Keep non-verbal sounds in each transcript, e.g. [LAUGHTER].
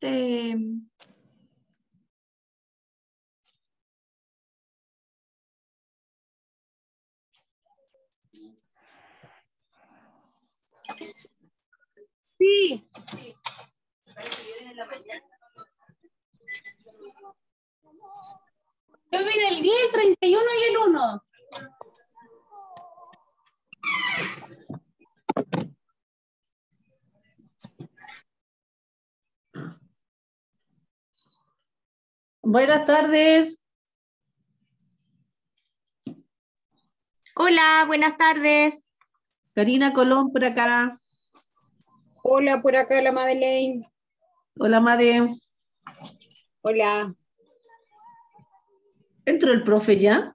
de, este, Sí. sí. Yo vine el 10, 31 y el 1. Buenas tardes. Hola, buenas tardes. Karina Colón por acá. Hola, por acá la Madeleine. Hola, madre. Hola. ¿Entró el profe ya?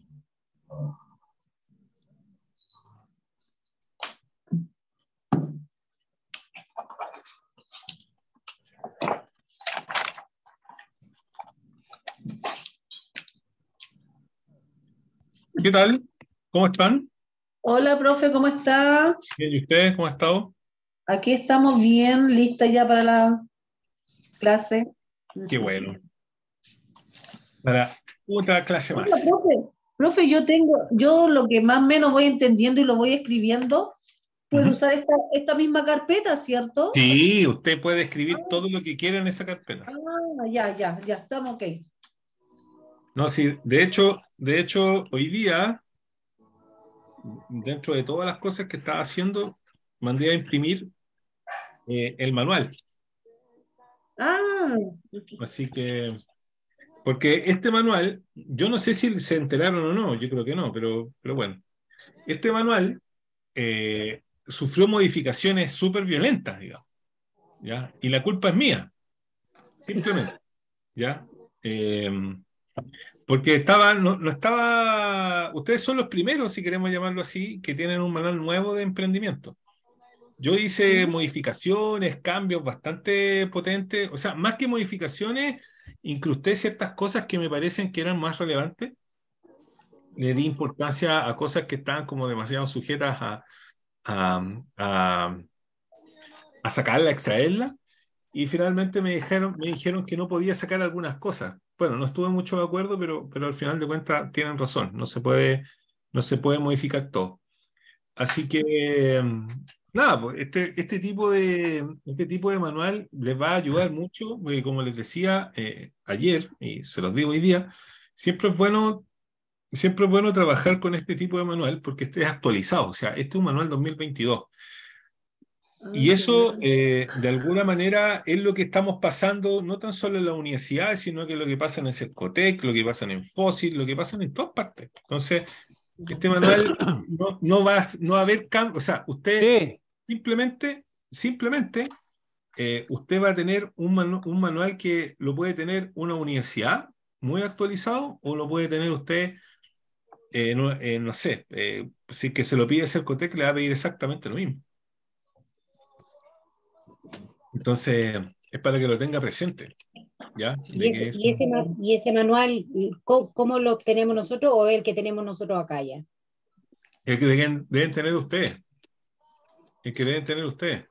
¿Qué tal? ¿Cómo están? Hola, profe, ¿cómo está? Bien, ¿y ustedes cómo ha estado? Aquí estamos bien, lista ya para la clase. Qué bueno. Para otra clase más. profe. yo tengo, yo lo que más o menos voy entendiendo y lo voy escribiendo, puedo usar esta, misma carpeta, ¿cierto? Sí, usted puede escribir ah. todo lo que quiera en esa carpeta. Ah, ya, ya, ya, estamos ok. No, sí, de hecho, de hecho, hoy día, dentro de todas las cosas que estaba haciendo, mandé a imprimir eh, el manual. Ah. Así que, porque este manual, yo no sé si se enteraron o no, yo creo que no, pero, pero bueno. Este manual eh, sufrió modificaciones súper violentas, digamos. ¿ya? Y la culpa es mía, simplemente. ¿ya? Eh, porque estaba, no, estaba, ustedes son los primeros, si queremos llamarlo así, que tienen un manual nuevo de emprendimiento. Yo hice modificaciones, cambios bastante potentes, o sea, más que modificaciones, incrusté ciertas cosas que me parecen que eran más relevantes. Le di importancia a cosas que estaban como demasiado sujetas a, a, sacarla, extraerla. Y finalmente me dijeron, me dijeron que no podía sacar algunas cosas bueno, no estuve mucho de acuerdo, pero, pero al final de cuentas tienen razón, no se puede, no se puede modificar todo. Así que, mm, nada, pues este, este, tipo de, este tipo de manual les va a ayudar mucho, porque eh, como les decía eh, ayer, y se los digo hoy día, siempre es bueno siempre es bueno trabajar con este tipo de manual porque este es actualizado, o sea, este es un manual 2022. Y ah, eso, eh, de alguna manera, es lo que estamos pasando, no tan solo en la universidad, sino que lo que pasa en el Cercotec, lo que pasa en Fósil, lo que pasa en todas partes. Entonces, este manual no, no, va, no a haber cambio. O sea, usted simplemente, simplemente, eh, usted va a tener un, un manual que lo puede tener una universidad muy actualizado o lo puede tener usted eh, no, sé, eh, si que se lo pide Cercotec, le va a pedir exactamente lo mismo. Entonces, es para que lo tenga presente. ¿ya? ¿Y, ese, manual, ¿cómo, lo obtenemos nosotros o el que tenemos nosotros acá ya? El que deben, tener ustedes. El que deben tener ustedes.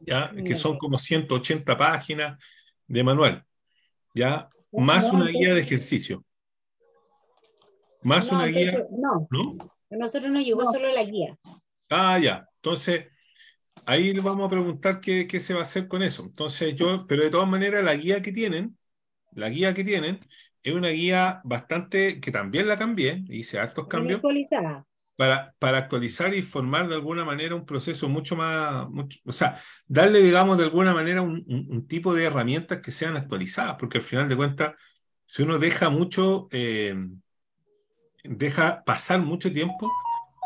¿ya? Que son como 180 páginas de manual. ¿ya? Más una guía de ejercicio. Más una guía. No. no. A nosotros nos llegó solo la guía. Ah, ya. Entonces, Ahí vamos a preguntar qué, se va a hacer con eso. Entonces, yo, pero de todas maneras, la guía que tienen, la guía que tienen, es una guía bastante, que también la cambié, hice actos cambios. Actualizada. Para, para actualizar y e formar de alguna manera un proceso mucho más, mucho, o sea, darle, digamos, de alguna manera un, tipo de herramientas que sean actualizadas, porque al final de cuentas, si uno deja mucho, eh, deja pasar mucho tiempo,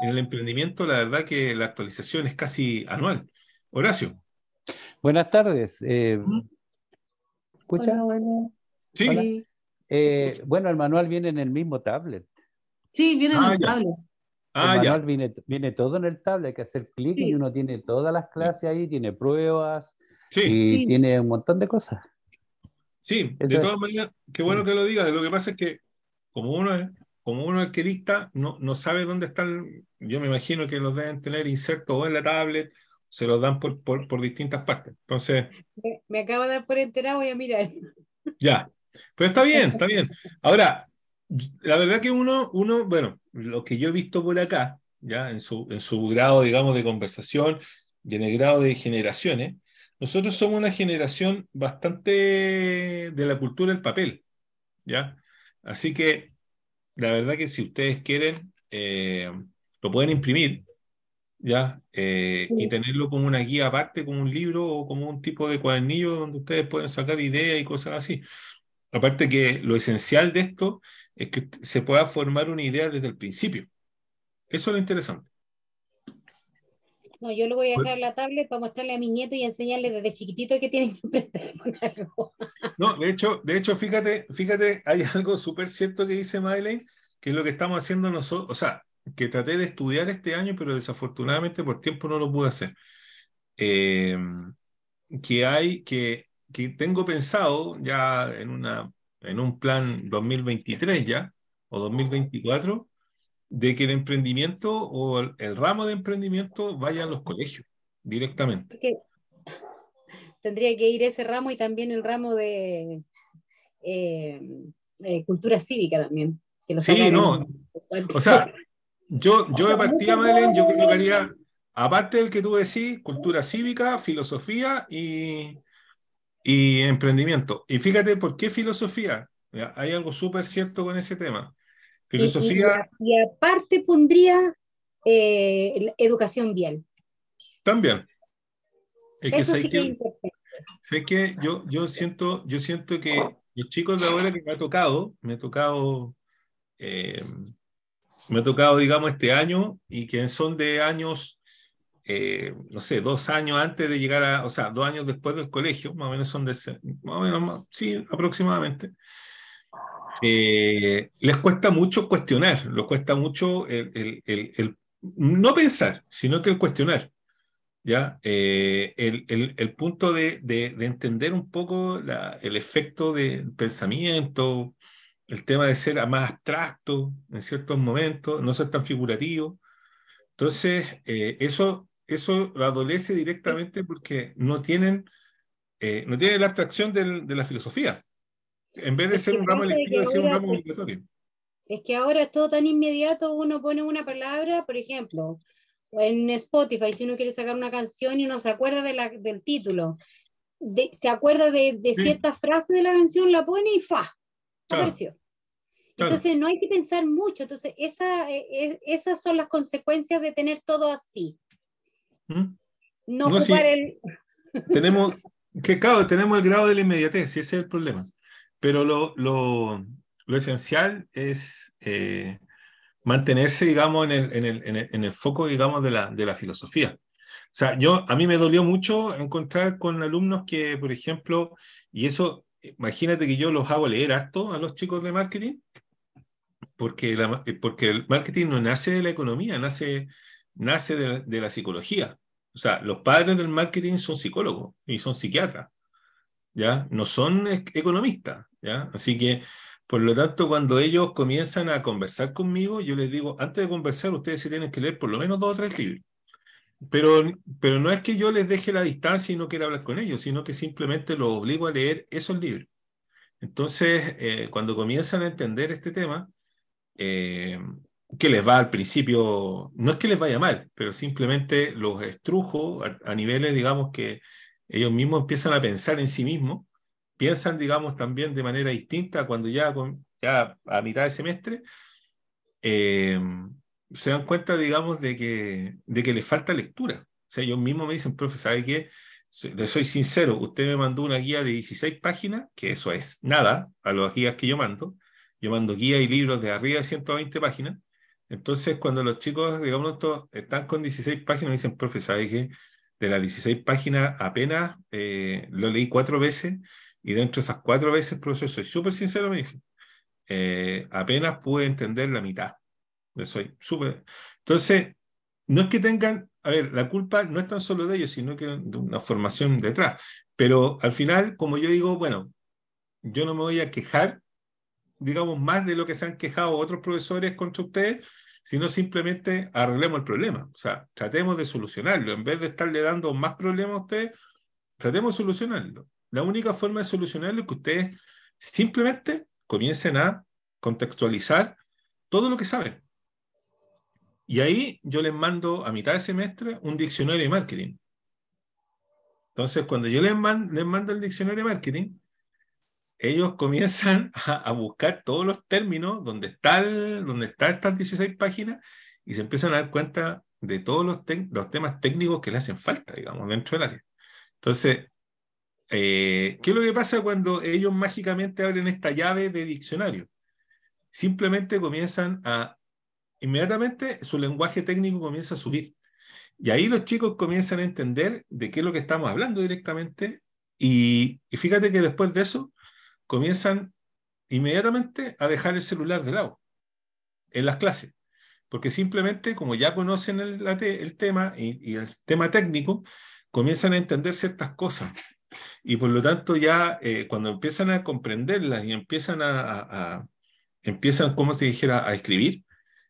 en el emprendimiento, la verdad que la actualización es casi anual. Horacio. Buenas tardes. Eh, Sí. Eh, bueno, el manual viene en el mismo tablet. Sí, viene en ah, el tablet. Ah, el manual Viene, todo en el tablet, hay que hacer clic y uno tiene todas las clases ahí, tiene pruebas sí. y tiene un montón de cosas. Sí, de todas maneras, qué bueno que lo digas. Lo que pasa es que, como uno es como uno el que no, no sabe dónde están, yo me imagino que los deben tener insertos o en la tablet, se los dan por, por, distintas partes. Entonces... Me, acabo de dar por enterado, voy a mirar. Ya, pero está bien, está bien. [LAUGHS] Ahora, la verdad que uno, uno bueno, lo que yo he visto por acá, ya en su, en su grado, digamos, de conversación y en el grado de generaciones, nosotros somos una generación bastante de la cultura del papel, ¿ya? Así que la verdad que si ustedes quieren, eh, lo pueden imprimir, ¿ya? Eh, y tenerlo como una guía aparte, como un libro o como un tipo de cuadernillo donde ustedes pueden sacar ideas y cosas así. Aparte que lo esencial de esto es que se pueda formar una idea desde el principio. Eso es lo interesante yo luego voy a dejar la tablet para mostrarle a mi nieto y enseñarle desde chiquitito que tienen que aprender algo. [LAUGHS] No, de hecho, de hecho, fíjate, fíjate, hay algo súper cierto que dice Madeleine, que es lo que estamos haciendo nosotros, o sea, que traté de estudiar este año, pero desafortunadamente por tiempo no lo pude hacer. Em, que hay, que, que tengo pensado ya en, una, en un plan 2023 ya, o 2024, de que el emprendimiento o el, ramo de emprendimiento vaya a los colegios directamente. tendría que ir ese ramo y también el ramo de, eh, eh, cultura cívica también. sí, no. O sea, yo, yo de partida, Madeleine, yo colocaría, aparte del que tú decís, cultura cívica, filosofía y, y emprendimiento. Y fíjate, ¿por qué filosofía? Hay algo súper cierto con ese tema. Y, aparte pondría eh, educación vial. También. Es Eso sí que, sé que yo, yo, siento, yo siento que los chicos de ahora que me ha tocado, me ha tocado, eh, me ha tocado, digamos, este año y que son de años, eh, no sé, dos años antes de llegar a, o sea, dos años después del colegio, más o menos son de, más o menos, sí, aproximadamente. Eh, les cuesta mucho cuestionar, les cuesta mucho no pensar, sino que el cuestionar. ¿ya? Eh, el, punto de, entender un poco el efecto del pensamiento, el tema de ser más abstracto en ciertos momentos, no ser tan figurativo. Entonces, eh, eso, lo adolece directamente porque no tienen, no la abstracción de la filosofía. En vez de ser un ramo electivo, es un pues obligatorio. Es que ahora es todo tan inmediato, uno pone una palabra, por ejemplo, en Spotify, si uno quiere sacar una canción y uno se acuerda del título, se acuerda de, cierta frase de la canción, la pone y ¡fa! Apareció. Entonces no hay que pensar mucho. Entonces esa, es, eh, eh, esas son las consecuencias de tener todo así. ¿Mm? No, el... Tenemos, que tenemos el grado de la inmediatez, ese es el problema. Pero lo, lo, lo esencial es eh, mantenerse, digamos, en el, en, el, en, el, foco, digamos, de la, de la filosofía. O sea, yo, a mí me dolió mucho encontrar con alumnos que, por ejemplo, y eso, imagínate que yo los hago leer harto a los chicos de marketing, porque, eh, porque el marketing no nace de la economía, nace, nace de, de la psicología. O sea, los padres del marketing son psicólogos y son psiquiatras. ¿ya? No son economistas, ¿ya? Así que, por lo tanto, cuando ellos comienzan a conversar conmigo, yo les digo, antes de conversar, ustedes se tienen que leer por lo menos dos o tres libros. Pero, pero no es que yo les deje la distancia y no quiera hablar con ellos, sino que simplemente los obligo a leer esos libros. Entonces, eh, cuando comienzan a entender este tema, eh, que les va al principio, no es que les vaya mal, pero simplemente los estrujo a niveles, digamos, que, ellos mismos empiezan a pensar en sí mismos, piensan, digamos, también de manera distinta cuando ya, ya a mitad de semestre eh, se dan cuenta, digamos, de que, de que les falta lectura. O sea, ellos mismos me dicen, profe, ¿sabe qué? soy sincero, usted me mandó una guía de 16 páginas, que eso es nada a las guías que yo mando. Yo mando guías y libros de arriba de 120 páginas. Entonces, cuando los chicos, digamos, están con 16 páginas, me dicen, profe, ¿sabe qué? de las 16 páginas apenas eh, lo leí cuatro veces y dentro de esas cuatro veces, profesor, soy súper sincero, me dice, eh, apenas pude entender la mitad. soy súper... Entonces, no es que tengan, a ver, la culpa no es tan solo de ellos, sino que de una formación detrás. Pero al final, como yo digo, bueno, yo no me voy a quejar, digamos, más de lo que se han quejado otros profesores contra ustedes, sino simplemente arreglemos el problema. O sea, tratemos de solucionarlo. En vez de estarle dando más problemas a ustedes, tratemos de solucionarlo. La única forma de solucionarlo es que ustedes simplemente comiencen a contextualizar todo lo que saben. Y ahí yo les mando a mitad de semestre un diccionario de marketing. Entonces, cuando yo les, mando, les mando el diccionario de marketing, ellos comienzan a, buscar todos los términos donde están está estas 16 páginas y se empiezan a dar cuenta de todos los, los temas técnicos que le hacen falta, digamos, dentro del área. Entonces, eh, ¿qué es lo que pasa cuando ellos mágicamente abren esta llave de diccionario? Simplemente comienzan a, inmediatamente su lenguaje técnico comienza a subir. Y ahí los chicos comienzan a entender de qué es lo que estamos hablando directamente. y fíjate que después de eso, comienzan inmediatamente a dejar el celular de lado en las clases, porque simplemente como ya conocen el, tema y, el tema técnico, comienzan a entender ciertas cosas. Y por lo tanto ya eh, cuando empiezan a comprenderlas y empiezan a, empiezan, como se dijera, a escribir,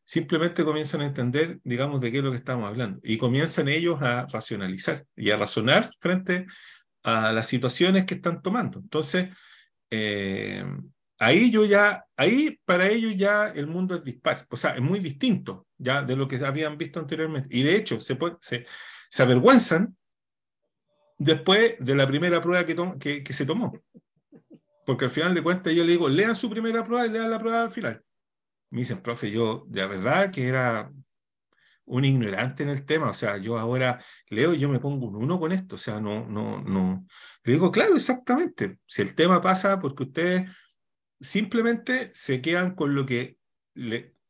simplemente comienzan a entender, digamos, de qué es lo que estamos hablando. Y comienzan ellos a racionalizar y a razonar frente a las situaciones que están tomando. Entonces, eh, ahí yo ya, ahí para ellos ya el mundo es dispar, o sea, es muy distinto ya de lo que habían visto anteriormente. Y de hecho, se, se, avergüenzan después de la primera prueba que, que, se tomó. Porque al final de cuentas yo le digo, lean su primera prueba y lean la prueba al final. Me dicen, profe, yo de verdad que era un ignorante en el tema, o sea, yo ahora leo y yo me pongo un uno con esto, o sea, no, no, no. Le digo, claro, exactamente, si el tema pasa porque ustedes simplemente se quedan con lo que,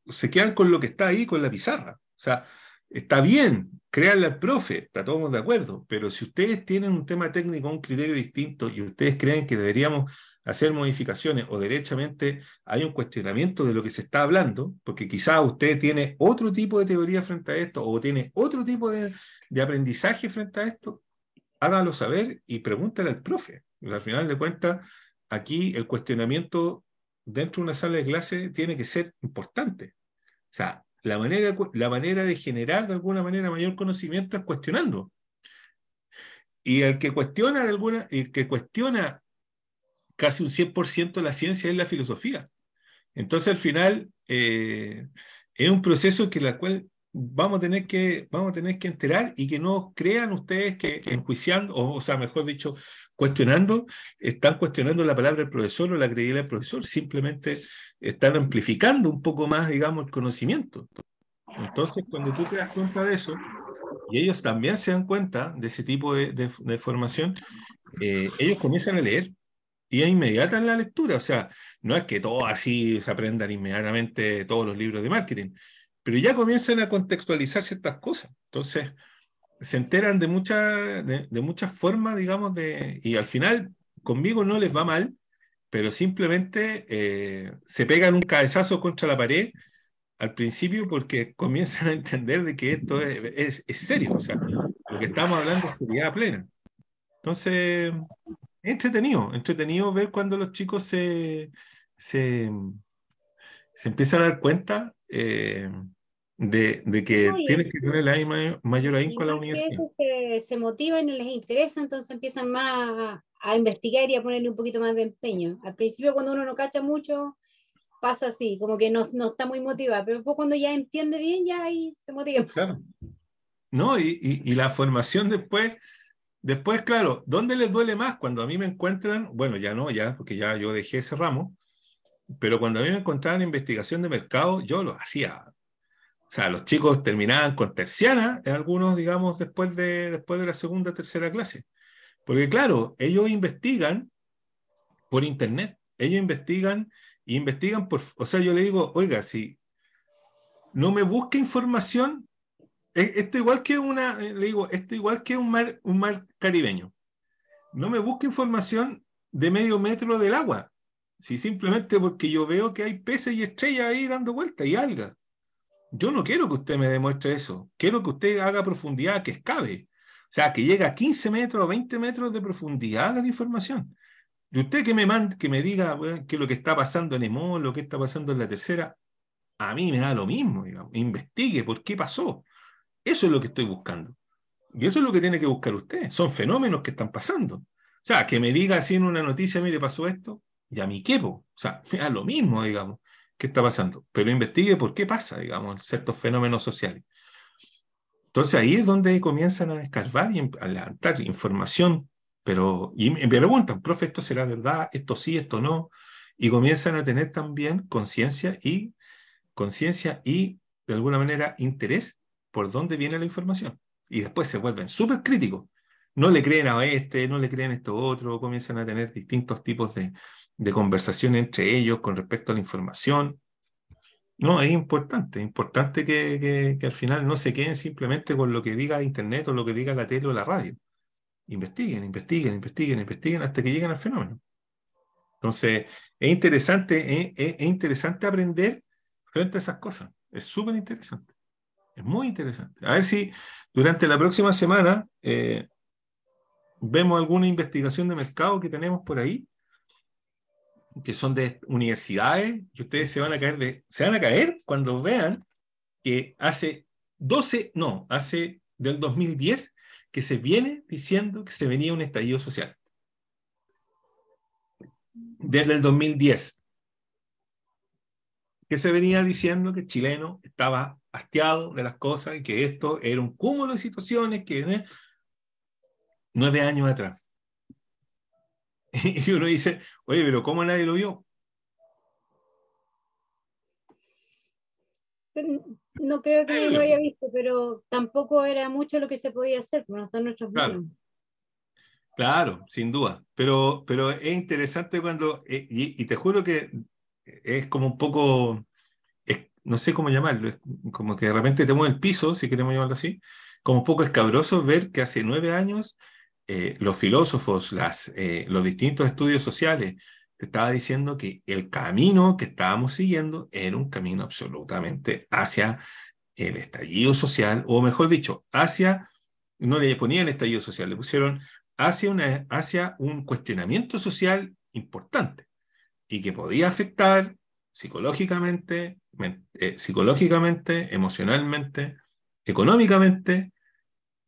se quedan con lo que está ahí, con la pizarra, o sea, está bien, créanle al profe, está todos de acuerdo, pero si ustedes tienen un tema técnico, un criterio distinto y ustedes creen que deberíamos hacer modificaciones o derechamente hay un cuestionamiento de lo que se está hablando, porque quizás usted tiene otro tipo de teoría frente a esto o tiene otro tipo de, aprendizaje frente a esto, hágalo saber y pregúntale al profe. Pues, al final de cuentas, aquí el cuestionamiento dentro de una sala de clase tiene que ser importante. O sea, la manera, la manera de generar de alguna manera mayor conocimiento es cuestionando. Y el que cuestiona de alguna, el que cuestiona casi un 100% de la ciencia es la filosofía. Entonces, al final, eh, es un proceso que la cual vamos a tener que, vamos a tener que enterar y que no crean ustedes que, enjuiciando, o, sea, mejor dicho, cuestionando, están cuestionando la palabra del profesor o la credibilidad del profesor, simplemente están amplificando un poco más, digamos, el conocimiento. Entonces, cuando tú te das cuenta de eso, y ellos también se dan cuenta de ese tipo de, formación, eh, ellos comienzan a leer, y es inmediata en la lectura. O sea, no es que todos así se aprendan inmediatamente todos los libros de marketing, pero ya comienzan a contextualizar ciertas cosas. Entonces, se enteran de, muchas de, muchas formas, digamos, de, y al final conmigo no les va mal, pero simplemente eh, se pegan un cabezazo contra la pared al principio porque [LAUGHS] comienzan a entender de que esto es, es, serio, o sea, lo que estamos hablando es seguridad plena. Entonces, entretenido, entretenido ver cuando los chicos se, se, se empiezan a dar cuenta eh, de, de, que tienen que tener la mayor, ahínco a la universidad. Se, se motivan y les interesa, entonces empiezan más a, investigar y a ponerle un poquito más de empeño. Al principio cuando uno no cacha mucho, pasa así, como que no, no está muy motivado, pero después cuando ya entiende bien, ya ahí se motiva. Claro. No, y, y, y la formación después Después, claro, ¿dónde les duele más? Cuando a mí me encuentran, bueno, ya no, ya, porque ya yo dejé ese ramo, pero cuando a mí me encontraban investigación de mercado, yo lo hacía. O sea, los chicos terminaban con terciana, eh, algunos, digamos, después de, después de la segunda, tercera clase. Porque, claro, ellos investigan por internet, ellos investigan, investigan por, o sea, yo le digo, oiga, si no me busca información eh, esto igual que una, eh, le digo, esto igual que un mar, un mar caribeño. No me busque información de medio metro del agua, si simplemente porque yo veo que hay peces y estrellas ahí dando vueltas y algas. Yo no quiero que usted me demuestre eso. Quiero que usted haga profundidad que escabe. O sea, que llegue a 15 metros o 20 metros de profundidad de la información. Y usted que me, mande, que me diga que lo que está pasando en EMO, lo que está pasando en la tercera, a mí me da lo mismo. Investigue por qué pasó. Eso es lo que estoy buscando. Y eso es lo que tiene que buscar usted. Son fenómenos que están pasando. O sea, que me diga así en una noticia, mire, pasó esto, y a mí qué, o sea, [LAUGHS] a lo mismo, digamos, que está pasando. Pero investigue por qué pasa, digamos, ciertos fenómenos sociales. Entonces ahí es donde comienzan a escarbar y em, a levantar información, pero y me preguntan, profe, ¿esto será verdad? ¿Esto sí? ¿Esto no? Y comienzan a tener también conciencia y conciencia y de alguna manera interés por dónde viene la información. Y después se vuelven súper críticos. No le creen a este, no le creen a esto otro, comienzan a tener distintos tipos de, conversación entre ellos con respecto a la información. No, es importante, es importante que, al final no se queden simplemente con lo que diga Internet o lo que diga la tele o la radio. Investiguen, investiguen, investiguen, investiguen hasta que lleguen al fenómeno. Entonces, es interesante, es interesante aprender frente a esas cosas. Es súper interesante. Es muy interesante. A ver si durante la próxima semana eh, vemos alguna investigación de mercado que tenemos por ahí, que son de universidades, y ustedes se van a caer, se van a caer cuando vean que hace 12, no, hace del 2010, que se viene diciendo que se venía un estallido social. Desde el 2010, que se venía diciendo que chileno estaba hastiado de las cosas y que esto era un cúmulo de situaciones que ¿eh? nueve años atrás. [LAUGHS] Y uno dice, oye, pero ¿cómo nadie lo vio? No creo que lo haya visto, pero tampoco era mucho lo que se podía hacer, por no nuestros claro. Claro, sin duda. Pero, pero es interesante cuando, eh, y, y te juro que es como un poco no sé cómo llamarlo, como que de repente te el piso, si queremos llamarlo así, como un poco escabroso ver que hace nueve años eh, los filósofos, las, eh, los distintos estudios sociales, te estaba diciendo que el camino que estábamos siguiendo era un camino absolutamente hacia el estallido social, o mejor dicho, hacia, no le ponían estallido social, le pusieron hacia, una, hacia un cuestionamiento social importante y que podía afectar psicológicamente, eh, psicológicamente, emocionalmente, económicamente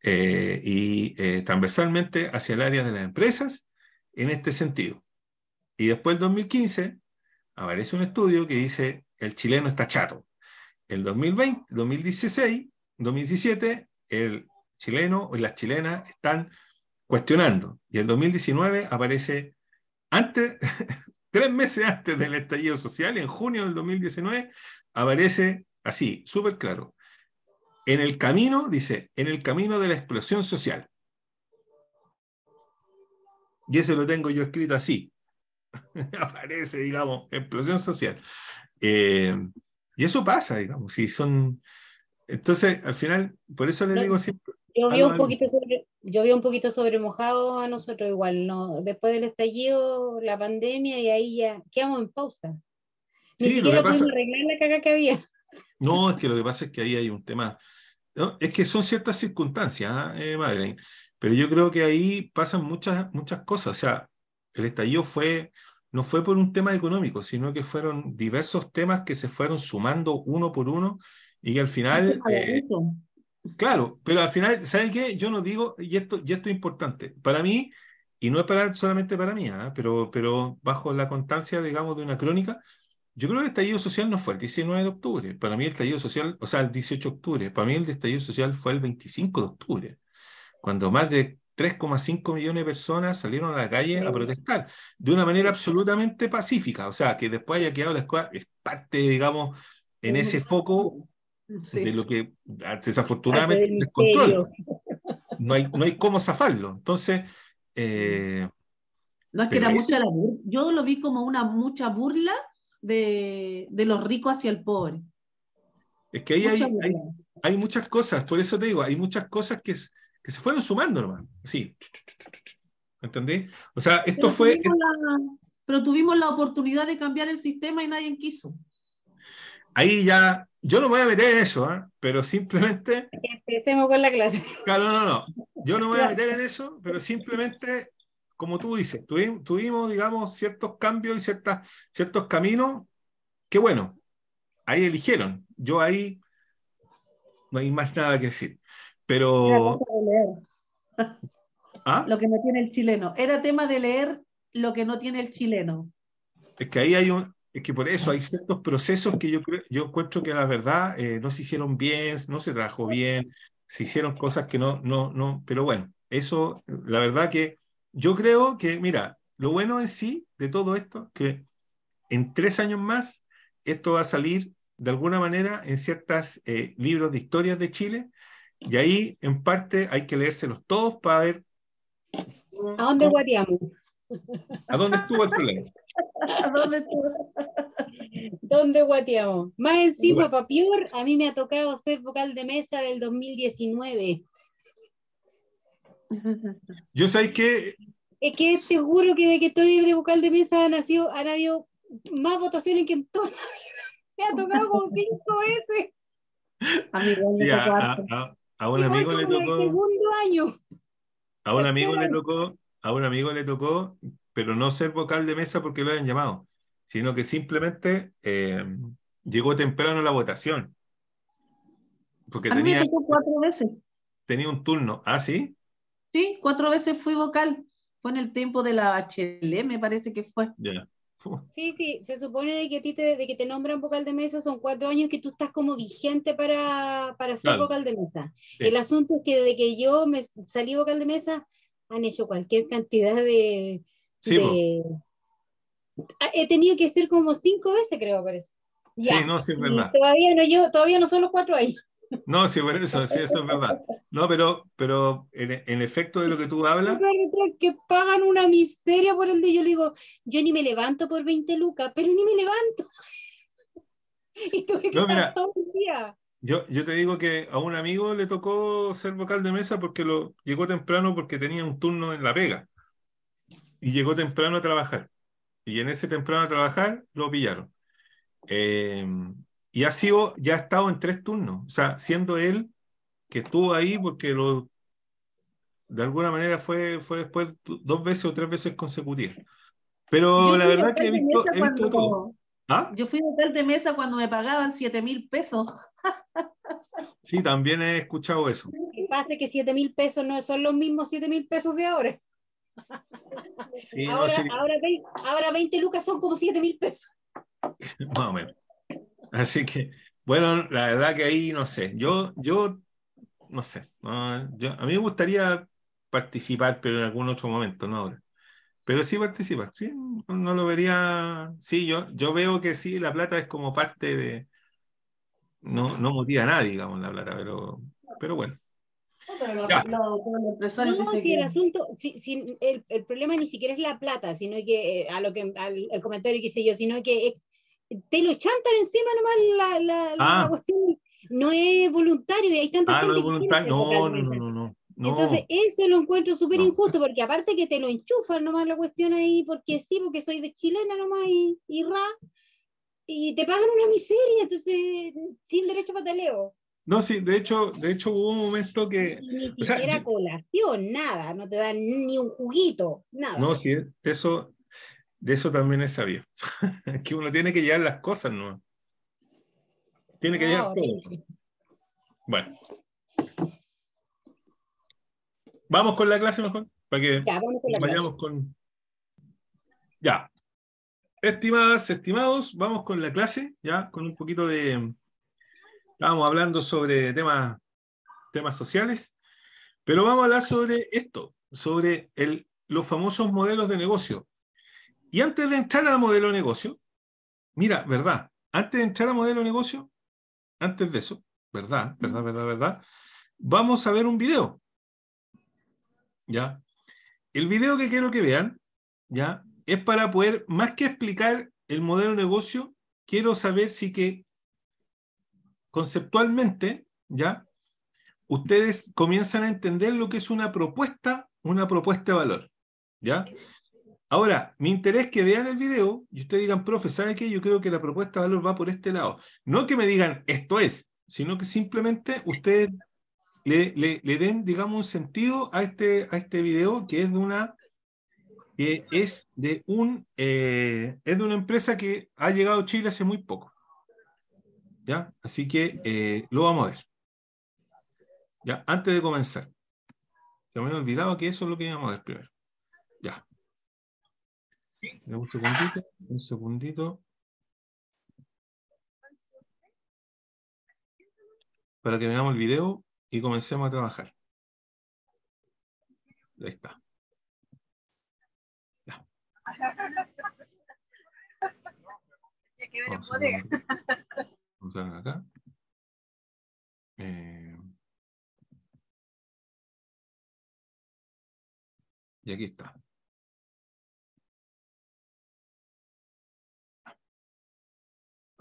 eh, y eh, transversalmente hacia el área de las empresas en este sentido. Y después del 2015 aparece un estudio que dice el chileno está chato. El 2020, 2016, 2017, el chileno y las chilenas están cuestionando. Y el 2019 aparece antes, [LAUGHS] tres meses antes del estallido social, en junio del 2019, aparece así, súper claro. En el camino, dice, en el camino de la explosión social. Y eso lo tengo yo escrito así. [LAUGHS] aparece, digamos, explosión social. Eh, y eso pasa, digamos, si son... Entonces, al final, por eso le digo siempre... Yo vi, un poquito sobre, un poquito sobre mojado a nosotros igual, ¿no? Después del estallido, la pandemia, y ahí ya quedamos en pausa. Ni sí, siquiera lo que arreglar la caga que había. No, es que lo que pasa es que ahí hay un tema. No, es que son ciertas circunstancias, ¿ah? ¿eh, Madeleine. Pero yo creo que ahí pasan muchas, muchas cosas. O sea, el estallido fue, no fue por un tema económico, sino que fueron diversos temas que se fueron sumando uno por uno y que al final... Eh, claro, pero al final, ¿saben qué? Yo no digo, y esto, y esto es importante, para mí, y no es para, solamente para mí, ¿ah? pero, pero bajo la constancia, digamos, de una crónica, yo creo que el estallido social no fue el 19 de octubre. Para mí el estallido social, o sea, el 18 de octubre. Para mí el estallido social fue el 25 de octubre, cuando más de 3,5 millones de personas salieron a la calle a protestar de una manera absolutamente pacífica. O sea, que después haya quedado la escuela es parte, digamos, en ese foco de lo que ah, desafortunadamente No hay, no hay cómo zafarlo. Entonces. Eh, no es que era mucha la burla. Yo lo vi como una mucha burla de, de los ricos hacia el pobre. Es que ahí hay, hay, muchas cosas, por eso te digo, hay muchas cosas que, que se fueron sumando, hermano. Sí. ¿Entendí? O sea, esto fue... pero tuvimos la oportunidad de cambiar el sistema y nadie quiso. Ahí ya, yo no me voy a meter en eso, ¿eh? pero simplemente... Empecemos con la clase. Claro, no, no, yo no me voy a meter en eso, pero simplemente como tú dices, tuvimos, digamos, ciertos cambios y ciertas, ciertos caminos que, bueno, ahí eligieron. Yo ahí no hay más nada que decir. Pero... ¿Ah? Lo que no tiene el chileno. Era tema de leer lo que no tiene el chileno. Es que ahí hay un, es que por eso hay ciertos procesos que yo, yo encuentro que la verdad eh, no se hicieron bien, no se trabajó bien, se hicieron cosas que no, no, no, pero bueno, eso, la verdad que yo creo que, mira, lo bueno en sí de todo esto, que en tres años más, esto va a salir de alguna manera en ciertos eh, libros de historias de Chile, y ahí en parte hay que leérselos todos para ver... ¿A dónde guateamos? ¿A dónde estuvo el problema? [LAUGHS] ¿A dónde estuvo? ¿Dónde guateamos? Más encima, Papior, a mí me ha tocado ser vocal de mesa del 2019. [LAUGHS] Yo sé que... Es que seguro que de que estoy de vocal de mesa ha han habido más votaciones que en toda la vida. Me ha tocado como [LAUGHS] cinco veces. [LAUGHS] A, un amigo le tocó... segundo año. A un amigo le tocó, a un amigo le tocó, pero no ser vocal de mesa porque lo hayan llamado, sino que simplemente eh, llegó temprano la votación. Porque tenía, cuatro veces. Tenía un turno. ¿Ah, sí? Sí, cuatro veces fui vocal. Fue en el tiempo de la HL, me parece que fue. Sí, sí, se supone que a ti te, de que te nombran vocal de mesa son cuatro años que tú estás como vigente para, para ser vocal de mesa. El asunto es que desde que yo me salí vocal de mesa han hecho cualquier cantidad de... Ah, he tenido que ser como cinco veces, creo, parece. Sí, no, sí, es verdad. Todavía no, todavía no son los cuatro años. No, sí, eso, sí, eso es verdad. No, pero, pero en, efecto de lo que tú hablas. Que pagan una miseria por el día yo le digo, yo ni me levanto por 20 lucas, pero ni me levanto. [LAUGHS] Y tuve que estar todo el día. Yo, yo te digo que a un amigo le tocó ser vocal de mesa porque lo llegó temprano porque tenía un turno en la pega. Y llegó temprano a trabajar. Y en ese temprano a trabajar lo pillaron. Eh, y ha sido, ya ha estado en tres turnos. O sea, siendo él que estuvo ahí porque lo, de alguna manera fue, fue después dos veces o tres veces consecutivas. Pero la verdad que he visto, ¿Ah? Yo fui vocal de mesa cuando me pagaban 7 mil pesos. sí, también he escuchado eso. Lo que pasa que 7 mil pesos no son los mismos 7 mil pesos de ahora. ahora, lucas son como 7 mil pesos. [LAUGHS] Más o menos. [LAUGHS] Así que, bueno, la verdad que ahí no sé. Yo, yo, no sé. yo, a mí me gustaría participar, pero en algún otro momento, no ahora. Pero sí participar, sí, no lo vería. Sí, yo, yo veo que sí, la plata es como parte de. No, no motiva a nadie, digamos, la plata, pero, pero bueno. el el, problema ni siquiera es la plata, sino que eh, a lo que al, el comentario que hice yo, sino que es te lo chantan encima nomás la, la, ah. cuestión. No es voluntario y hay tanta ah, gente no voluntario. no, no, no, no, Entonces, eso lo encuentro súper injusto, porque aparte que te lo enchufan nomás la cuestión ahí, porque sí, porque soy de chilena nomás y, y ra, y te pagan una miseria, entonces, sin derecho a pataleo. No, sí, de hecho, de hecho hubo un momento que. Ni siquiera colación, nada, no te dan ni un juguito, nada. No, sí, eso, de eso también es sabio. [LAUGHS] que uno tiene que llevar las cosas, ¿no? Tiene que llegar. llevar ah, todo. Bueno. Vamos con la clase mejor, para que vayamos con... Ya. Estimadas, estimados, vamos con la clase, ya, con un poquito de... Estábamos hablando sobre temas, temas sociales, pero vamos a hablar sobre esto, sobre el, los famosos modelos de negocio. Y antes de entrar al modelo de negocio, mira, verdad, antes de entrar al modelo de negocio, antes de eso, verdad, verdad, verdad, verdad, vamos a ver un video. ¿Ya? El video que quiero que vean, ¿ya? Es para poder, más que explicar el modelo de negocio, quiero saber si que conceptualmente, ¿ya? Ustedes comienzan a entender lo que es una propuesta, una propuesta de valor, ¿ya? Ahora, mi interés es que vean el video y ustedes digan, profe, ¿sabe qué? Yo creo que la propuesta de valor va por este lado. No que me digan, esto es, sino que simplemente ustedes le, den, digamos, un sentido a este, a este video que es de una, que es de un, eh, es de una empresa que ha llegado a Chile hace muy poco. ¿Ya? Así que eh, lo vamos a ver. ¿Ya? Antes de comenzar. Se me había olvidado que eso es lo que íbamos a ver primero. Un segundito, un segundito. Para que veamos el video y comencemos a trabajar. Ahí está. Ya. Vamos a ver, acá. Eh, y aquí está.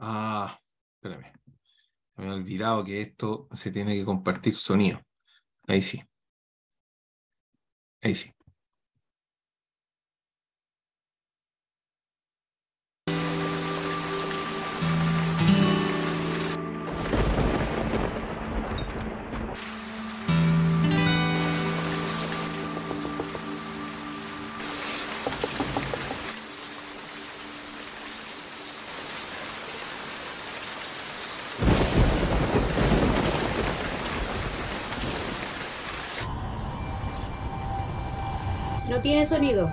Ah, espérame. Me he olvidado que esto se tiene que compartir sonido. Ahí sí. Ahí sí. no tiene sonido.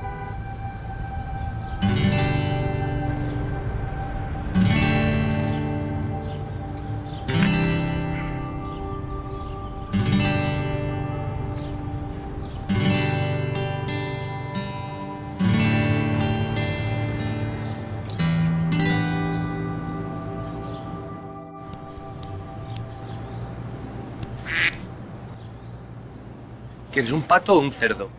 ¿Quieres un pato o un cerdo?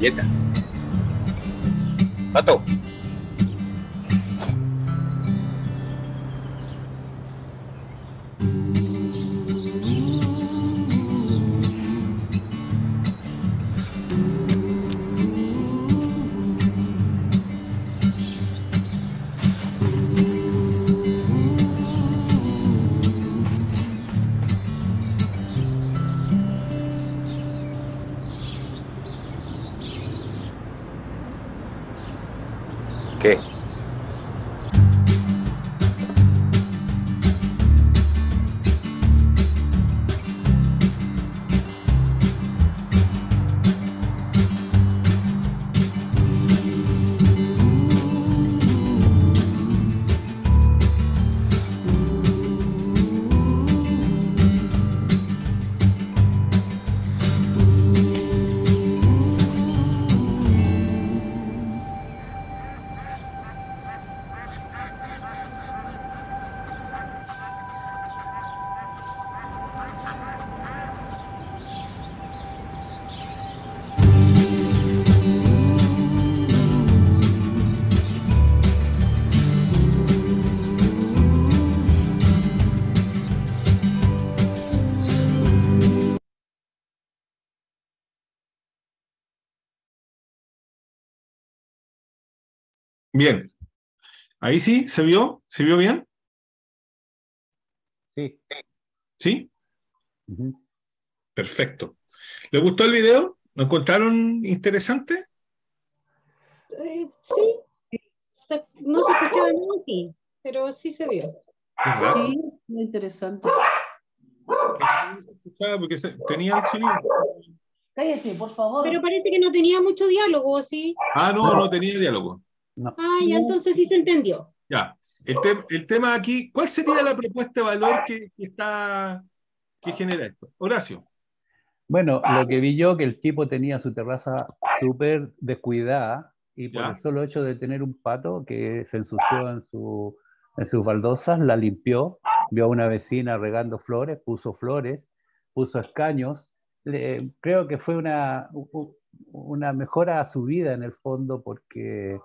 dieta. Pato, Bien. Ahí sí, ¿se vio? ¿Se vio bien? Sí. ¿Sí? Perfecto. ¿Le gustó el video? ¿Lo encontraron interesante? Eh, sí. No se escuchaba nada, sí, pero sí se vio. Sí, muy interesante. Porque tenía el sonido. Cállese, por favor. Pero parece que no tenía mucho diálogo, ¿sí? Ah, no, no tenía diálogo. Ay, ah, entonces sí se entendió. Ya. El, tema aquí, ¿cuál sería la propuesta de valor que, está, que genera esto? Horacio. Bueno, ah. lo que vi yo que el tipo tenía su terraza súper descuidada y por eso lo solo hecho de tener un pato que se ensució en, su, en sus baldosas, la limpió, vio a una vecina regando flores, puso flores, puso escaños. creo que fue una, una mejora a su vida en el fondo porque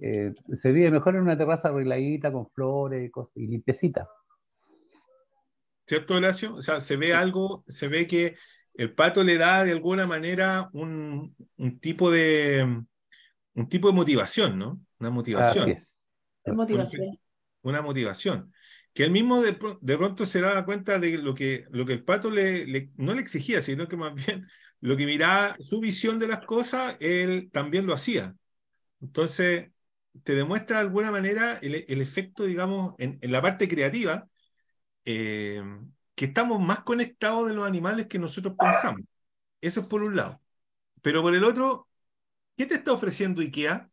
eh, se vive mejor en una terraza arregladita, con flores y limpiecita. ¿Cierto, Horacio? O sea, se ve algo, se ve que el pato le da de alguna manera un, tipo de un tipo de motivación, ¿no? Una motivación. Una motivación. Que él mismo de, pronto se daba cuenta de lo que, lo que el pato no le exigía, sino que más bien lo que miraba su visión de las cosas, él también lo hacía. Entonces, te demuestra de alguna manera el, efecto, digamos, en, la parte creativa, eh, que estamos más conectados de los animales que nosotros pensamos. Eso es por un lado. Pero por el otro, ¿qué te está ofreciendo IKEA?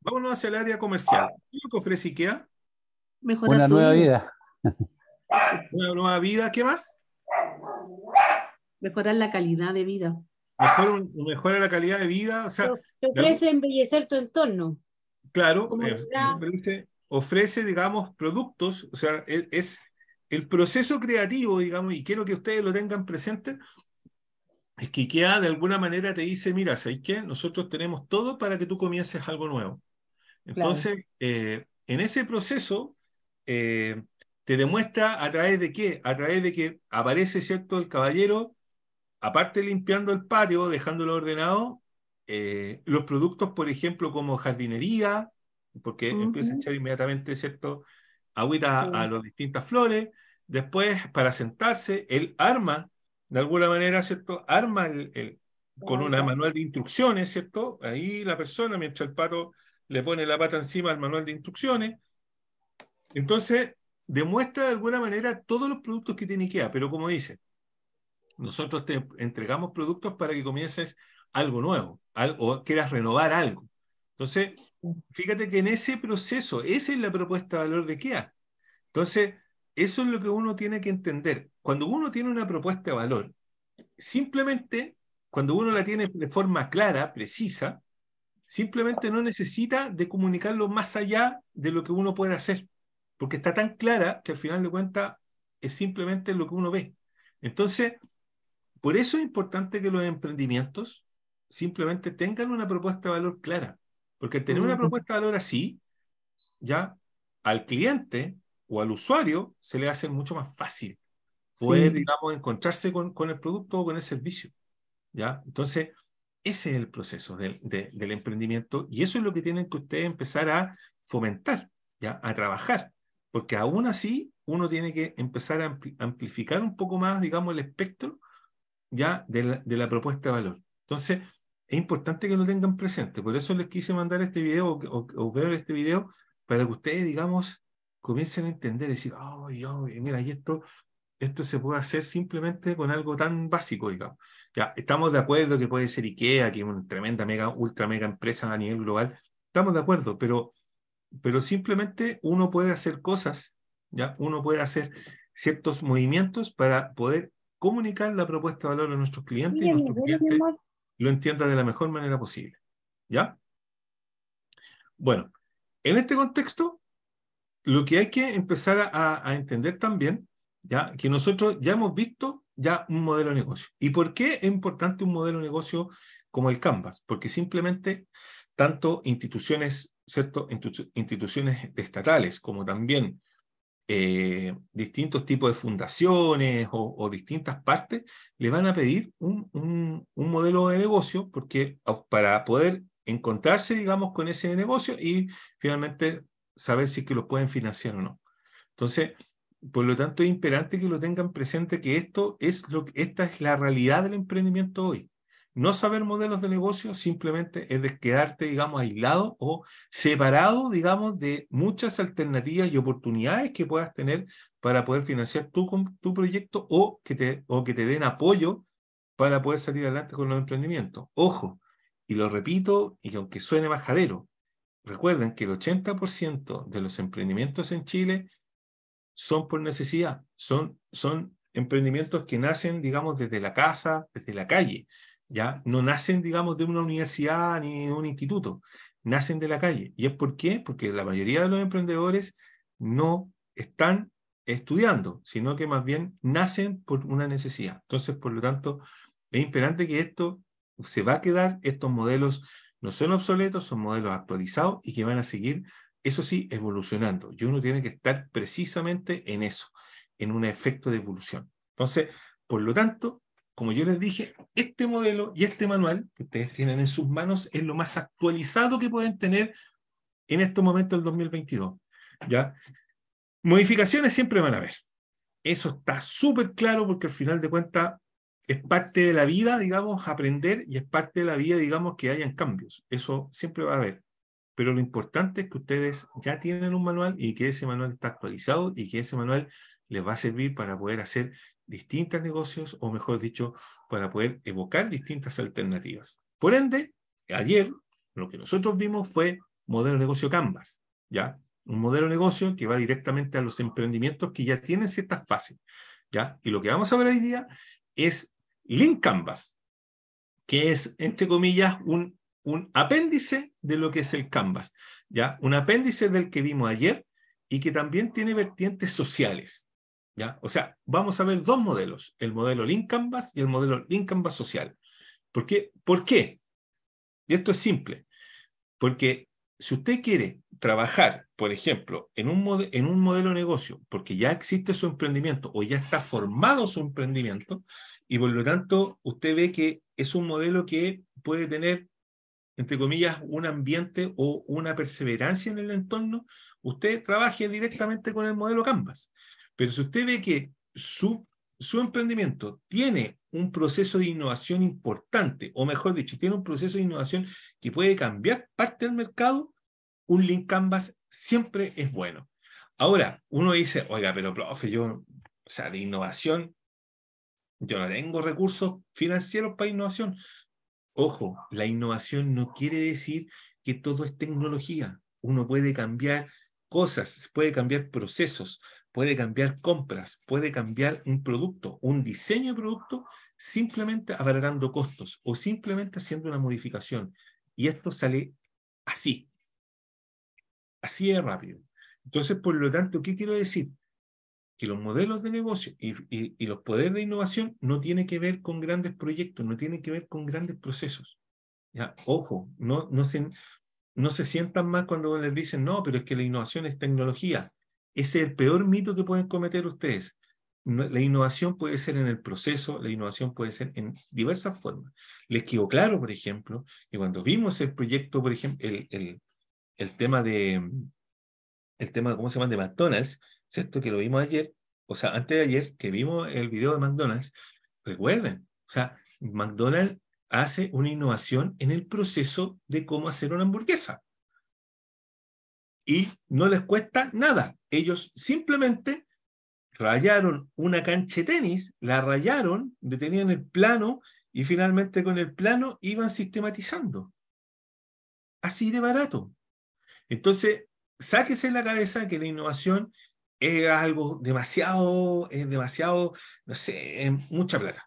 Vámonos hacia el área comercial. ¿Qué es lo que ofrece IKEA? Mejorar una nueva vida. Una nueva vida, ¿qué más? Mejorar la calidad de vida mejora, ah. la calidad de vida. O sea, te ofrece embellecer tu entorno. Claro, eh, ofrece, ofrece, digamos, productos, o sea, e, es, el proceso creativo, digamos, y quiero que ustedes lo tengan presente, es que IKEA de alguna manera te dice, mira, ¿sabes qué? Nosotros tenemos todo para que tú comiences algo nuevo. Entonces, eh, en ese proceso, eh, te demuestra a través de qué? A través de que aparece, ¿cierto?, el caballero aparte limpiando el patio, dejándolo ordenado, eh, los productos, por ejemplo, como jardinería, porque empieza a echar inmediatamente, ¿cierto? Agüita a, las distintas flores, después para sentarse, él arma, de alguna manera, ¿cierto? Arma el, con ah, un manual de instrucciones, ¿cierto? Ahí la persona, mientras el pato le pone la pata encima al manual de instrucciones. Entonces, demuestra de alguna manera todos los productos que tiene IKEA, pero como dice, nosotros te entregamos productos para que comiences algo nuevo algo, o quieras renovar algo. Entonces, fíjate que en ese proceso, esa es la propuesta de valor de KIA. Entonces, eso es lo que uno tiene que entender. Cuando uno tiene una propuesta de valor, simplemente cuando uno la tiene de forma clara, precisa, simplemente no necesita de comunicarlo más allá de lo que uno puede hacer, porque está tan clara que al final de cuentas es simplemente lo que uno ve. Entonces, por eso es importante que los emprendimientos simplemente tengan una propuesta de valor clara, porque tener una propuesta de valor así, ya al cliente o al usuario se le hace mucho más fácil poder, digamos, encontrarse con, con, el producto o con el servicio. ¿ya? Entonces, ese es el proceso del, del, emprendimiento y eso es lo que tienen que ustedes empezar a fomentar, ¿ya? a trabajar, porque aún así uno tiene que empezar a amplificar un poco más, digamos, el espectro ya de la, propuesta de valor. Entonces, es importante que lo tengan presente. Por eso les quise mandar este video o, ver este video para que ustedes, digamos, comiencen a entender, decir, oh, mira, y esto, esto se puede hacer simplemente con algo tan básico, digamos. Ya, estamos de acuerdo que puede ser IKEA, que es una tremenda, mega, ultra, mega empresa a nivel global. Estamos de acuerdo, pero, pero simplemente uno puede hacer cosas, ya, uno puede hacer ciertos movimientos para poder comunicar la propuesta de valor a nuestros clientes y nuestros clientes lo entienda de la mejor manera posible. ¿Ya? Bueno, en este contexto, lo que hay que empezar a, entender también, ya que nosotros ya hemos visto ya un modelo de negocio. ¿Y por qué es importante un modelo de negocio como el Canvas? Porque simplemente tanto instituciones, ¿cierto? Instituciones estatales como también eh, distintos tipos de fundaciones o, distintas partes le van a pedir un, modelo de negocio porque para poder encontrarse, digamos, con ese negocio y finalmente saber si es que lo pueden financiar o no. Entonces, por lo tanto, es imperante que lo tengan presente que esto es lo, esta es la realidad del emprendimiento hoy no saber modelos de negocio simplemente es de quedarte, digamos, aislado o separado, digamos, de muchas alternativas y oportunidades que puedas tener para poder financiar tu, proyecto o que, te, den apoyo para poder salir adelante con los emprendimientos. Ojo, y lo repito, y aunque suene majadero, recuerden que el 80% de los emprendimientos en Chile son por necesidad, son emprendimientos que nacen, digamos, desde la casa, desde la calle. ¿ya? No nacen, digamos, de una universidad ni de un instituto, nacen de la calle. ¿Y es por qué? Porque la mayoría de los emprendedores no están estudiando, sino que más bien nacen por una necesidad. Entonces, por lo tanto, es imperante que esto se va a quedar, estos modelos no son obsoletos, son modelos actualizados y que van a seguir, eso sí, evolucionando. Y uno tiene que estar precisamente en eso, en un efecto de evolución. Entonces, por lo tanto, como yo les dije, este modelo y este manual que ustedes tienen en sus manos es lo más actualizado que pueden tener en este momento del 2022. ¿ya? Modificaciones siempre van a haber. Eso está súper claro porque al final de cuentas es parte de la vida, digamos, aprender y es parte de la vida, digamos, que hayan cambios. Eso siempre va a haber. Pero lo importante es que ustedes ya tienen un manual y que ese manual está actualizado y que ese manual les va a servir para poder hacer distintos negocios, o mejor dicho, para poder evocar distintas alternativas. Por ende, ayer lo que nosotros vimos fue modelo de negocio Canvas, ¿ya? Un modelo de negocio que va directamente a los emprendimientos que ya tienen ciertas fases, ¿ya? Y lo que vamos a ver hoy día es Link Canvas, que es, entre comillas, un, un apéndice de lo que es el Canvas, ¿ya? Un apéndice del que vimos ayer y que también tiene vertientes sociales, o sea, vamos a ver dos modelos, el modelo Lean Canvas y el modelo Lean Canvas social. ¿Por qué? ¿Por Y esto es simple, porque si usted quiere trabajar, por ejemplo, en un, en un modelo negocio, porque ya existe su emprendimiento o ya está formado su emprendimiento, y por lo tanto usted ve que es un modelo que puede tener, entre comillas, un ambiente o una perseverancia en el entorno, usted trabaje directamente con el modelo Canvas. Pero si usted ve que su, su emprendimiento tiene un proceso de innovación importante, o mejor dicho, tiene un proceso de innovación que puede cambiar parte del mercado, un link canvas siempre es bueno. Ahora, uno dice, oiga, pero profe, yo, o sea, de innovación, yo no tengo recursos financieros para innovación. Ojo, la innovación no quiere decir que todo es tecnología. Uno puede cambiar cosas, puede cambiar procesos, puede cambiar compras, puede cambiar un producto, un diseño de producto, simplemente abaratando costos o simplemente haciendo una modificación. Y esto sale así, así de rápido. Entonces, por lo tanto, ¿qué quiero decir? Que los modelos de negocio y, los poderes de innovación no tienen que ver con grandes proyectos, no tienen que ver con grandes procesos. Ya, ojo, no, no, se, no se sientan mal cuando les dicen, no, pero es que la innovación es tecnología. Ese es el peor mito que pueden cometer ustedes. la innovación puede ser en el proceso, la innovación puede ser en diversas formas. Les quedó claro, por ejemplo, que cuando vimos el proyecto, por ejemplo, el, el, el tema de, el tema, ¿cómo se llama?, de McDonald's, ¿cierto? Que lo vimos ayer, o sea, antes de ayer, que vimos el video de McDonald's, recuerden, o sea, McDonald's hace una innovación en el proceso de cómo hacer una hamburguesa. Y no les cuesta nada ellos simplemente rayaron una cancha de tenis, la rayaron, detenían el plano y finalmente con el plano iban sistematizando. Así de barato. Entonces, sáquese en la cabeza que la innovación es algo demasiado, es demasiado, no sé, mucha plata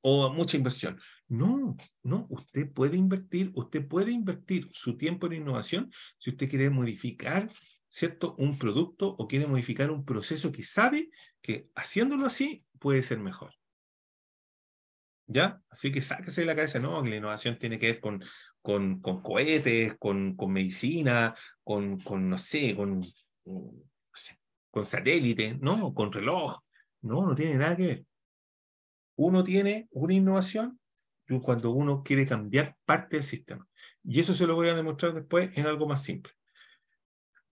o mucha inversión. No, no, usted puede invertir, usted puede invertir su tiempo en innovación si usted quiere modificar ¿cierto? un producto o quiere modificar un proceso que sabe que haciéndolo así puede ser mejor. ¿Ya? Así que sáquese de la cabeza, no, la innovación tiene que ver con, con, cohetes, con, medicina, con, con, no sé, con, con satélite, ¿no? Con reloj. No, no tiene nada que ver. Uno tiene una innovación cuando uno quiere cambiar parte del sistema. Y eso se lo voy a demostrar después en algo más simple.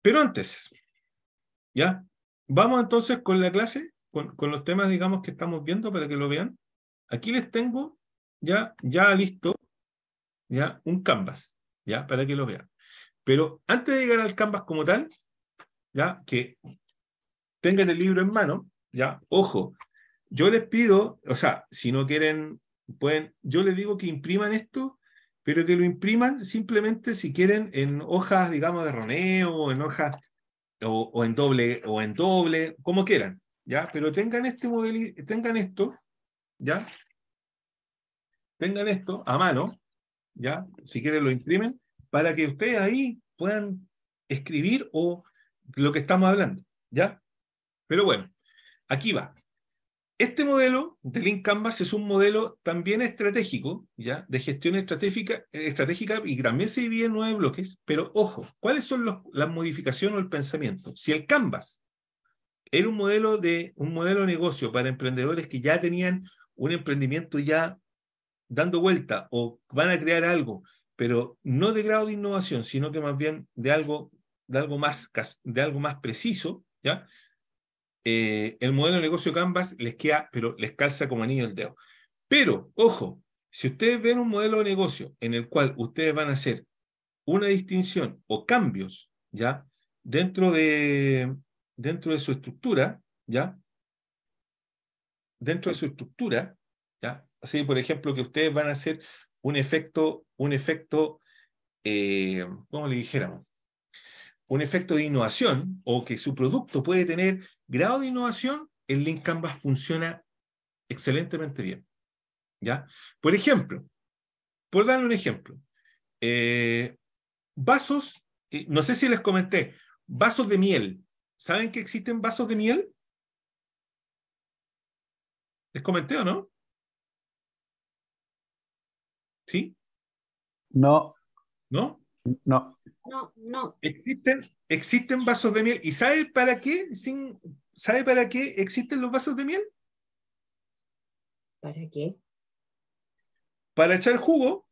Pero antes, ¿ya? Vamos entonces con la clase, con, los temas, digamos, que estamos viendo para que lo vean. Aquí les tengo ya, ya listo, ya, un canvas, ya, para que lo vean. Pero antes de llegar al canvas como tal, ya, que tengan el libro en mano, ya, ojo, yo les pido, o sea, si no quieren, pueden, yo les digo que impriman esto pero que lo impriman simplemente si quieren en hojas, digamos, de roneo, o en hojas, o, en doble, o en doble, como quieran, ¿ya? Pero tengan este modelo, tengan esto, ¿ya? Tengan esto a mano, ¿ya? Si quieren lo imprimen, para que ustedes ahí puedan escribir o lo que estamos hablando, ¿ya? Pero bueno, aquí va. Este modelo de Lean Canvas es un modelo también estratégico, ¿ya? De gestión estratégica, estratégica y también se divide en nueve bloques, pero ojo, ¿cuáles son las modificaciones o el pensamiento? Si el Canvas era un modelo de, un modelo de negocio para emprendedores que ya tenían un emprendimiento ya dando vuelta o van a crear algo, pero no de grado de innovación, sino que más bien de algo, de algo, más, de algo más preciso, ¿ya? Eh, el modelo de negocio Canvas les queda, pero les calza como anillo el dedo. Pero, ojo, si ustedes ven un modelo de negocio en el cual ustedes van a hacer una distinción o cambios, ¿ya? Dentro de, dentro de su estructura, ¿ya? Dentro de su estructura, ¿ya? Así, por ejemplo, que ustedes van a hacer un efecto, un efecto, eh, ¿cómo le dijéramos? un efecto de innovación o que su producto puede tener grado de innovación, el Link Canvas funciona excelentemente bien. ¿ya? Por ejemplo, por dar un ejemplo, eh, vasos, eh, no sé si les comenté, vasos de miel. ¿Saben que existen vasos de miel? ¿Les comenté o no? ¿Sí? No. ¿No? No no, no. Existen, existen vasos de miel. ¿Y sabe para qué? ¿Sabe para qué existen los vasos de miel? ¿Para qué? Para echar jugo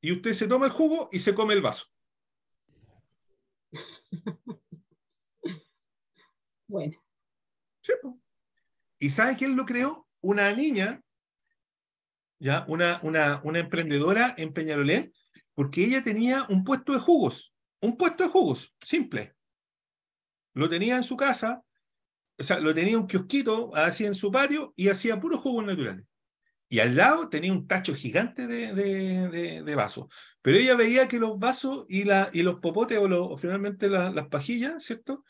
y usted se toma el jugo y se come el vaso. [LAUGHS] bueno. Sí, ¿Y sabe quién lo creó? Una niña, ya, una, una, una emprendedora en Peñarolén, porque ella tenía un puesto de jugos un puesto de jugos, simple. Lo tenía en su casa, o sea, lo tenía un kiosquito, así en su patio y hacía puros jugos naturales. Y al lado tenía un tacho gigante de, de, vasos. Pero ella veía que los vasos y, la, y los popotes o, finalmente las pajillas, ¿cierto?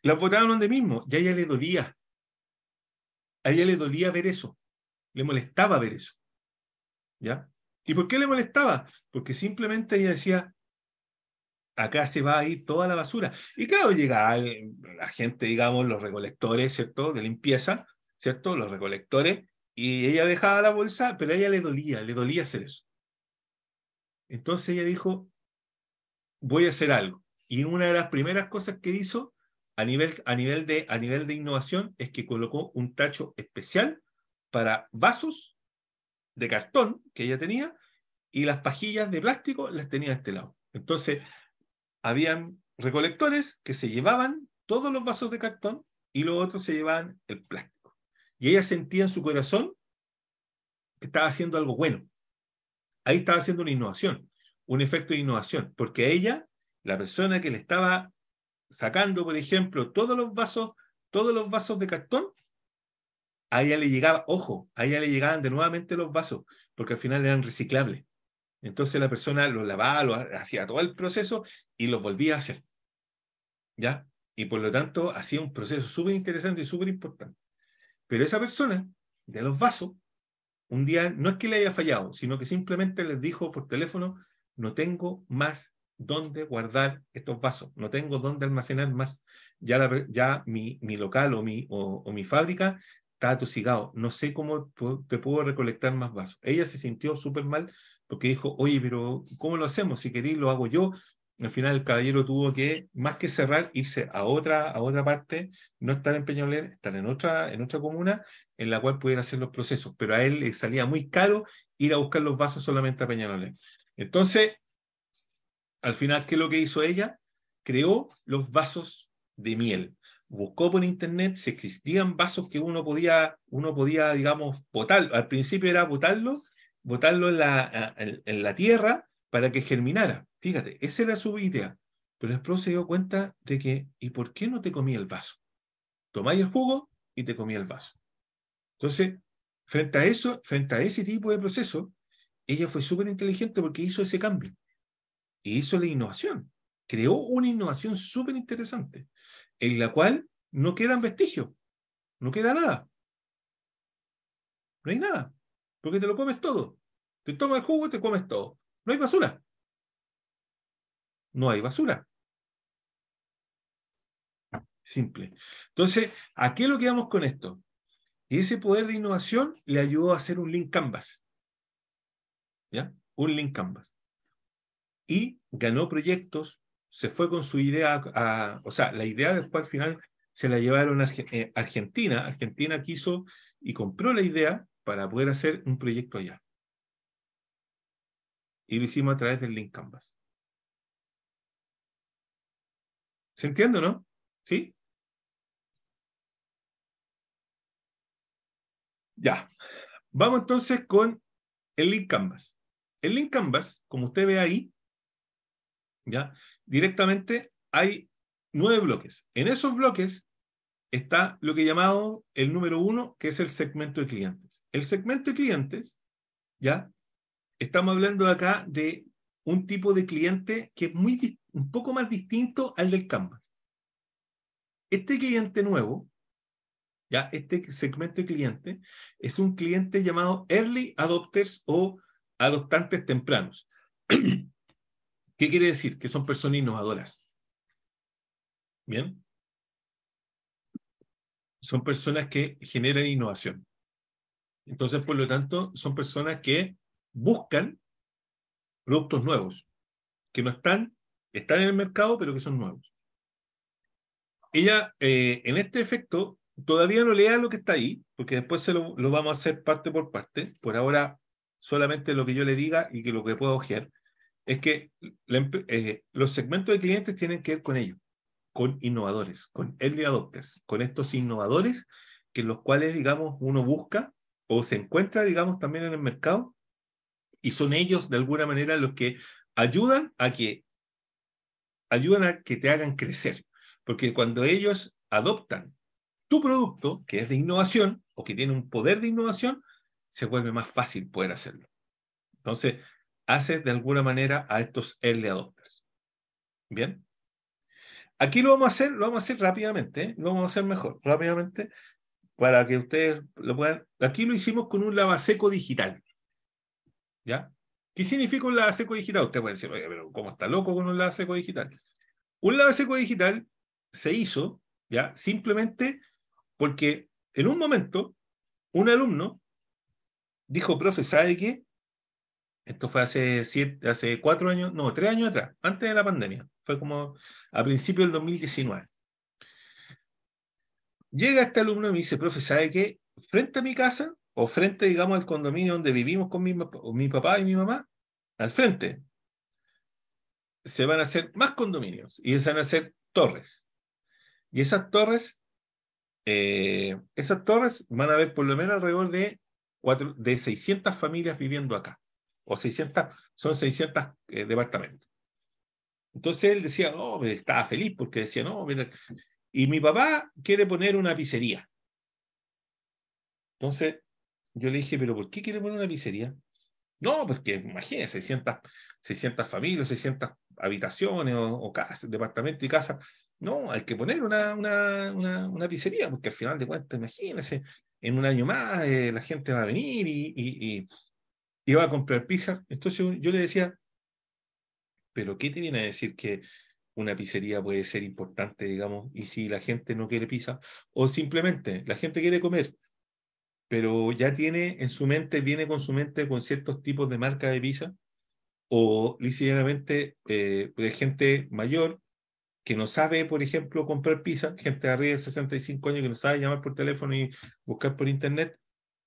Las botaban donde mismo. Y a ella le dolía. A ella le dolía ver eso. Le molestaba ver eso. ¿Ya? ¿Y por qué le molestaba? Porque simplemente ella decía, acá se va a ir toda la basura. Y claro, llega la gente, digamos, los recolectores, ¿cierto? De limpieza, ¿cierto? Los recolectores, y ella dejaba la bolsa, pero a ella le dolía, le dolía hacer eso. Entonces ella dijo, voy a hacer algo. Y una de las primeras cosas que hizo a nivel, a nivel, de, a nivel de innovación es que colocó un tacho especial para vasos de cartón que ella tenía y las pajillas de plástico las tenía de este lado. Entonces, habían recolectores que se llevaban todos los vasos de cartón y los otros se llevaban el plástico. Y ella sentía en su corazón que estaba haciendo algo bueno. Ahí estaba haciendo una innovación, un efecto de innovación, porque a ella, la persona que le estaba sacando, por ejemplo, todos los vasos, todos los vasos de cartón, a ella le llegaba, ojo, a ella le llegaban de nuevamente los vasos, porque al final eran reciclables. Entonces la persona lo lavaba, lo hacía todo el proceso y lo volvía a hacer. ¿Ya? Y por lo tanto hacía un proceso súper interesante y súper importante. Pero esa persona de los vasos, un día no es que le haya fallado, sino que simplemente les dijo por teléfono, no tengo más dónde guardar estos vasos, no tengo dónde almacenar más. Ya, ya mi, mi, local o mi, o, o mi fábrica está atosigado, no sé cómo te puedo recolectar más vasos. Ella se sintió súper mal que dijo, oye, pero ¿cómo lo hacemos? Si queréis, lo hago yo. Al final el caballero tuvo que, más que cerrar, irse a otra, a otra parte, no estar en Peñalolén, estar en otra, en otra comuna en la cual pudiera hacer los procesos. Pero a él le salía muy caro ir a buscar los vasos solamente a Peñalolén. Entonces, al final, ¿qué es lo que hizo ella? Creó los vasos de miel. Buscó por internet si existían vasos que uno podía, uno podía digamos, botar. Al principio era botarlo botarlo en la, en, la tierra para que germinara. Fíjate, esa era su idea. Pero después se dio cuenta de que, ¿y por qué no te comí el vaso? Tomáis el jugo y te comí el vaso. Entonces, frente a eso, frente a ese tipo de proceso, ella fue súper inteligente porque hizo ese cambio. Y hizo la innovación. Creó una innovación súper interesante, en la cual no quedan vestigios, no queda nada. No hay nada porque te lo comes todo. Te tomas el jugo y te comes todo. No hay basura. No hay basura. Simple. Entonces, ¿a qué lo quedamos con esto? Y ese poder de innovación le ayudó a hacer un link canvas. ¿Ya? Un link canvas. Y ganó proyectos, se fue con su idea, a, o sea, la idea después al final se la llevaron a eh, Argentina. Argentina quiso y compró la idea para poder hacer un proyecto allá. Y lo hicimos a través del link Canvas. ¿Se entiende, no? ¿Sí? Ya. Vamos entonces con el link Canvas. El link Canvas, como usted ve ahí, ya, directamente hay nueve bloques. En esos bloques está lo que llamado el número uno, que es el segmento de clientes. El segmento de clientes, ¿ya? Estamos hablando acá de un tipo de cliente que es muy, un poco más distinto al del Canvas. Este cliente nuevo, ya este segmento de cliente, es un cliente llamado early adopters o adoptantes tempranos. [CLEARS THROAT] ¿Qué quiere decir? Que son personas innovadoras. Bien son personas que generan innovación. Entonces, por lo tanto, son personas que buscan productos nuevos, que no están, están en el mercado, pero que son nuevos. Ella, eh, en este efecto, todavía no lea lo que está ahí, porque después lo, vamos a hacer parte por parte. Por ahora, solamente lo que yo le diga y que lo que pueda ojear es que eh, los segmentos de clientes tienen que ver con ellos con innovadores, con early adopters, con estos innovadores que los cuales, digamos, uno busca o se encuentra, digamos, también en el mercado y son ellos de alguna manera los que ayudan a que ayudan a que te hagan crecer, porque cuando ellos adoptan tu producto que es de innovación o que tiene un poder de innovación, se vuelve más fácil poder hacerlo. Entonces, haces de alguna manera a estos early adopters. ¿Bien? Aquí lo vamos a hacer, lo vamos a hacer rápidamente, ¿eh? lo vamos a hacer mejor, rápidamente, para que ustedes lo puedan. Aquí lo hicimos con un lavaseco digital. ¿Ya? ¿Qué significa un lavaseco digital? Usted puede decir, oye, pero ¿cómo está loco con un lavaseco digital? Un lavaseco digital se hizo, ¿ya? Simplemente porque en un momento un alumno dijo, profe, ¿sabe qué? Esto fue hace, cuatro años, no, tres años atrás, antes de la pandemia. Fue como a principios del 2019. Llega este alumno y me dice, profe, ¿sabe qué? Frente a mi casa, o frente, digamos, al condominio donde vivimos con mi, papá y mi mamá, al frente, se van a hacer más condominios y se van a hacer torres. Y esas torres, eh, esas torres van a haber por lo menos alrededor de, cuatro, de 600 familias viviendo acá o 600, son 600 eh, departamentos. Entonces él decía, no, estaba feliz porque decía, no, mira. y mi papá quiere poner una pizzería. Entonces yo le dije, pero ¿por qué quiere poner una pizzería? No, porque imagínese 600, 600 familias, 600 habitaciones o, casas, departamentos y casas. No, hay que poner una, una, una, una, pizzería, porque al final de cuentas, imagínense, en un año más eh, la gente va a venir y, y, iba a comprar pizza. Entonces yo le decía, pero ¿qué te viene a decir que una pizzería puede ser importante, digamos, y si la gente no quiere pizza? O simplemente la gente quiere comer, pero ya tiene en su mente, viene con su mente con ciertos tipos de marca de pizza, o lisianamente eh, de pues, gente mayor que no sabe, por ejemplo, comprar pizza, gente de arriba de 65 años que no sabe llamar por teléfono y buscar por internet,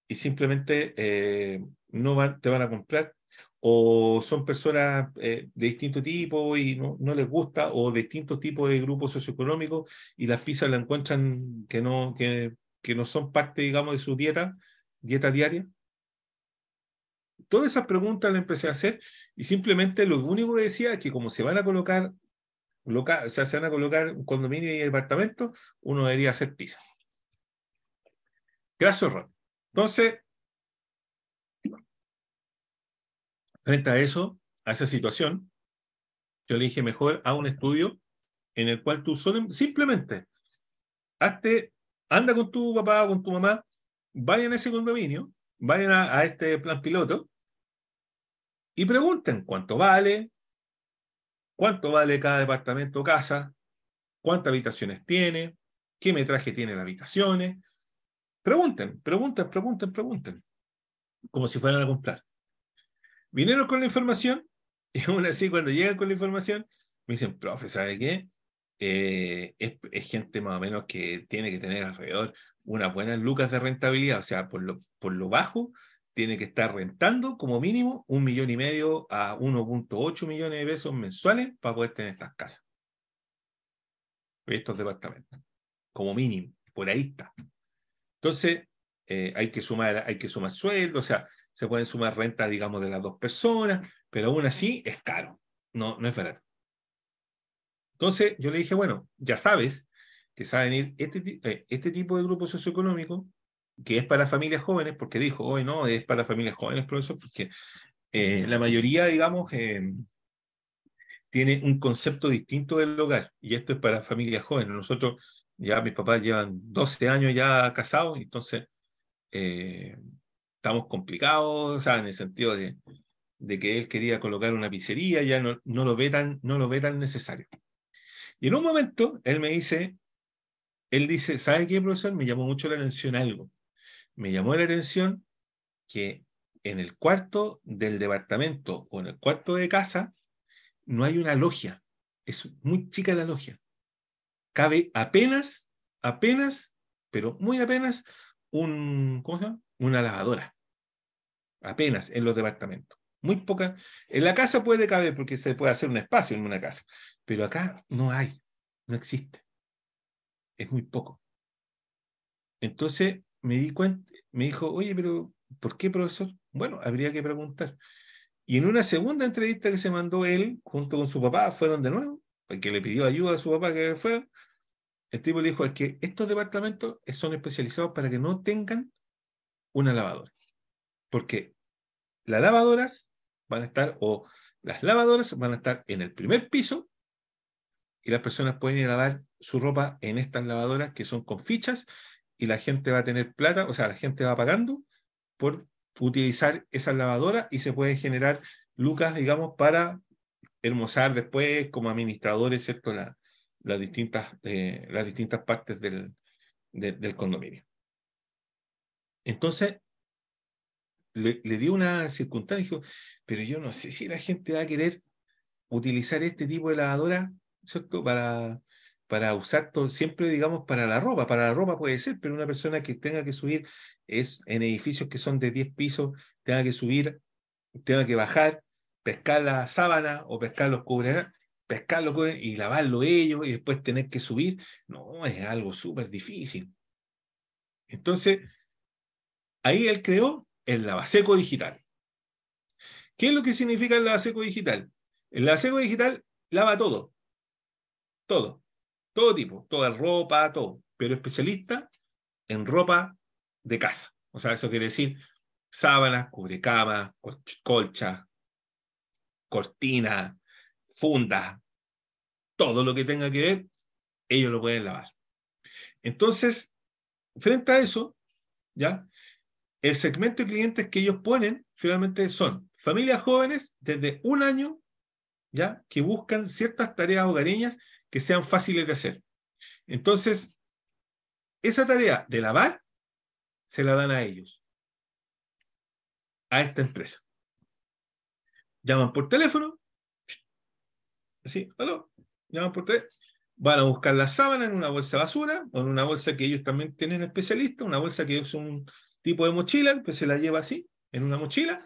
y simplemente eh, no te van a comprar o son personas eh, de distinto tipo y no, no, les gusta, o distintos tipos de grupos socioeconómicos y las pizzas la encuentran que no, que, que no son parte, digamos, de su dieta, dieta diaria? Todas esas preguntas las empecé a hacer y simplemente lo único que decía es que como se van a colocar, loca, sea, se van a colocar un condominio y departamento, uno debería hacer pizza. Gracias, Ron. Entonces, Frente a eso, a esa situación, yo le dije, mejor a un estudio en el cual tú solo, simplemente hazte, anda con tu papá o con tu mamá, vayan a ese condominio, vayan a, a este plan piloto y pregunten cuánto vale, cuánto vale cada departamento o casa, cuántas habitaciones tiene, qué metraje tiene las habitaciones. Pregunten, pregunten, pregunten, pregunten, como si fueran a comprar. Vinieron con la información [LAUGHS] y aún así cuando llegan con la información me dicen, profe, ¿sabe qué? Eh, es, gente más o menos que tiene que tener alrededor unas buenas lucas de rentabilidad, o sea, por lo, por lo bajo tiene que estar rentando como mínimo un millón y medio a 1.8 millones de pesos mensuales para poder tener estas casas, estos departamentos, como mínimo, por ahí está. Entonces, eh, hay, que sumar, hay que sumar sueldo, o sea, se pueden sumar rentas, digamos, de las dos personas, pero aún así es caro, no, no es barato. Entonces yo le dije, bueno, ya sabes que saben ir este, eh, este tipo de grupo socioeconómico, que es para familias jóvenes, porque dijo, hoy no, es para familias jóvenes, profesor, porque eh, la mayoría, digamos, em, tiene un concepto distinto del hogar, y esto es para familias jóvenes. Nosotros, ya mis papás llevan 12 años ya casados, entonces eh, estamos complicados, o sea, en el sentido de, que él quería colocar una pizzería, ya no, lo ve tan, no lo ve necesario. Y en un momento él me dice, él dice, ¿sabe qué, profesor? Me llamó mucho la atención algo. Me llamó la atención que en el cuarto del departamento o en el cuarto de casa no hay una logia. Es muy chica la logia. Cabe apenas, apenas, pero muy apenas, un, ¿cómo se llama? Una lavadora apenas en los departamentos. Muy poca. En la casa puede caber porque se puede hacer un espacio en una casa, pero acá no hay, no existe. Es muy poco. Entonces me di cuenta, me dijo, oye, pero ¿por qué, profesor? Bueno, habría que preguntar. Y en una segunda entrevista que se mandó él, junto con su papá, fueron de nuevo, porque le pidió ayuda a su papá que fuera. El tipo le dijo, es que estos departamentos son especializados para que no tengan una lavadora. Porque las lavadoras van a estar, o las lavadoras van a estar en el primer piso y las personas pueden ir a lavar su ropa en estas lavadoras que son con fichas y la gente va a tener plata, o sea, la gente va pagando por utilizar esas lavadoras y se puede generar lucas, digamos, para hermosar después como administradores, ¿cierto? las, distintas, eh, las distintas partes del, del condominio. Entonces, le, dio una circunstancia, dijo, pero yo no sé si la gente va a querer utilizar este tipo de lavadora, ¿cierto? Para, para usar todo, siempre, digamos, para la ropa. Para la ropa puede ser, pero una persona que tenga que subir es en edificios que son de 10 pisos, tenga que subir, tenga que bajar, pescar la sábana o pescar los cubres, los cubres y lavarlo ellos y después tener que subir. No, es algo súper difícil. Entonces, ahí él creó el lavaseco digital. ¿Qué es lo que significa el lavaseco digital? El lavaseco digital lava todo. Todo. Todo tipo. Toda ropa, todo. Pero especialista en ropa de casa. O sea, eso quiere decir sábanas, cubrecamas, colcha, cortina, funda, todo lo que tenga que ver, ellos lo pueden lavar. Entonces, frente a eso, ¿ya? el segmento de clientes que ellos ponen finalmente son familias jóvenes desde un año, ¿ya? Que buscan ciertas tareas hogareñas que sean fáciles de hacer. Entonces, esa tarea de lavar se la dan a ellos, a esta empresa. Llaman por teléfono, así, aló, llaman por teléfono, van a buscar la sábana en una bolsa basura o en una bolsa que ellos también tienen especialista, una bolsa que ellos son tipo de mochila, pues se la lleva así, en una mochila,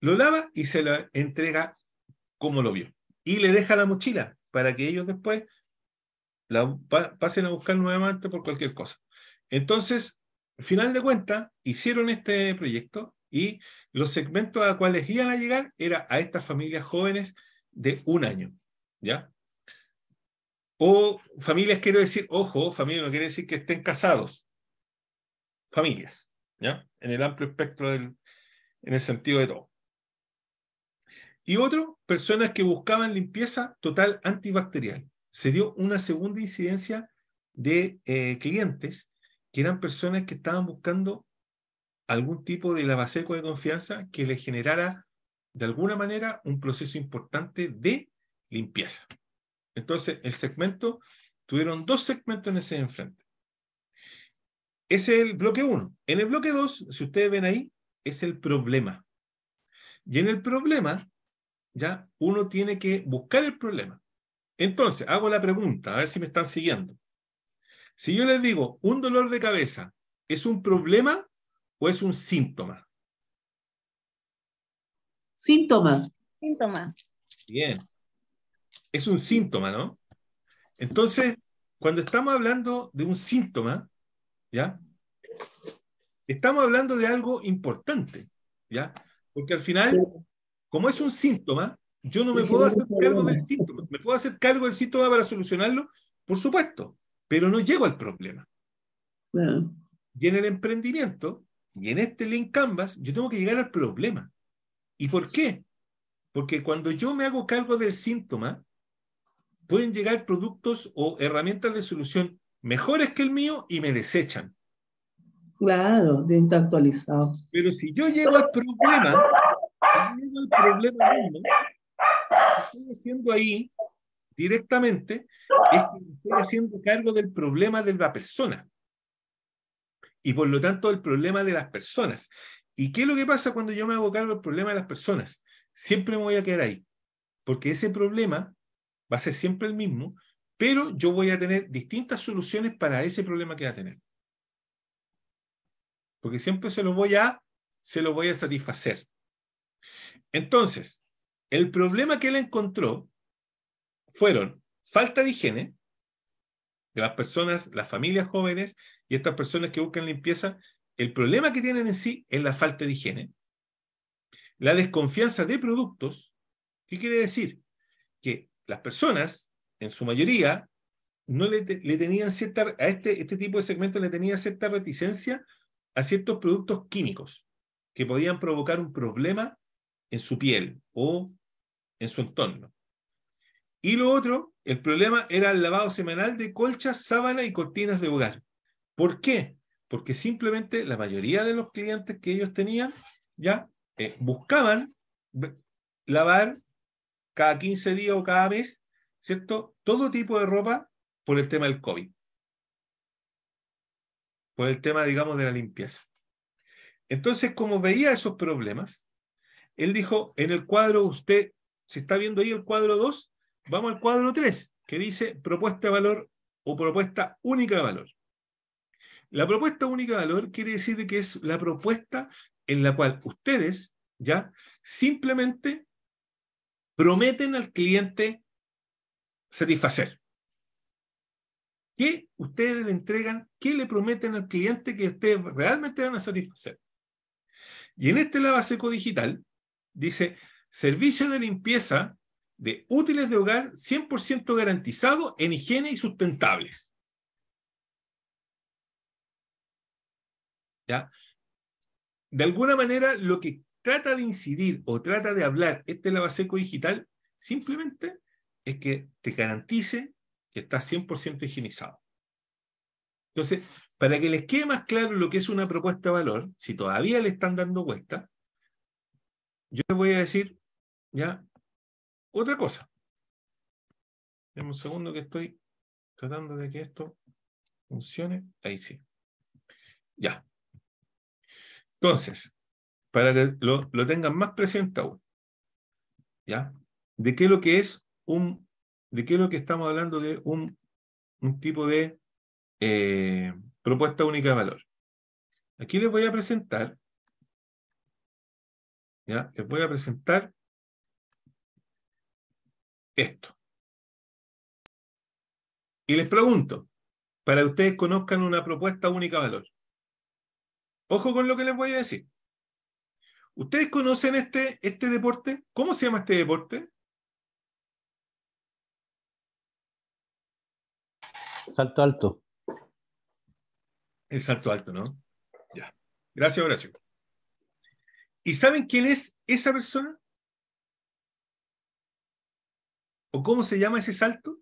lo lava y se la entrega como lo vio. Y le deja la mochila para que ellos después la pasen a buscar nuevamente por cualquier cosa. Entonces, final de cuentas, hicieron este proyecto y los segmentos a los cuales iban a llegar era a estas familias jóvenes de un año, ¿ya? O familias, quiero decir, ojo, familia no quiere decir que estén casados, familias, en el amplio espectro del, en el sentido de todo. Y otro, personas que buscaban limpieza total antibacterial. Se dio una segunda incidencia de eh, clientes que eran personas que estaban buscando algún tipo de lavaseco de confianza que les generara de alguna manera un proceso importante de limpieza. Entonces, el segmento, tuvieron dos segmentos en ese enfrente es el bloque 1. En el bloque 2, si ustedes ven ahí, es el problema. Y en el problema, ya uno tiene que buscar el problema. Entonces, hago la pregunta, a ver si me están siguiendo. Si yo les digo, un dolor de cabeza, ¿es un problema o es un síntoma? Síntoma. Síntoma. Bien. Es un síntoma, ¿no? Entonces, cuando estamos hablando de un síntoma, ¿ya? Estamos hablando de algo importante, ¿ya? Porque al final, como es un síntoma, yo no me puedo hacer cargo del síntoma. Me puedo hacer cargo del síntoma para solucionarlo, por supuesto, pero no llego al problema. Y en el emprendimiento, y en este link Canvas, yo tengo que llegar al problema. ¿Y por qué? Porque cuando yo me hago cargo del síntoma, pueden llegar productos o herramientas de solución mejores que el mío y me desechan. Claro, de actualizado. Pero si yo llego al problema, llego al problema mismo, estoy haciendo ahí directamente es que estoy haciendo cargo del problema de la persona. Y por lo tanto, el problema de las personas. ¿Y qué es lo que pasa cuando yo me hago cargo del problema de las personas? Siempre me voy a quedar ahí. Porque ese problema va a ser siempre el mismo pero yo voy a tener distintas soluciones para ese problema que va a tener. Porque siempre se lo voy a, se lo voy a satisfacer. Entonces, el problema que él encontró fueron falta de higiene de las personas, las familias jóvenes y estas personas que buscan limpieza. El problema que tienen en sí es la falta de higiene, la desconfianza de productos. ¿Qué quiere decir? Que las personas en su mayoría, no le, tenían cierta, a este, este tipo de segmento le tenía cierta reticencia a ciertos productos químicos que podían provocar un problema en su piel o en su entorno. Y lo otro, el problema era el lavado semanal de colchas, sábanas y cortinas de hogar. ¿Por qué? Porque simplemente la mayoría de los clientes que ellos tenían ya eh, buscaban lavar cada 15 días o cada mes ¿cierto? Todo tipo de ropa por el tema del COVID. Por el tema, digamos, de la limpieza. Entonces, como veía esos problemas, él dijo, en el cuadro usted, se está viendo ahí el cuadro 2, vamos al cuadro 3, que dice propuesta de valor o propuesta única de valor. La propuesta única de valor quiere decir que es la propuesta en la cual ustedes ya simplemente prometen al cliente satisfacer. ¿Qué ustedes le entregan? ¿Qué le prometen al cliente que ustedes realmente van a satisfacer? Y en este lavaseco digital dice, servicio de limpieza de útiles de hogar 100% garantizado en higiene y sustentables. ¿Ya? De alguna manera, lo que trata de incidir o trata de hablar este lavaseco digital simplemente es que te garantice que estás 100% higienizado. Entonces, para que les quede más claro lo que es una propuesta de valor, si todavía le están dando vuelta, yo les voy a decir ya otra cosa. Dame un segundo que estoy tratando de que esto funcione. Ahí sí. Ya. Entonces, para que lo, lo tengan más presente aún, ¿ya? ¿De qué lo que es ¿de qué es lo que estamos hablando? De un, tipo de eh, propuesta única de valor. Aquí les voy a presentar, Les voy a presentar esto. Y les pregunto, para que ustedes conozcan una propuesta única de valor. Ojo con lo que les voy a decir. ¿Ustedes conocen este, este deporte? ¿Cómo se llama este deporte? salto alto. El salto alto, ¿no? Ya. Gracias, Horacio. ¿Y saben quién es esa persona? ¿O cómo se llama ese salto?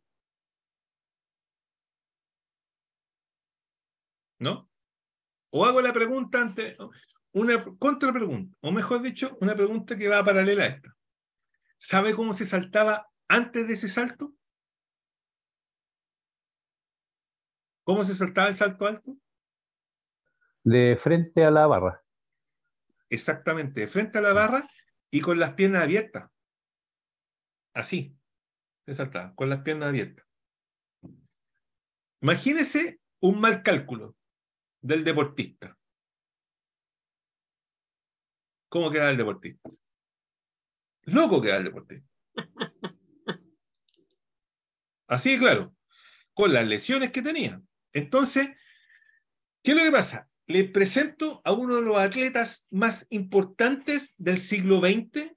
¿No? O hago la pregunta antes, una contrapregunta, o mejor dicho, una pregunta que va paralela a esta. ¿Sabe cómo se saltaba antes de ese salto? ¿Cómo se saltaba el salto alto? De frente a la barra. Exactamente, de frente a la barra y con las piernas abiertas. Así, se saltaba, con las piernas abiertas. Imagínese un mal cálculo del deportista. ¿Cómo queda el deportista? Loco queda el deportista. [LAUGHS] Así, claro, con las lesiones que tenía. Entonces, ¿qué es lo que pasa? Le presento a uno de los atletas más importantes del siglo XX,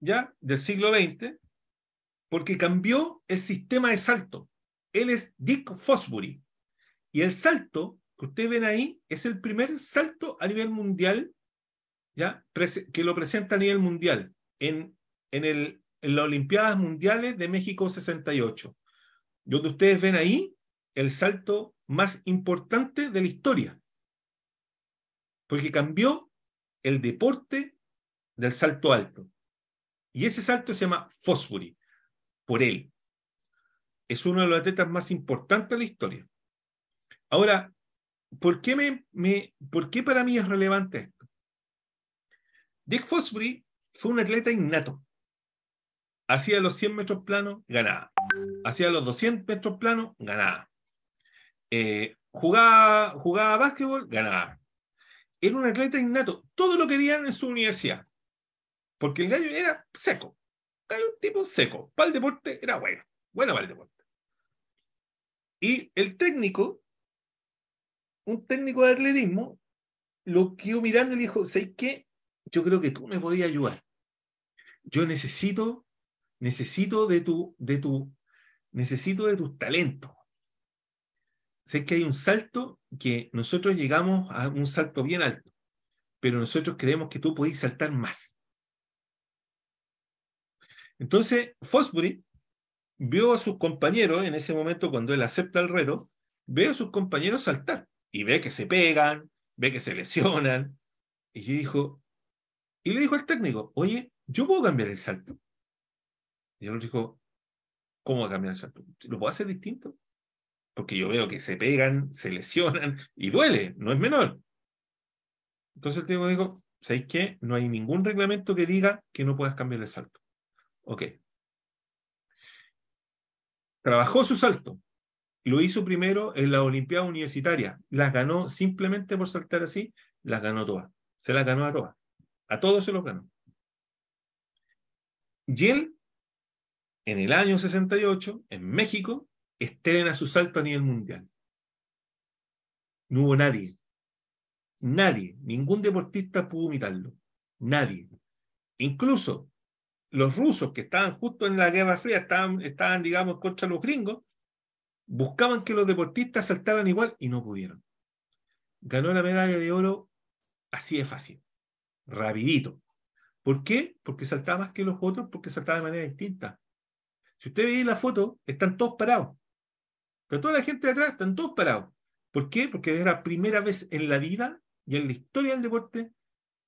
¿ya? Del siglo XX, porque cambió el sistema de salto. Él es Dick Fosbury. Y el salto que ustedes ven ahí es el primer salto a nivel mundial, ¿ya? Que lo presenta a nivel mundial en, en, el, en las Olimpiadas Mundiales de México 68. Donde ustedes ven ahí el salto más importante de la historia, porque cambió el deporte del salto alto. Y ese salto se llama Fosbury, por él. Es uno de los atletas más importantes de la historia. Ahora, ¿por qué, para mí es relevante esto? Dick Fosbury fue un atleta innato. Hacía los 100 metros planos, ganaba. Hacía los 200 metros planos, ganaba. Eh, jugaba, jugaba básquetbol, ganaba. Era un atleta innato. Todo lo querían en su universidad. Porque el gallo era seco. un tipo seco. Para el deporte era bueno. Bueno para el deporte. Y el técnico, un técnico de atletismo, lo quedó mirando y le dijo, ¿sabes qué? Yo creo que tú me podías ayudar. Yo necesito, necesito de tu, de tu, necesito de tus talentos sé que hay un salto que nosotros llegamos a un salto bien alto, pero nosotros creemos que tú podés saltar más. Entonces, Fosbury vio a sus compañeros en ese momento cuando él acepta el reto, ve a sus compañeros saltar y ve que se pegan, ve que se lesionan. Y dijo, le dijo al técnico, oye, yo puedo cambiar el salto. Y él dijo, ¿cómo va a cambiar el salto? ¿Lo puedo hacer distinto? porque yo veo que se pegan, se lesionan [LAUGHS] y duele, no es menor. Entonces el técnico dijo, ¿sabéis qué? No hay ningún reglamento que diga que no puedas cambiar el salto. Ok. Trabajó su salto. Lo hizo primero en la Olimpiada Universitaria. Las ganó simplemente por saltar así, las ganó todas. Se las ganó a todas. A todos se los ganó. Y él, en el año 68, en México, estrena su salto a nivel mundial. No hubo nadie. Nadie, ningún deportista pudo imitarlo. Nadie. Incluso los rusos que estaban justo en la Guerra Fría, estaban, estaban digamos, contra los gringos, buscaban que los deportistas saltaran igual y no pudieron. Ganó la medalla de oro así de fácil, rapidito. ¿Por qué? Porque saltaba más que los otros, porque saltaba de manera distinta. Si usted ve la foto, están todos parados. Pero toda la gente de atrás están todos parados. ¿Por qué? Porque es la primera vez en la vida y en la historia del deporte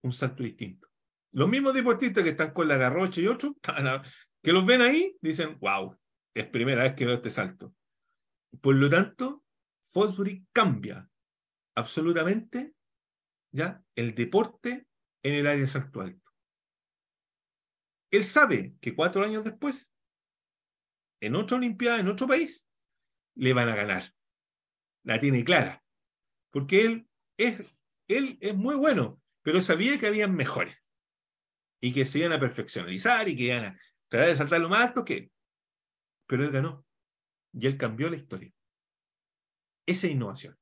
un salto distinto. Los mismos deportistas que están con la garrocha y otros, [LAUGHS] que los ven ahí, dicen, wow, es primera vez que veo este salto. Por lo tanto, Fosbury cambia absolutamente ya el deporte en el área de salto alto. Él sabe que cuatro años después, en otra Olimpiada, en otro país, le van a ganar. La tiene clara. Porque él es, él es muy bueno, pero sabía que había mejores y que se iban a perfeccionalizar y que iban a tratar de saltar lo más alto que Pero él ganó y él cambió la historia. Esa innovación.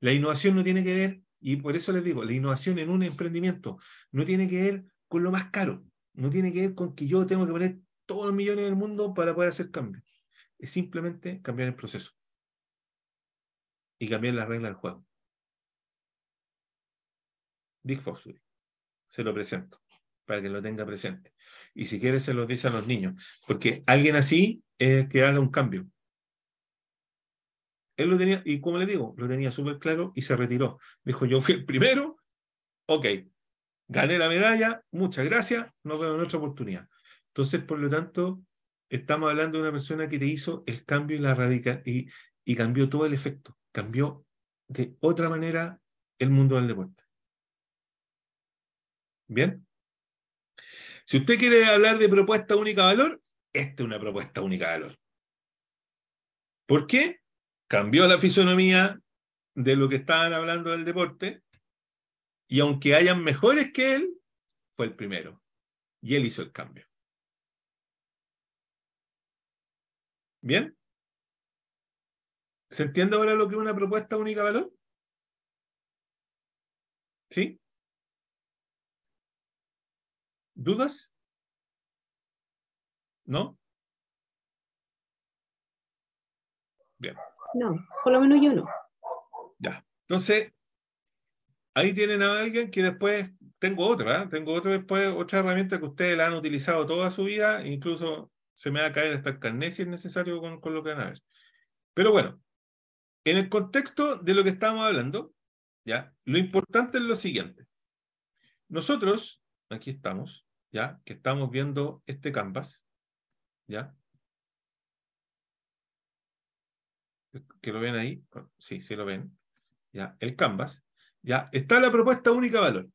La innovación no tiene que ver, y por eso les digo, la innovación en un emprendimiento no tiene que ver con lo más caro, no tiene que ver con que yo tengo que poner todos los millones del mundo para poder hacer cambios es simplemente cambiar el proceso y cambiar la regla del juego. Dick Foxley, se lo presento para que lo tenga presente. Y si quiere, se lo dice a los niños, porque alguien así es que haga un cambio. Él lo tenía, y como le digo, lo tenía súper claro y se retiró. Dijo, yo fui el primero, ok, gané la medalla, muchas gracias, no veo en otra oportunidad. Entonces, por lo tanto, estamos hablando de una persona que te hizo el cambio y la radical y, y cambió todo el efecto, cambió de otra manera el mundo del deporte. ¿Bien? Si usted quiere hablar de propuesta única de valor, esta es una propuesta única de valor. ¿Por qué? Cambió la fisonomía de lo que estaban hablando del deporte y aunque hayan mejores que él, fue el primero y él hizo el cambio. ¿Bien? ¿Se entiende ahora lo que es una propuesta única valor? ¿Sí? ¿Dudas? ¿No? Bien. No, por lo menos yo no. Ya. Entonces, ahí tienen a alguien que después tengo otra, ¿eh? tengo otra después, otra herramienta que ustedes la han utilizado toda su vida, incluso se me va a caer esta el si es necesario con, lo que van a ver. Pero bueno, en el contexto de lo que estamos hablando, ¿ya? lo importante es lo siguiente. Nosotros, aquí estamos, ¿ya? que estamos viendo este canvas, ¿ya? que lo ven ahí, sí, sí lo ven, ¿ya? el canvas, ¿ya? está la propuesta única valor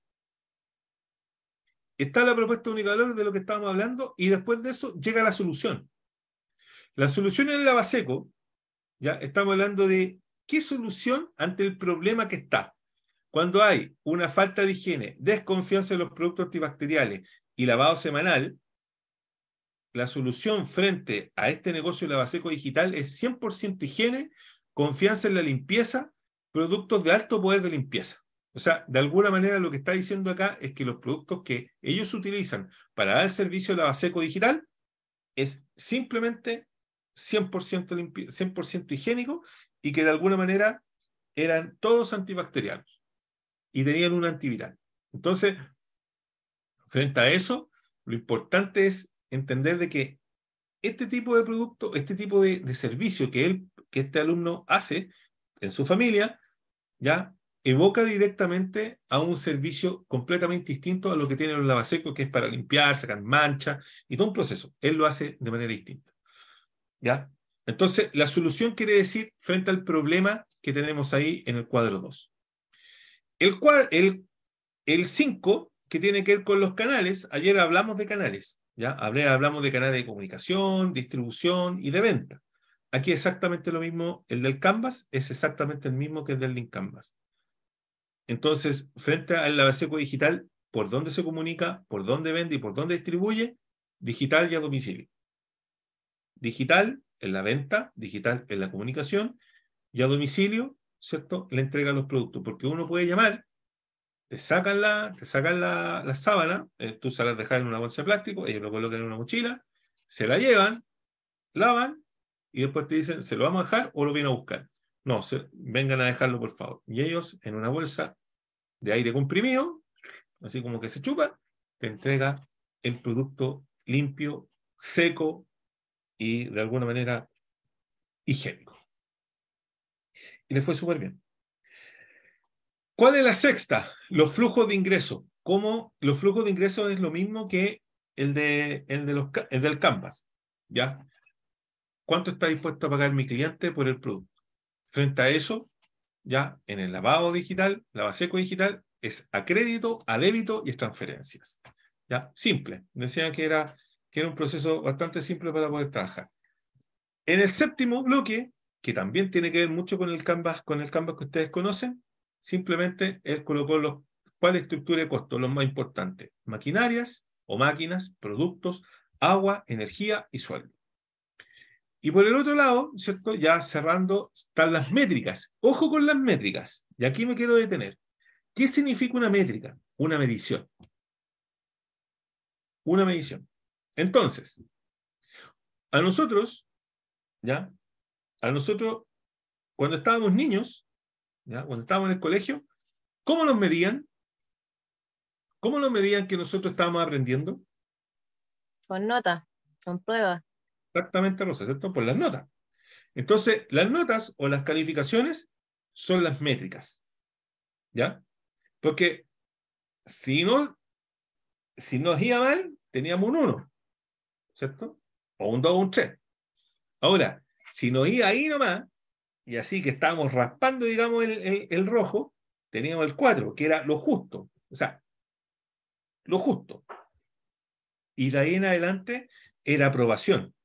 está la propuesta única de lo que estábamos hablando y después de eso llega la solución. La solución en el lavaseco, ya estamos hablando de qué solución ante el problema que está. Cuando hay una falta de higiene, desconfianza en los productos antibacteriales y lavado semanal, la solución frente a este negocio de lavaseco digital es 100% higiene, confianza en la limpieza, productos de alto poder de limpieza. O sea, de alguna manera lo que está diciendo acá es que los productos que ellos utilizan para dar servicio a la Baseco Digital es simplemente 100%, higiénico y que de alguna manera eran todos antibacterianos y tenían un antiviral. Entonces, frente a eso, lo importante es entender de que este tipo de producto, este tipo de, servicio que, él, que este alumno hace en su familia, ya evoca directamente a un servicio completamente distinto a lo que tiene el lavaseco, que es para limpiar, sacar mancha y todo un proceso. Él lo hace de manera distinta. ¿Ya? Entonces, la solución quiere decir frente al problema que tenemos ahí en el cuadro 2. El, el, el 5, que tiene que ver con los canales, ayer hablamos de canales, ¿ya? hablamos de canales de comunicación, distribución y de venta. Aquí exactamente lo mismo, el del Canvas es exactamente el mismo que el del Link Canvas. Entonces, frente al abaseco digital, por dónde se comunica, por dónde vende y por dónde distribuye, digital y a domicilio. Digital en la venta, digital en la comunicación y a domicilio, ¿cierto? Le entrega los productos, porque uno puede llamar, te sacan la, te sacan la, sábana, eh, tú se la dejas en una bolsa de plástico, ellos lo colocan en una mochila, se la llevan, lavan y después te dicen, se lo vamos a dejar o lo viene a buscar no, vengan a dejarlo por favor. Y ellos en una bolsa de aire comprimido, así como que se chupa, te entrega el producto limpio, seco y de alguna manera higiénico. Y les fue súper bien. ¿Cuál es la sexta? Los flujos de ingreso. ¿Cómo los flujos de ingreso es lo mismo que el, de, el, de los, el del Canvas? ¿Ya? ¿Cuánto está dispuesto a pagar mi cliente por el producto? Frente a eso, ya en el lavado digital, la lavaseco digital, es a crédito, a débito y es transferencias. ¿Ya? Simple. Decían que era, que era un proceso bastante simple para poder trabajar. En el séptimo bloque, que también tiene que ver mucho con el Canvas, con el canvas que ustedes conocen, simplemente él colocó los, cuál estructura de costos, los más importantes, maquinarias o máquinas, productos, agua, energía y sueldo. Y por el otro lado, ¿cierto? Ya cerrando, están las métricas. Ojo con las métricas. Y aquí me quiero detener. ¿Qué significa una métrica? Una medición. Una medición. Entonces, a nosotros, ¿ya? A nosotros, cuando estábamos niños, ¿ya? Cuando estábamos en el colegio, ¿cómo nos medían? ¿Cómo nos medían que nosotros estábamos aprendiendo? Con nota, con pruebas exactamente rosa, ¿cierto? por las notas. Entonces, las notas o las calificaciones son las métricas. ¿Ya? Porque si no, si nos iba mal, teníamos un 1, ¿cierto? O un 2 o un 3. Ahora, si nos iba ahí nomás, y así que estábamos raspando, digamos, el, el rojo, teníamos el 4, que era lo justo. O sea, lo justo. Y de ahí en adelante era aprobación.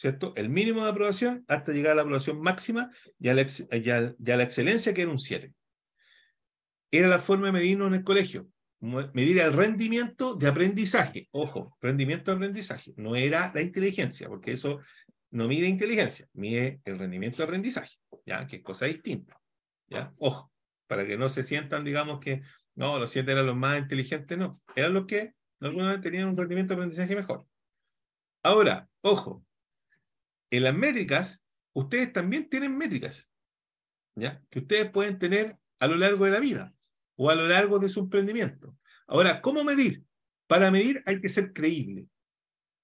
¿cierto? El mínimo de aprobación hasta llegar a la aprobación máxima y a la, excelencia, que era un 7. Era la forma de medirnos en el colegio, medir el rendimiento de aprendizaje. Ojo, rendimiento de aprendizaje. No era la inteligencia, porque eso no mide inteligencia, mide el rendimiento de aprendizaje, ¿ya? que es cosa distinta. ¿ya? Ojo, para que no se sientan, digamos, que no, los siete eran los más inteligentes, no. Eran los que alguna vez tenían un rendimiento de aprendizaje mejor. Ahora, ojo, en las métricas, ustedes también tienen métricas, ¿ya? Que ustedes pueden tener a lo largo de la vida o a lo largo de su emprendimiento. Ahora, ¿cómo medir? Para medir hay que ser creíble.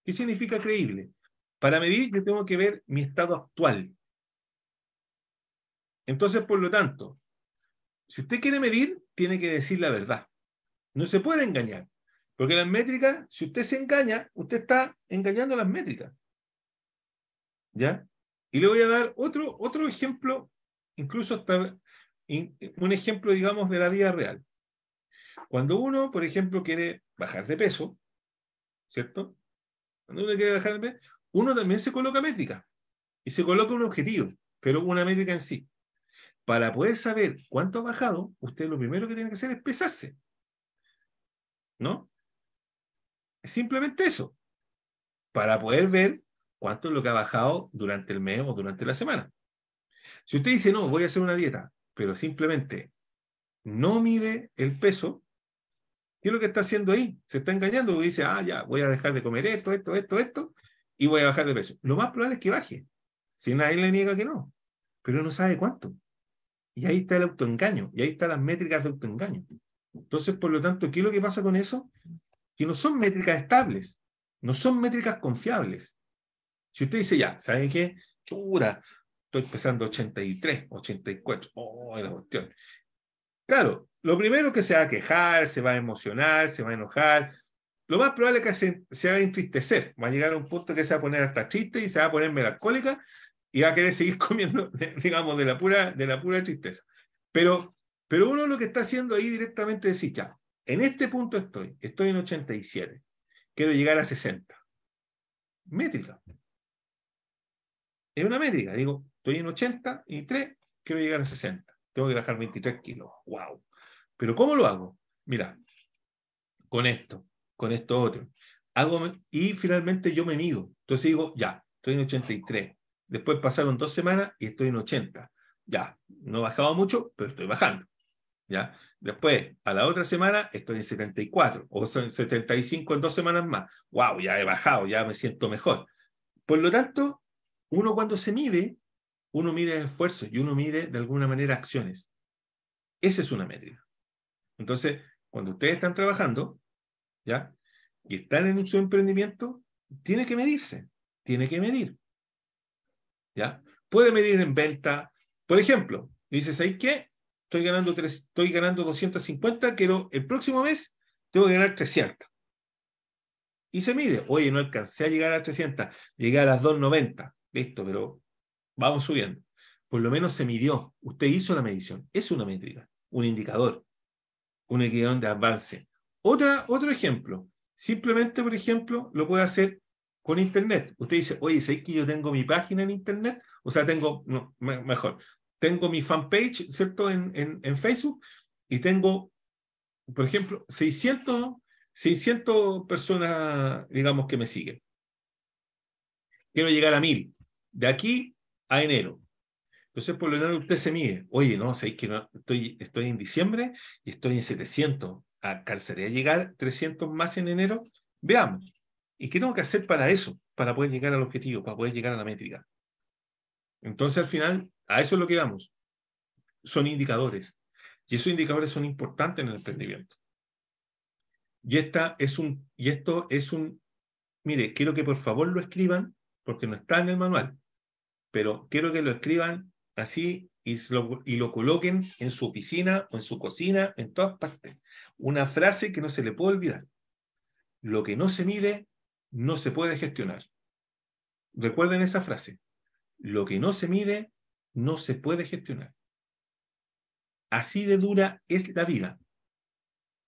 ¿Qué significa creíble? Para medir yo tengo que ver mi estado actual. Entonces, por lo tanto, si usted quiere medir, tiene que decir la verdad. No se puede engañar. Porque las métricas, si usted se engaña, usted está engañando las métricas. ¿ya? Y le voy a dar otro, otro ejemplo, incluso hasta un ejemplo, digamos, de la vida real. Cuando uno, por ejemplo, quiere bajar de peso, ¿cierto? Cuando uno quiere bajar de peso, uno también se coloca métrica y se coloca un objetivo, pero una métrica en sí. Para poder saber cuánto ha bajado, usted lo primero que tiene que hacer es pesarse. ¿No? Es simplemente eso. Para poder ver cuánto es lo que ha bajado durante el mes o durante la semana. Si usted dice, no, voy a hacer una dieta, pero simplemente no mide el peso, ¿qué es lo que está haciendo ahí? Se está engañando dice, ah, ya, voy a dejar de comer esto, esto, esto, esto, y voy a bajar de peso. Lo más probable es que baje, si nadie le niega que no, pero no sabe cuánto. Y ahí está el autoengaño, y ahí están las métricas de autoengaño. Entonces, por lo tanto, ¿qué es lo que pasa con eso? Que no son métricas estables, no son métricas confiables. Si usted dice ya, ¿saben qué? Chura, estoy empezando 83, 84, oh, la cuestión. Claro, lo primero que se va a quejar, se va a emocionar, se va a enojar, lo más probable es que se, va a entristecer, va a llegar a un punto que se va a poner hasta triste y se va a poner melancólica y va a querer seguir [LAUGHS] comiendo, digamos, de la pura, de la pura tristeza. Pero, pero uno lo que está haciendo ahí directamente es decir, ya, en este punto estoy, estoy en 87, quiero llegar a 60. Métrica. Es una métrica. Digo, estoy en 83, quiero llegar a 60. Tengo que bajar 23 kilos. ¡Wow! Pero ¿cómo lo hago? Mira, con esto, con esto otro. Hago, y finalmente yo me mido. Entonces digo, ya, estoy en 83. Después pasaron dos semanas y estoy en 80. Ya, no he bajado mucho, pero estoy bajando. ¿Ya? Después, a la otra semana, estoy en 74 o en 75 en dos semanas más. ¡Wow! Ya he bajado, ya me siento mejor. Por lo tanto, uno cuando se mide, uno mide esfuerzos y uno mide de alguna manera acciones. Esa es una métrica. Entonces, cuando ustedes están trabajando, ¿ya? Y están en su emprendimiento, tiene que medirse, tiene que medir. ¿Ya? Puede medir en venta. Por ejemplo, dices, ¿ahí qué? Estoy ganando, estoy ganando 250, quiero, el próximo mes tengo que ganar 300. Y se mide, oye, no alcancé a llegar a 300, llegué a las 290 listo, pero vamos subiendo. Por lo menos se midió, usted hizo la medición, es una métrica, un indicador, un indicador de avance. otro ejemplo, simplemente, por ejemplo, lo puede hacer con Internet. Usted dice, oye, ¿sabéis que yo tengo mi página en Internet? O sea, tengo, mejor, tengo mi fanpage, ¿cierto?, en, en, Facebook y tengo, por ejemplo, 600, 600 personas, digamos, que me siguen. Quiero llegar a 1000 de aquí a enero. Entonces, por lo general, usted se mide. Oye, no, sé que estoy, estoy en diciembre y estoy en 700. A a llegar 300 más en enero? Veamos. ¿Y qué tengo que hacer para eso? Para poder llegar al objetivo, para poder llegar a la métrica. Entonces, al final, a eso es lo que vamos. Son indicadores. Y esos indicadores son importantes en el emprendimiento. es un, y esto es un... Mire, quiero que por favor lo escriban porque no está en el manual pero quiero que lo escriban así y lo, coloquen en su oficina o en su cocina, en todas partes. Una frase que no se le puede olvidar. Lo que no se mide no se puede gestionar. Recuerden esa frase. Lo que no se mide no se puede gestionar. Así de dura es la vida.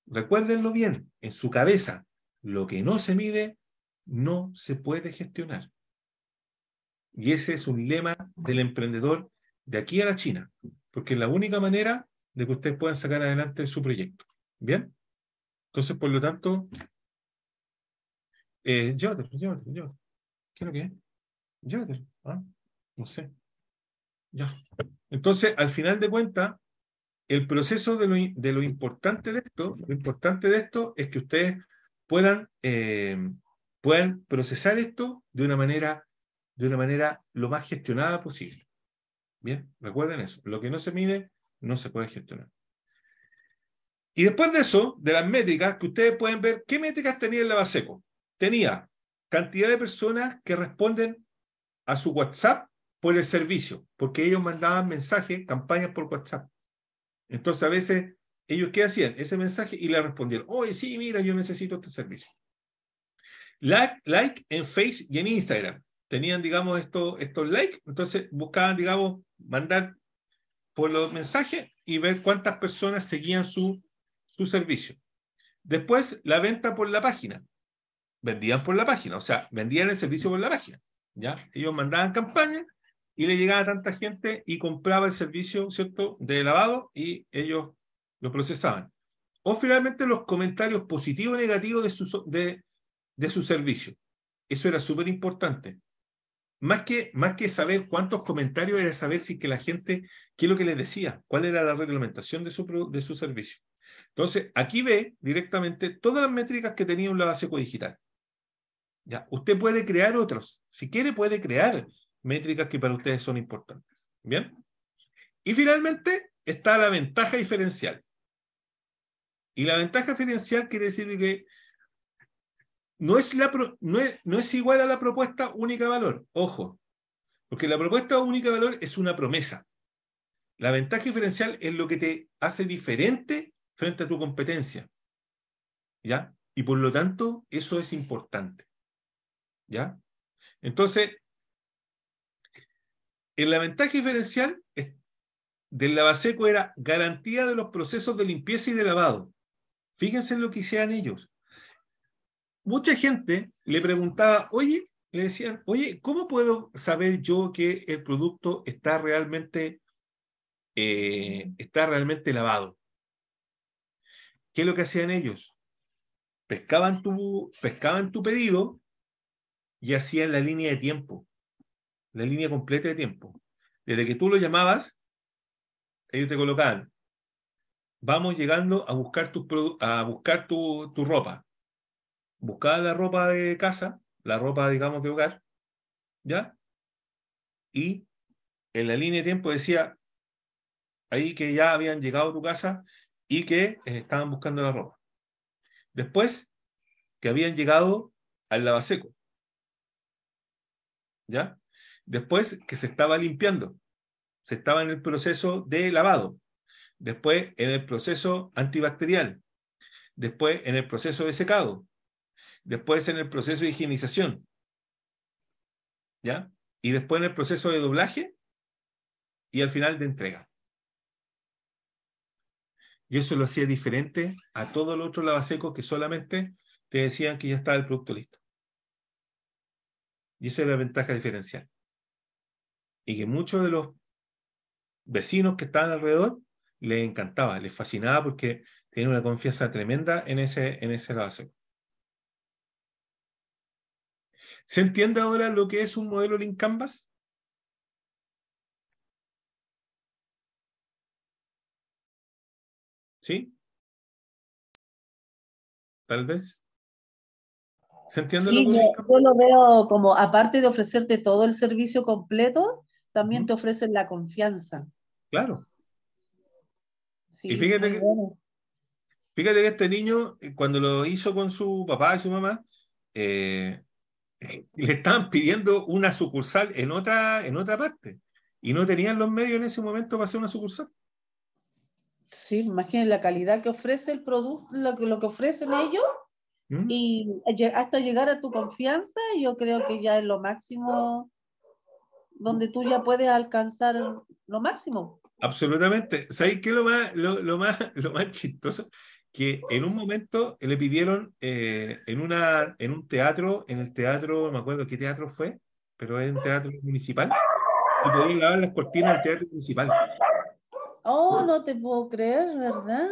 Recuérdenlo bien, en su cabeza, lo que no se mide no se puede gestionar. Y ese es un lema del emprendedor de aquí a la China, porque es la única manera de que ustedes puedan sacar adelante su proyecto. ¿Bien? Entonces, por lo tanto, eh, llévatelo, llévatelo, ¿Qué es lo que es? ¿ah? No sé. Ya. Entonces, al final de cuentas, el proceso de lo, importante de esto, lo importante de esto es que ustedes puedan, eh, puedan procesar esto de una manera de una manera lo más gestionada posible. Bien, recuerden eso. Lo que no se mide no se puede gestionar. Y después de eso, de las métricas, que ustedes pueden ver qué métricas tenía el Lavaseco. Tenía cantidad de personas que responden a su WhatsApp por el servicio, porque ellos mandaban mensajes, campañas por WhatsApp. Entonces, a veces, ellos qué hacían? Ese mensaje y le respondieron, oye, sí, mira, yo necesito este servicio. Like, like en Facebook y en Instagram tenían, digamos, estos, estos likes, entonces buscaban, digamos, mandar por los mensajes y ver cuántas personas seguían su, su servicio. Después, la venta por la página. Vendían por la página, o sea, vendían el servicio por la página. ¿ya? Ellos mandaban campaña y le llegaba tanta gente y compraba el servicio, ¿cierto?, de lavado y ellos lo procesaban. O finalmente los comentarios positivos o negativos de su, de, de su servicio. Eso era súper importante más que, más que saber cuántos comentarios, era saber si que la gente, qué es lo que les decía, cuál era la reglamentación de su, de su servicio. Entonces, aquí ve directamente todas las métricas que tenía un base digital. Ya, usted puede crear otros. Si quiere, puede crear métricas que para ustedes son importantes. Bien. Y finalmente está la ventaja diferencial. Y la ventaja diferencial quiere decir que no es, la no, es, igual a la propuesta única valor, ojo, porque la propuesta única valor es una promesa. La ventaja diferencial es lo que te hace diferente frente a tu competencia. ¿Ya? Y por lo tanto, eso es importante. ¿Ya? Entonces, en la ventaja diferencial del lavaseco era garantía de los procesos de limpieza y de lavado. Fíjense en lo que hicieron ellos mucha gente le preguntaba, oye, le decían, oye, ¿cómo puedo saber yo que el producto está realmente, eh, está realmente lavado? ¿Qué es lo que hacían ellos? Pescaban tu, pescaban tu pedido y hacían la línea de tiempo, la línea completa de tiempo. Desde que tú lo llamabas, ellos te colocaban, vamos llegando a buscar a buscar tu, tu ropa buscaba la ropa de casa, la ropa, digamos, de hogar, ¿ya? Y en la línea de tiempo decía ahí que ya habían llegado a tu casa y que eh, estaban buscando la ropa. Después, que habían llegado al lavaseco. ¿Ya? Después, que se estaba limpiando. Se estaba en el proceso de lavado. Después, en el proceso antibacterial. Después, en el proceso de secado después en el proceso de higienización, ¿ya? Y después en el proceso de doblaje y al final de entrega. Y eso lo hacía diferente a todo el otro lavaseco que solamente te decían que ya estaba el producto listo. Y esa era la ventaja diferencial. Y que muchos de los vecinos que estaban alrededor les encantaba, les fascinaba porque tenían una confianza tremenda en ese, en ese lavaseco. ¿Se entiende ahora lo que es un modelo Lean Canvas? ¿Sí? Tal vez. ¿Se entiende lo que yo, lo veo como, aparte de ofrecerte todo el servicio completo, también te ofrecen la confianza. Claro. y fíjate que, fíjate que este niño, eh, cuando lo hizo con su papá y su mamá, eh, le estaban pidiendo una sucursal en otra, en otra parte y no tenían los medios en ese momento para hacer una sucursal. Sí, imagínense la calidad que ofrece el producto, lo, lo que ofrecen ellos ¿Mm? y hasta llegar a tu confianza, yo creo que ya es lo máximo donde tú ya puedes alcanzar lo máximo. Absolutamente. sabes qué lo más, lo, lo, más, lo más chistoso? que en un momento le pidieron eh, en, una, en un teatro, en el teatro, no me acuerdo qué teatro fue, pero es un teatro municipal, y podían lavar las cortinas del teatro municipal. Oh, no te puedo creer, ¿verdad?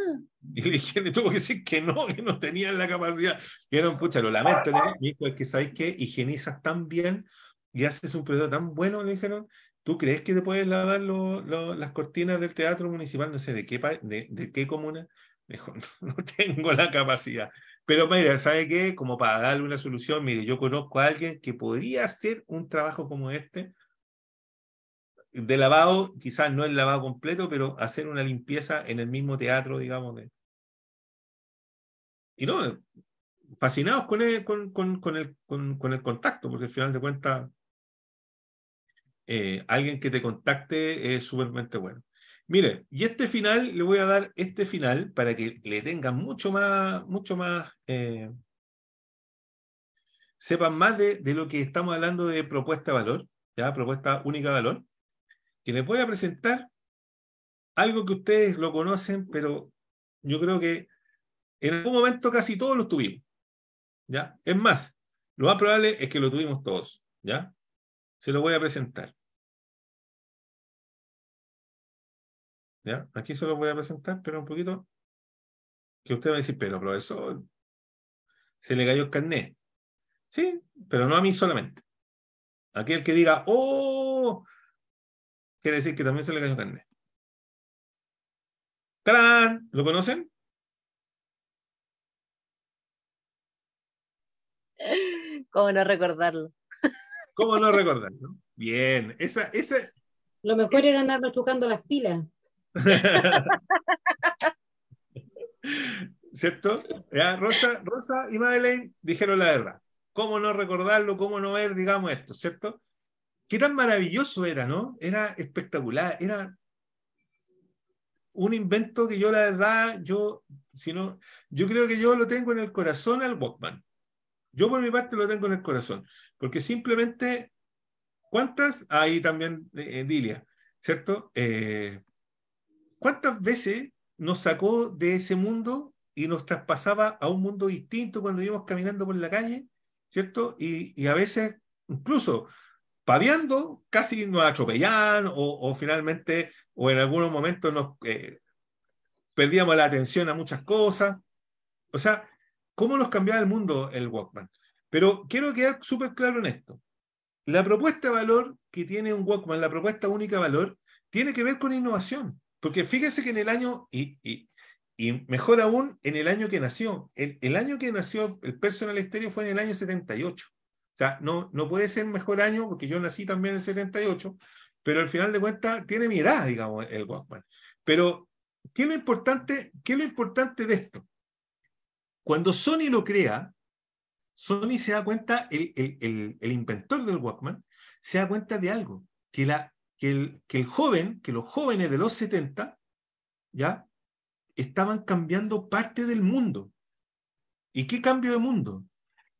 Y le dije, tuvo que decir que no, que no tenían la capacidad. Y dijeron, pucha, lo lamento, le hijo, es que sabes que higienizas tan bien y haces un proyecto tan bueno, le dijeron, ¿tú crees que te puedes lavar las cortinas del teatro municipal? No sé, ¿de qué, de, de qué comuna? [LAUGHS] no, tengo la capacidad. Pero mira, ¿sabe qué? Como para darle una solución, mire, yo conozco a alguien que podría hacer un trabajo como este, de lavado, quizás no el lavado completo, pero hacer una limpieza en el mismo teatro, digamos. Y no, fascinados con el, con, el, con, el contacto, porque al final de cuentas, eh, alguien que te contacte es súper bueno. Mire, y este final, le voy a dar este final para que le tengan mucho más, mucho más, eh, sepan más de, lo que estamos hablando de propuesta valor, ya propuesta única de valor, que les voy a presentar algo que ustedes lo conocen, pero yo creo que en algún momento casi todos lo tuvimos, ya. Es más, lo más probable es que lo tuvimos todos, ya. Se lo voy a presentar. Aquí se lo voy a presentar, pero un poquito. Que usted va a decir, pero profesor, se le cayó el carnet. Sí, pero no a mí solamente. Aquí el que diga, oh, quiere decir que también se le cayó el carnet. ¡Tarán! ¿Lo conocen? [LAUGHS] ¿Cómo no recordarlo? ¿Cómo no [LAUGHS] recordarlo? Bien, esa, ese Lo mejor era andar machucando las pilas. ¿Cierto? Rosa, Rosa y Madeleine dijeron la verdad. ¿Cómo no recordarlo? ¿Cómo no ver, digamos, esto? ¿Cierto? Qué tan maravilloso era, ¿no? Era espectacular, era un invento que yo la verdad, yo, si yo creo que yo lo tengo en el corazón al Walkman. Yo por mi parte lo tengo en el corazón, porque simplemente, ¿cuántas? Ahí también, eh, eh, Dilia, ¿cierto? Eh, ¿Cuántas veces nos sacó de ese mundo y nos traspasaba a un mundo distinto cuando íbamos caminando por la calle, ¿cierto? Y, a veces, incluso padeando, casi nos atropellaban o, finalmente, o en algunos momentos nos eh, perdíamos la atención a muchas cosas. O sea, ¿cómo nos cambiaba el mundo el Walkman? Pero quiero quedar súper claro en esto. La propuesta de valor que tiene un Walkman, la propuesta única de valor, tiene que ver con innovación. Porque fíjese que en el año, y, mejor aún, en el año que nació. El, año que nació el Personal estéreo fue en el año 78. O sea, no, no puede ser mejor año, porque yo nací también en el 78, pero al final de cuentas tiene mi edad, digamos, el Walkman. Pero, ¿qué es lo importante, qué lo importante de esto? Cuando Sony lo crea, Sony se da cuenta, el, el, el, inventor del Walkman, se da cuenta de algo, que la que el, que el joven, que los jóvenes de los 70, ¿ya? Estaban cambiando parte del mundo. ¿Y qué cambio de mundo?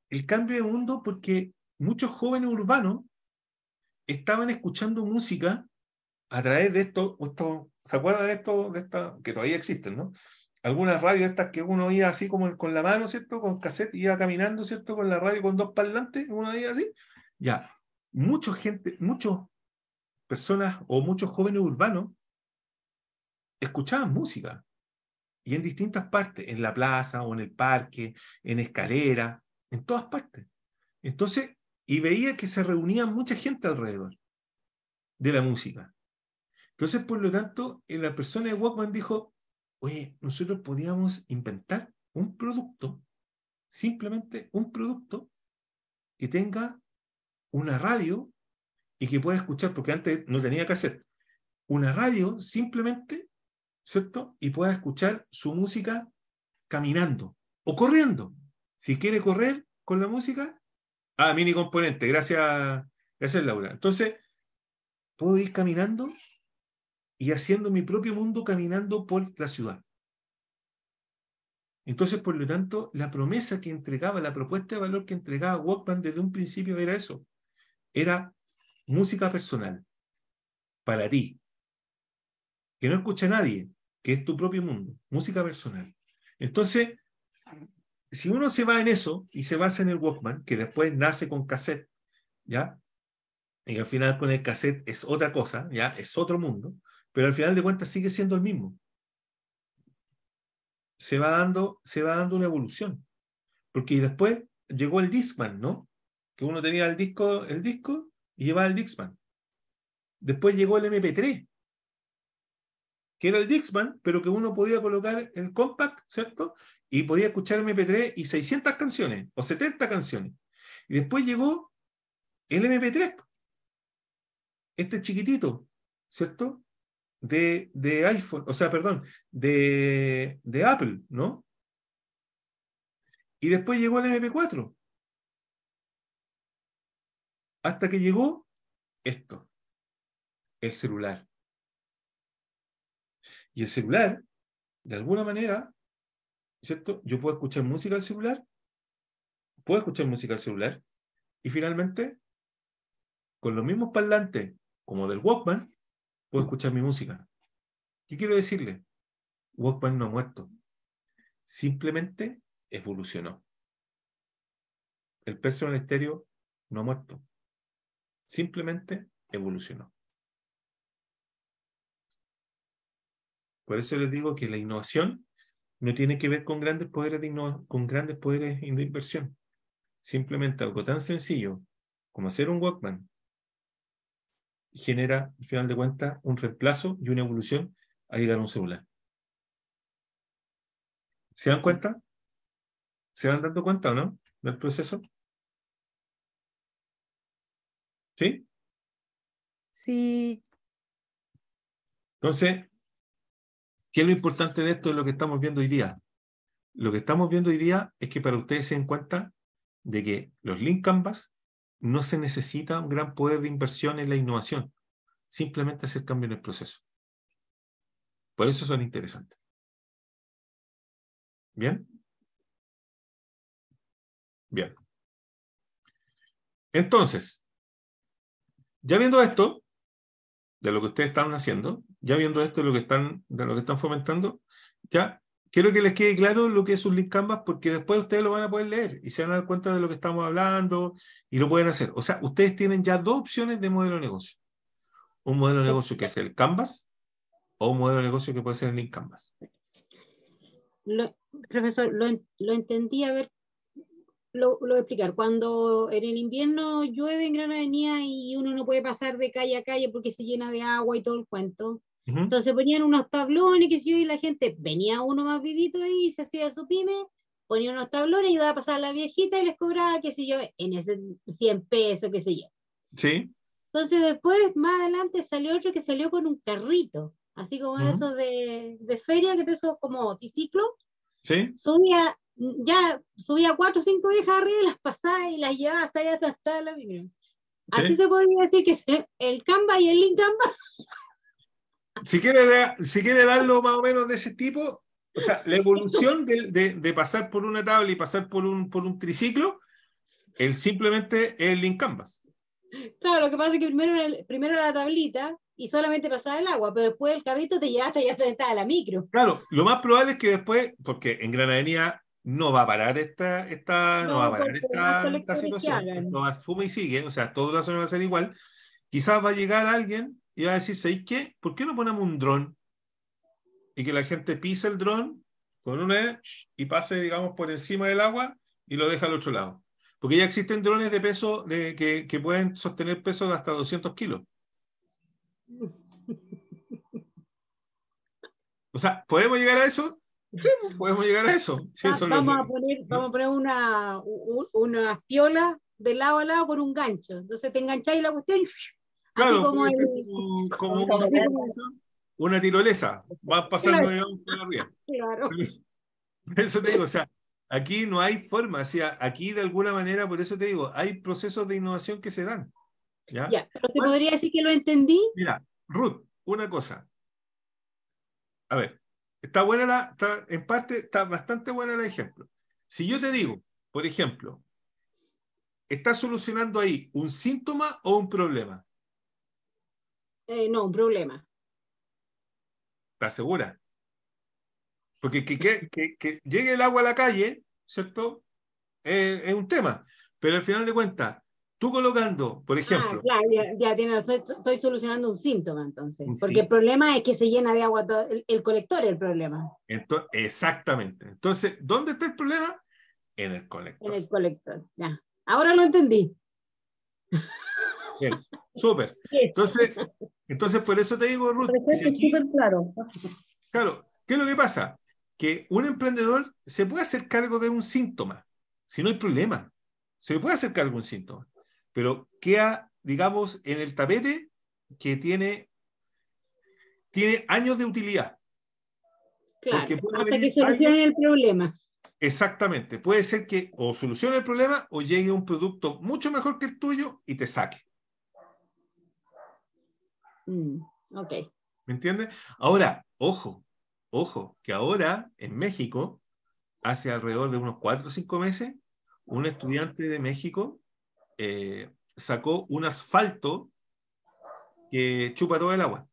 El cambio de mundo porque muchos jóvenes urbanos estaban escuchando música a través de esto, esto ¿se acuerdan de esto, de esta, que todavía existen, ¿no? Algunas radios estas que uno iba así como con la mano, ¿cierto? Con cassette, iba caminando, ¿cierto? Con la radio con dos parlantes, uno iba así. Ya, mucha gente, muchos personas o muchos jóvenes urbanos escuchaban música. Y en distintas partes, en la plaza o en el parque, en escalera, en todas partes. Entonces, y veía que se reunía mucha gente alrededor de la música. Entonces, por lo tanto, la persona de Walkman dijo, oye, nosotros podíamos inventar un producto, simplemente un producto que tenga una radio y que pueda escuchar, porque antes no tenía que hacer una radio simplemente, ¿cierto? Y pueda escuchar su música caminando o corriendo. Si quiere correr con la música, ah, mini componente, gracias, gracias Laura. Entonces, puedo ir caminando y haciendo mi propio mundo caminando por la ciudad. Entonces, por lo tanto, la promesa que entregaba, la propuesta de valor que entregaba Walkman desde un principio era eso. Era música personal para ti, que no escucha a nadie, que es tu propio mundo, música personal. Entonces, si uno se va en eso y se basa en el Walkman, que después nace con cassette, ¿ya? Y al final con el cassette es otra cosa, ¿ya? Es otro mundo, pero al final de cuentas sigue siendo el mismo. Se va dando, se va dando una evolución. Porque después llegó el Discman, ¿no? Que uno tenía el disco, el disco y llevaba el Dixman. Después llegó el MP3, que era el Dixman, pero que uno podía colocar el compact, ¿cierto? Y podía escuchar MP3 y 600 canciones o 70 canciones. Y después llegó el MP3, este chiquitito, ¿cierto? De, de iPhone, o sea, perdón, de Apple, ¿no? Y después llegó el MP4. Hasta que llegó esto, el celular. Y el celular, de alguna manera, ¿cierto? Yo puedo escuchar música al celular, puedo escuchar música al celular, y finalmente, con los mismos parlantes como del Walkman, puedo escuchar mi música. ¿Qué quiero decirle? Walkman no ha muerto. Simplemente evolucionó. El personal estéreo no ha muerto. Simplemente evolucionó. Por eso les digo que la innovación no tiene que ver con grandes poderes de, con grandes poderes de inversión. Simplemente algo tan sencillo como hacer un Walkman genera, al final de cuentas, un reemplazo y una evolución a llegar a un celular. ¿Se dan cuenta? ¿Se van dando cuenta o no del proceso? ¿Sí? Sí. Entonces, ¿qué es lo importante de esto de lo que estamos viendo hoy día? Lo que estamos viendo hoy día es que para ustedes se den cuenta de que los link canvas no se necesita un gran poder de inversión en la innovación, simplemente hacer cambio en el proceso. Por eso son interesantes. ¿Bien? Bien. Entonces, ya viendo esto, de lo que ustedes están haciendo, ya viendo esto de lo que están, de lo que están fomentando, ya quiero que les quede claro lo que es un link canvas porque después ustedes lo van a poder leer y se van a dar cuenta de lo que estamos hablando y lo pueden hacer. O sea, ustedes tienen ya dos opciones de modelo de negocio. Un modelo de negocio que es el canvas o un modelo de negocio que puede ser el link canvas. profesor, lo, lo entendí. A ver, lo, voy a explicar. Cuando en el invierno llueve en Gran Avenida y uno no puede pasar de calle a calle porque se llena de agua y todo el cuento. Entonces ponían unos tablones, que si yo, y la gente venía uno más vivito ahí, se hacía su pyme, ponía unos tablones, iba a pasar a la viejita y les cobraba, qué sé yo, en ese 100 pesos, qué sé yo. Sí. Entonces después, más adelante, salió otro que salió con un carrito, así como esos de, de, feria, que te esos como triciclo. Sí. Subía ya subía cuatro o cinco viejas arriba y las pasaba y las llevaba hasta allá, hasta, hasta la micro. Así se podría decir que el Canva y el Link Canva. Si quiere, si quiere darlo más o menos de ese tipo, o sea, la evolución de, pasar por una tabla y pasar por un, por un triciclo, el simplemente es el Link Canvas. Claro, lo que pasa es que primero, primero la tablita, y solamente pasaba el agua, pero después el carrito te llevaste y ya estaba la micro. Claro, lo más probable es que después, porque en Gran no va a parar esta, esta, no, va a parar esta, situación. y sigue, o sea, todo la zona va a ser igual. Quizás va a llegar alguien y va a decir, ¿sabéis qué? ¿Por qué no ponemos un dron? Y que la gente pise el dron con una y pase, digamos, por encima del agua y lo deja al otro lado. Porque ya existen drones de peso que, que pueden sostener pesos de hasta 200 kilos. [LAUGHS] O sea, ¿podemos llegar a eso? Sí, podemos llegar a eso. vamos, a poner, una, una piola de lado a lado con un gancho. Entonces te engancháis la cuestión así como, como, una tirolesa. Va pasando claro. Claro. Eso te digo, o sea, aquí no hay forma. O sea, aquí de alguna manera, por eso te digo, hay procesos de innovación que se dan. ya pero se podría decir que lo entendí. Mira, Ruth, una cosa. A ver, Está buena la, en parte está bastante buena el ejemplo. Si yo te digo, por ejemplo, ¿estás solucionando ahí un síntoma o un problema? Eh, no, un problema. ¿Estás segura? Porque que, llegue el agua a la calle, ¿cierto? Eh, es un tema. Pero al final de cuentas, Tú colocando, por ah, ejemplo. ya, ya Estoy, solucionando un síntoma entonces. Porque el problema es que se llena de agua todo, el, colector es el problema. exactamente. Entonces, ¿dónde está el problema? En el colector. En el colector, ya. Ahora lo entendí. Bien, súper. [LAUGHS] Entonces, entonces, por eso te digo, Ruth. claro. Claro, ¿qué es lo que pasa? Que un emprendedor se puede hacer cargo de un síntoma, si no hay problema. Se puede hacer cargo de un síntoma pero queda, digamos, en el tapete que tiene, tiene años de utilidad. Claro, porque puede hasta que el problema. Exactamente, puede ser que o solucione el problema o llegue un producto mucho mejor que el tuyo y te saque. Mm, ok. ¿Me entiendes? Ahora, ojo, ojo, que ahora en México, hace alrededor de unos cuatro o cinco meses, un estudiante de México eh, sacó un asfalto que chupa todo el agua.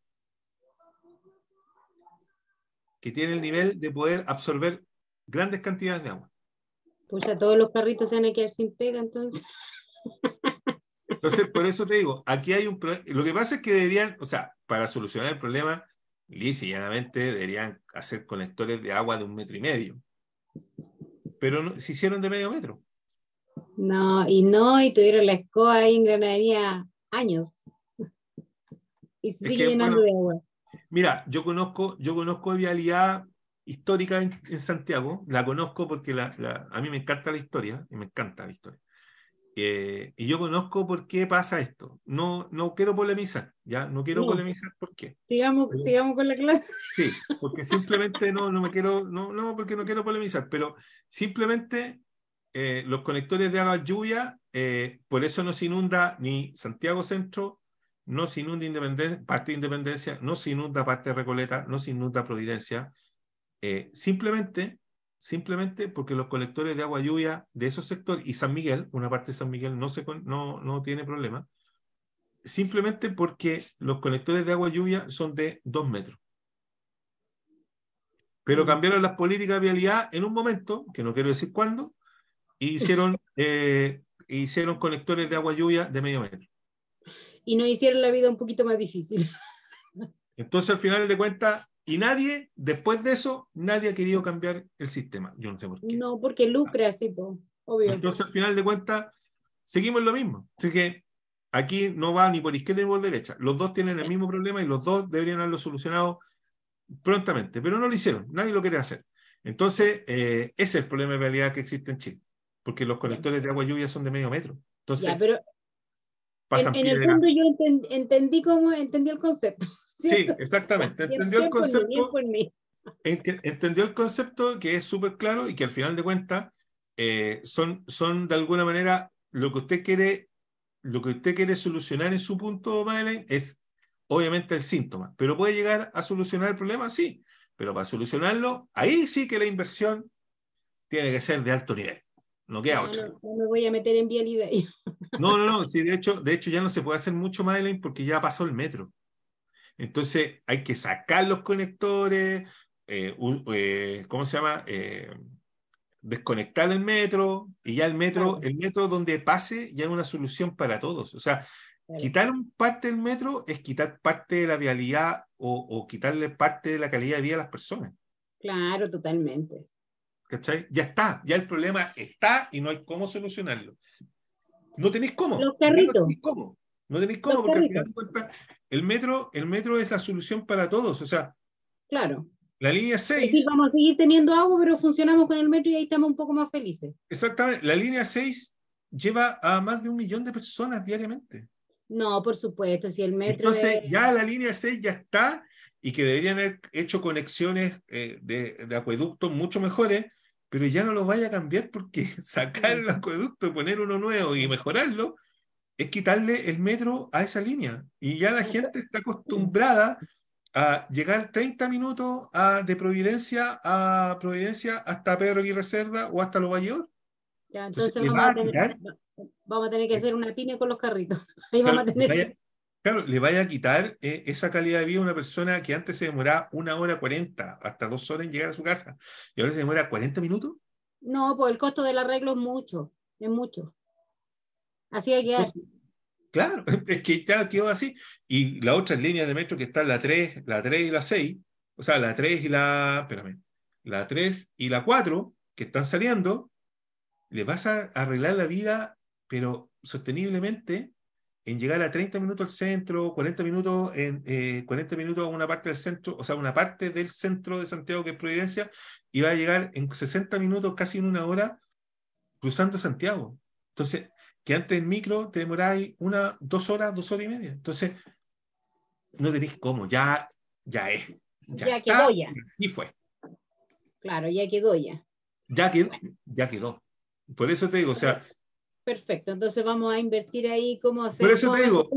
Que tiene el nivel de poder absorber grandes cantidades de agua. Pues a todos los perritos se van a quedar sin pega, entonces. Entonces, por eso te digo, aquí hay un Lo que pasa es que deberían, o sea, para solucionar el problema, lisa y llanamente deberían hacer conectores de agua de un metro y medio. Pero se hicieron de medio metro. No, y no, y tuvieron la escoba ahí en Granadería años. [LAUGHS] y se sigue llenando de agua. Mira, yo conozco, yo conozco vialidad histórica en, Santiago, la conozco porque la, a mí me encanta la historia, y me encanta la historia. Eh, y yo conozco por qué pasa esto. No, no quiero polemizar, ¿ya? No quiero polemizar por qué. Sigamos, sigamos con la clase. Sí, porque simplemente no, no me quiero, no, no, porque no quiero polemizar, pero simplemente eh, los conectores de agua lluvia, eh, por eso no se inunda ni Santiago Centro, no se inunda parte de Independencia, no se inunda parte de Recoleta, no se inunda Providencia. Eh, simplemente, simplemente porque los conectores de agua lluvia de esos sectores y San Miguel, una parte de San Miguel no, se no, no tiene problema, simplemente porque los conectores de agua lluvia son de dos metros. Pero mm. cambiaron las políticas de vialidad en un momento, que no quiero decir cuándo, y hicieron, eh, hicieron conectores de agua lluvia de medio metro. Y nos hicieron la vida un poquito más difícil. Entonces, al final de cuentas, y nadie, después de eso, nadie ha querido cambiar el sistema. Yo no sé por qué. No, porque lucra, así pues, obvio. Entonces, al final de cuentas, seguimos lo mismo. Así que aquí no va ni por izquierda ni por derecha. Los dos tienen el mismo problema y los dos deberían haberlo solucionado prontamente, pero no lo hicieron. Nadie lo quería hacer. Entonces, eh, ese es el problema de realidad que existe en Chile porque los colectores de agua lluvia son de medio metro. Entonces, pero en, el fondo yo entendí cómo el concepto. [LAUGHS] Sí, exactamente. Entendió el concepto. Entendió el concepto que es súper claro y que al final de cuentas eh, son, son de alguna manera lo que usted quiere, lo que usted quiere solucionar en su punto, Madeleine, es obviamente el síntoma. Pero puede llegar a solucionar el problema, sí. Pero para solucionarlo, ahí sí que la inversión tiene que ser de alto nivel no queda otra. No, me voy a meter en vialidad. [LAUGHS] No, no, no, sí, de hecho, de hecho ya no se puede hacer mucho Madeline porque ya pasó el metro. Entonces hay que sacar los conectores, eh, eh, ¿cómo se llama? Eh, desconectar el metro y ya el metro, el metro donde pase ya es una solución para todos. O sea, quitar un parte del metro es quitar parte de la vialidad o, o quitarle parte de la calidad de vida a las personas. Claro, totalmente. Ya está, ya el problema está y no hay cómo solucionarlo. No tenéis cómo. Los carritos. No tenéis cómo. No tenéis cómo, porque al final de cuentas, el metro, el metro es la solución para todos. O sea, claro. La línea 6. Sí, vamos a seguir teniendo agua, pero funcionamos con el metro y ahí estamos un poco más felices. Exactamente. La línea 6 lleva a más de un millón de personas diariamente. No, por supuesto, si el metro. Entonces, ya la línea 6 ya está y que deberían haber hecho conexiones eh, de, de acueductos mucho mejores pero ya no lo vaya a cambiar porque [LAUGHS] sacar el acueducto, poner uno nuevo y mejorarlo, es quitarle el metro a esa línea. Y ya la gente está acostumbrada a llegar 30 minutos de Providencia a Providencia hasta Pedro Aguirre Cerda o hasta lo Valleor. Ya, entonces, vamos, a tener, que hacer una pyme con los carritos. [LAUGHS] Ahí vamos a pues, tener... Claro, le vaya a quitar eh, esa calidad de vida a una persona que antes se demoraba una hora cuarenta, hasta dos horas en llegar a su casa, y ahora se demora cuarenta minutos. No, pues el costo del arreglo es mucho, es mucho. Así hay que pues Claro, [LAUGHS] es que ya quedó así. Y las otras líneas de metro que están la 3, la y la 6, o sea, la tres y la, espérame, la 3 y la 4 que están saliendo, le vas a arreglar la vida, pero sosteniblemente, en llegar a 30 minutos al centro, 40 minutos, en, eh, 40 minutos a una parte del centro, o sea, una parte del centro de Santiago que es Providencia, y va a llegar en 60 minutos, casi en una hora, cruzando Santiago. Entonces, que antes en micro te demoráis una, dos horas, dos horas y media. Entonces, no tenéis cómo, ya, ya es. Ya, quedó ya. Sí fue. Claro, ya quedó ya. ya quedó. Por eso te digo, o sea, Perfecto, entonces vamos a invertir ahí cómo hacer. Por eso e- te digo,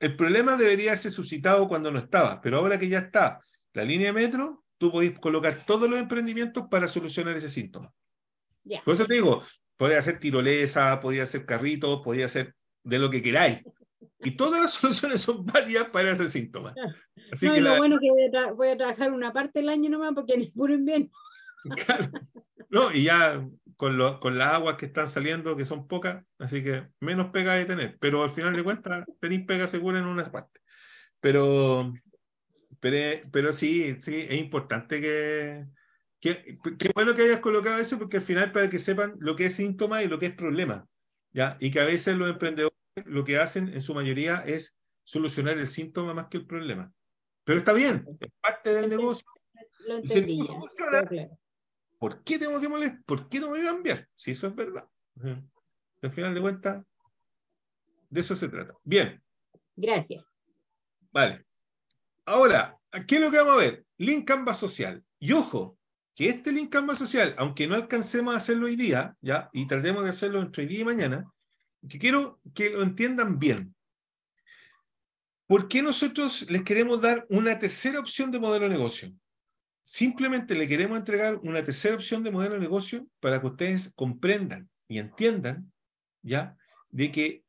el, problema debería ser suscitado cuando no estaba, pero ahora que ya está la línea de metro, tú podés colocar todos los emprendimientos para solucionar ese síntoma. Por eso te digo, podía hacer tirolesa, podía hacer carritos, podía hacer de lo que queráis. Y todas las [LAUGHS] soluciones son válidas para ese síntoma. [LAUGHS] Así lo bueno que voy a, trabajar una parte del año nomás porque les [LAUGHS] puren bien. Claro. No, y ya con, lo, con las aguas que están saliendo, que son pocas, así que menos pega de tener, pero al final de cuentas tenéis pega segura en una parte. Pero, pero, sí, sí, es importante que, que, bueno que hayas colocado eso, porque al final para que sepan lo que es síntoma y lo que es problema, ¿ya? Y que a veces los emprendedores lo que hacen en su mayoría es solucionar el síntoma más que el problema. Pero está bien, es parte del negocio. Lo entendí. ¿por qué tengo que molestar? ¿Por qué tengo a cambiar? Si eso es verdad. Al final de cuentas, de eso se trata. Bien. Gracias. Vale. Ahora, ¿qué es lo que vamos a ver? Link Canvas social. Y ojo, que este link Canvas social, aunque no alcancemos a hacerlo hoy día, ya, y tratemos de hacerlo entre hoy día y mañana, que quiero que lo entiendan bien. ¿Por qué nosotros les queremos dar una tercera opción de modelo de negocio? Simplemente le queremos entregar una tercera opción de modelo de negocio para que ustedes comprendan y entiendan, ¿ya? De que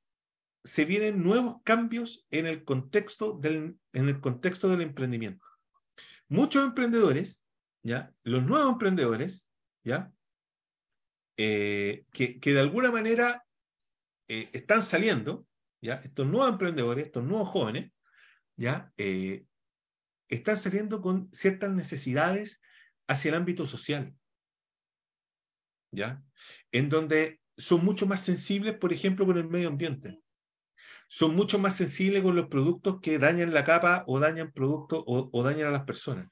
se vienen nuevos cambios en el contexto del, en el contexto del emprendimiento. Muchos emprendedores, ¿ya? Los nuevos emprendedores, ¿ya? Eh, que, que, de alguna manera eh, están saliendo, ¿ya? Estos nuevos emprendedores, estos nuevos jóvenes, ¿ya? Eh, están saliendo con ciertas necesidades hacia el ámbito social. ¿Ya? En donde son mucho más sensibles, por ejemplo, con el medio ambiente. Son mucho más sensibles con los productos que dañan la capa o dañan productos o, dañan a las personas.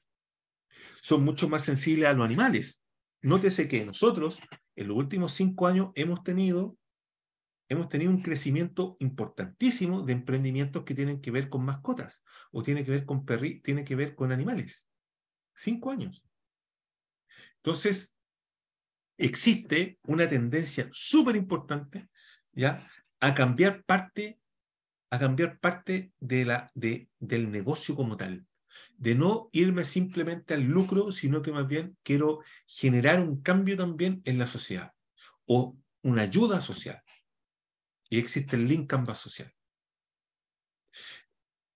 Son mucho más sensibles a los animales. Nótese que nosotros en los últimos cinco años hemos tenido hemos tenido un crecimiento importantísimo de emprendimientos que tienen que ver con mascotas o tienen que ver con perri, tienen que ver con animales. Cinco años. Entonces, existe una tendencia súper importante ya a cambiar parte a cambiar parte de la, de, del negocio como tal. De no irme simplemente al lucro, sino que más bien quiero generar un cambio también en la sociedad o una ayuda social y existe el link Canvas Social.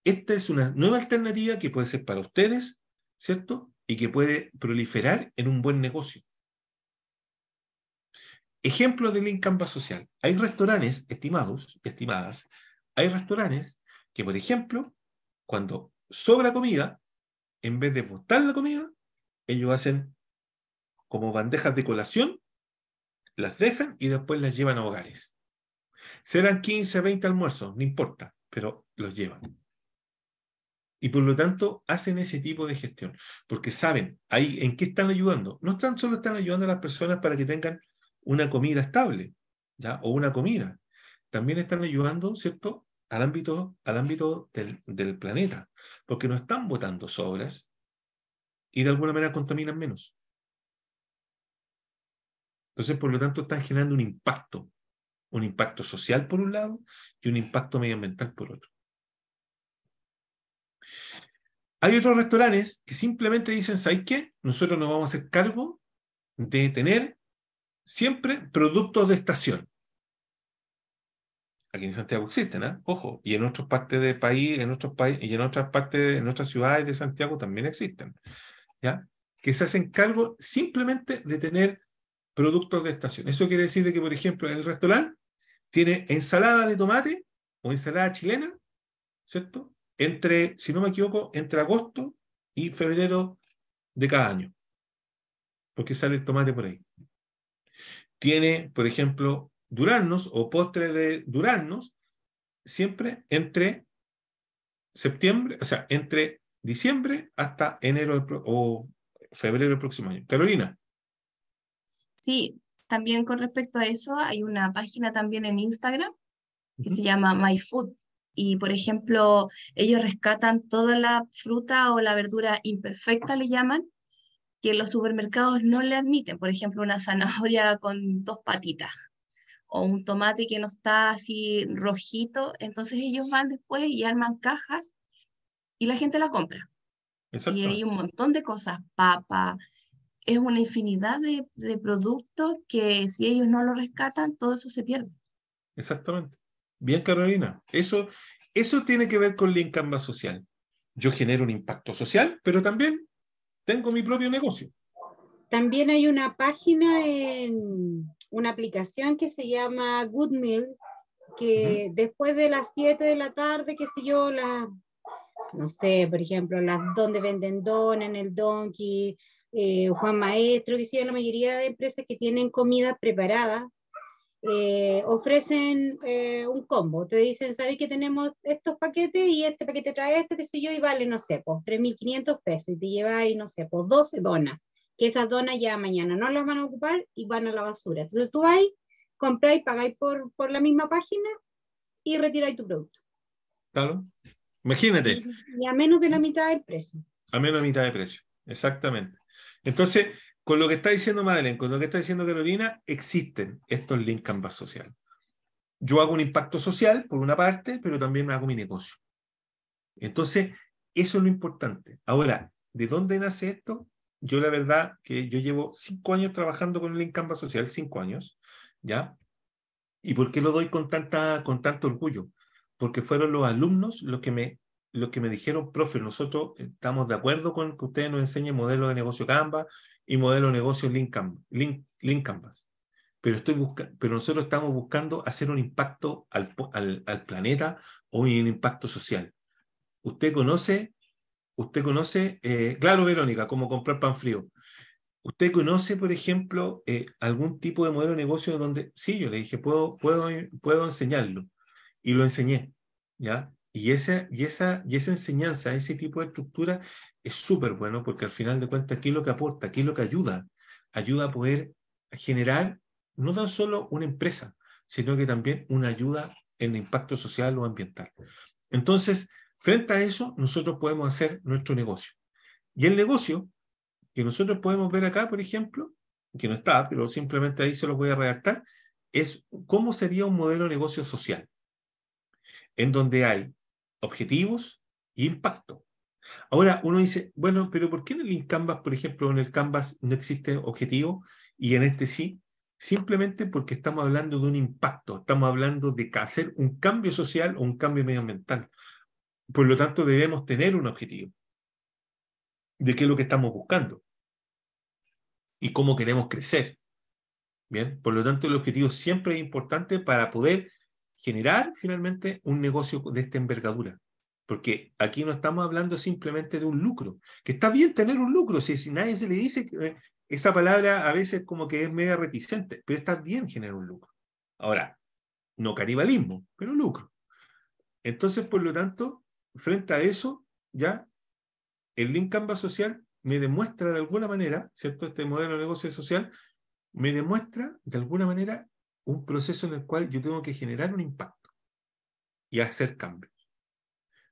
Esta es una nueva alternativa que puede ser para ustedes, ¿cierto? Y que puede proliferar en un buen negocio. Ejemplo de link Canvas social. Hay restaurantes, estimados, estimadas, hay restaurantes que, por ejemplo, cuando sobra comida, en vez de botar la comida, ellos hacen como bandejas de colación, las dejan y después las llevan a hogares. Serán 15, 20 almuerzos, no importa, pero los llevan. Y por lo tanto hacen ese tipo de gestión, porque saben ahí en qué están ayudando. No tan solo están ayudando a las personas para que tengan una comida estable, ¿ya? o una comida. También están ayudando, ¿cierto?, al ámbito, al ámbito del, del planeta, porque no están botando sobras y de alguna manera contaminan menos. Entonces, por lo tanto, están generando un impacto un impacto social por un lado y un impacto medioambiental por otro. Hay otros restaurantes que simplemente dicen, ¿sabes qué? Nosotros nos vamos a hacer cargo de tener siempre productos de estación. Aquí en Santiago existen, ¿eh? Ojo, y en otras partes del país, en otros países, y en otras partes, en nuestras ciudades de Santiago también existen, ¿ya? Que se hacen cargo simplemente de tener productos de estación. Eso quiere decir que, por ejemplo, el restaurante tiene ensalada de tomate o ensalada chilena, ¿cierto? Entre, si no me equivoco, entre agosto y febrero de cada año, porque sale el tomate por ahí. Tiene, por ejemplo, duraznos o postre de duraznos, siempre entre septiembre, o sea, entre diciembre hasta enero o febrero del próximo año. Carolina. Sí, también con respecto a eso, hay una página también en Instagram que se llama My Food. Y, por ejemplo, ellos rescatan toda la fruta o la verdura imperfecta, le llaman, que los supermercados no le admiten. Por ejemplo, una zanahoria [LAUGHS] con dos patitas o un tomate que no está así rojito. Entonces ellos van después y arman cajas y la gente la compra. Y hay un montón de cosas, papa, es una infinidad de, de productos que si ellos no lo rescatan, todo eso se pierde. Exactamente. Bien, Carolina. Eso, eso tiene que ver con el Canvas Social. Yo genero un impacto social, pero también tengo mi propio negocio. También hay una página en una aplicación que se llama Good Meal, que después de las 7 de la tarde, que sé yo, la, no sé, por ejemplo, las donde venden don en el donkey eh, Juan Maestro, que la mayoría de empresas que tienen comida preparada, eh, ofrecen eh, un combo. Te dicen, ¿sabes que tenemos estos paquetes y este paquete trae esto, que sé yo, y vale, no sé, pues 3.500 pesos y te lleva no sé, pues 12 donas, que esas donas ya mañana no las van a ocupar y van a la basura. Entonces tú vas, compráis, pagáis por, por la misma página y retiráis tu producto. Claro, imagínate. y a menos de la mitad del precio. A menos de la mitad del precio, exactamente. Entonces, con lo que está diciendo Madeleine, con lo que está diciendo Carolina, existen estos link canvas social. Yo hago un impacto social, por una parte, pero también me hago mi negocio. Entonces, eso es lo importante. Ahora, ¿de dónde nace esto? Yo la verdad que yo llevo cinco años trabajando con el link canvas social, cinco años, ¿ya? ¿Y por qué lo doy con, tanta, con tanto orgullo? Porque fueron los alumnos los que me lo que me dijeron, profe, nosotros estamos de acuerdo con que ustedes nos enseñen modelo de negocio Canva y modelo de negocio Link, Link, Canvas. Pero, estoy buscando, pero nosotros estamos buscando hacer un impacto al, planeta o un impacto social. Usted conoce, usted conoce, eh, claro, Verónica, cómo comprar pan frío. ¿Usted conoce, por ejemplo, eh, algún tipo de modelo de negocio donde, sí, yo le dije, puedo, puedo, puedo enseñarlo? Y lo enseñé, ¿ya? Y, y, esa, y esa enseñanza, ese tipo de estructura es súper bueno porque al final de cuentas, ¿qué es lo que aporta? ¿Qué es lo que ayuda? Ayuda a poder generar no tan solo una empresa, sino que también una ayuda en impacto social o ambiental. Entonces, frente a eso, nosotros podemos hacer nuestro negocio. Y el negocio que nosotros podemos ver acá, por ejemplo, que no está, pero simplemente ahí se lo voy a redactar, es cómo sería un modelo de negocio social, en donde hay objetivos y impacto. Ahora uno dice, bueno, pero ¿por qué en el Canvas, por ejemplo, en el Canvas no existe objetivo y en este sí? Simplemente porque estamos hablando de un impacto, estamos hablando de hacer un cambio social o un cambio medioambiental. Por lo tanto, debemos tener un objetivo de qué es lo que estamos buscando y cómo queremos crecer. Bien, por lo tanto, el objetivo siempre es importante para poder generar finalmente un negocio de esta envergadura. Porque aquí no estamos hablando simplemente de un lucro, que está bien tener un lucro, si, si nadie se le dice, que, eh, esa palabra a veces como que es mega reticente, pero está bien generar un lucro. Ahora, no caribalismo, pero lucro. Entonces, por lo tanto, frente a eso, ya el link social me demuestra de alguna manera, ¿cierto? Este modelo de negocio social me demuestra de alguna manera un proceso en el cual yo tengo que generar un impacto y hacer cambios.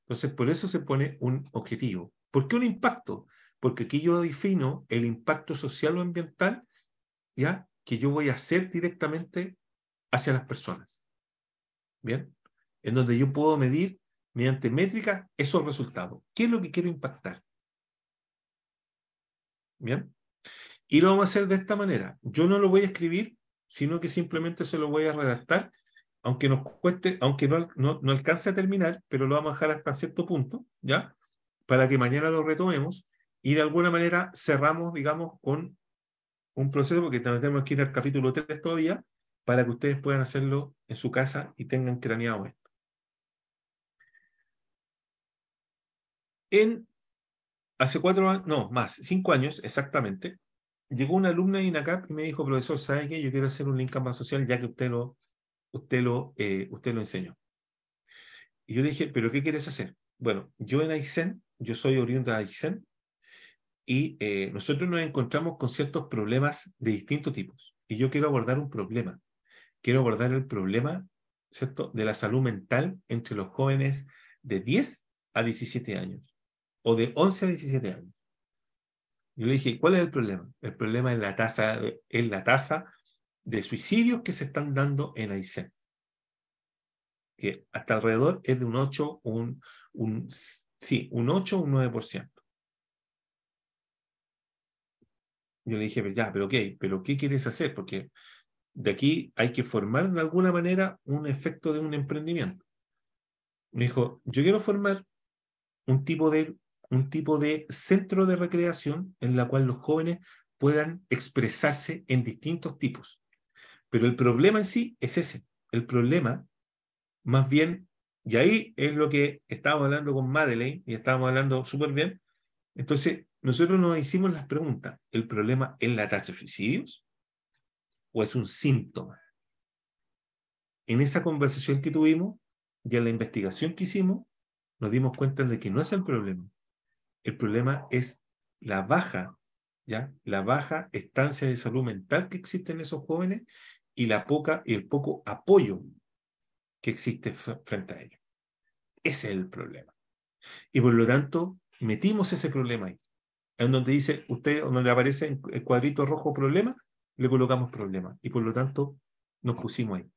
Entonces, por eso se pone un objetivo. ¿Por qué un impacto? Porque aquí yo defino el impacto social o ambiental ¿ya? que yo voy a hacer directamente hacia las personas. ¿Bien? En donde yo puedo medir mediante métricas esos resultados. ¿Qué es lo que quiero impactar? ¿Bien? Y lo vamos a hacer de esta manera. Yo no lo voy a escribir sino que simplemente se lo voy a redactar, aunque nos cueste, aunque no, no, alcance a terminar, pero lo vamos a dejar hasta cierto punto, ¿ya? Para que mañana lo retomemos y de alguna manera cerramos, digamos, con un proceso, porque también tenemos que ir al capítulo 3 todavía, para que ustedes puedan hacerlo en su casa y tengan craneado esto. En hace cuatro años, no, más, cinco años exactamente, llegó una alumna de INACAP y me dijo, profesor, ¿sabe qué? Yo quiero hacer un link más social ya que usted lo, usted lo, eh, usted lo enseñó. Y yo le dije, ¿pero qué quieres hacer? Bueno, yo en Aysén, yo soy oriundo de Aysén, y eh, nosotros nos encontramos con ciertos problemas de distintos tipos. Y yo quiero abordar un problema. Quiero abordar el problema ¿cierto? de la salud mental entre los jóvenes de 10 a 17 años, o de 11 a 17 años. Yo le dije, ¿cuál es el problema? El problema es la tasa, es la tasa de suicidios que se están dando en Aysén. Que hasta alrededor es de un 8, un, un, sí, un 8 un 9%. Yo le dije, ya, pero ok, pero ¿qué quieres hacer? Porque de aquí hay que formar de alguna manera un efecto de un emprendimiento. Me dijo, yo quiero formar un tipo de un tipo de centro de recreación en la cual los jóvenes puedan expresarse en distintos tipos. Pero el problema en sí es ese. El problema, más bien, y ahí es lo que estábamos hablando con Madeleine y estábamos hablando súper bien. Entonces, nosotros nos hicimos las preguntas. ¿El problema es la tasa de suicidios? ¿O es un síntoma? En esa conversación que tuvimos y en la investigación que hicimos, nos dimos cuenta de que no es el problema. El problema es la baja, ¿ya? La baja estancia de salud mental que existe en esos jóvenes y la poca y el poco apoyo que existe frente a ellos. Ese es el problema. Y por lo tanto, metimos ese problema ahí. En donde dice usted, donde aparece el cuadrito rojo problema, le colocamos problema. Y por lo tanto, nos pusimos ahí.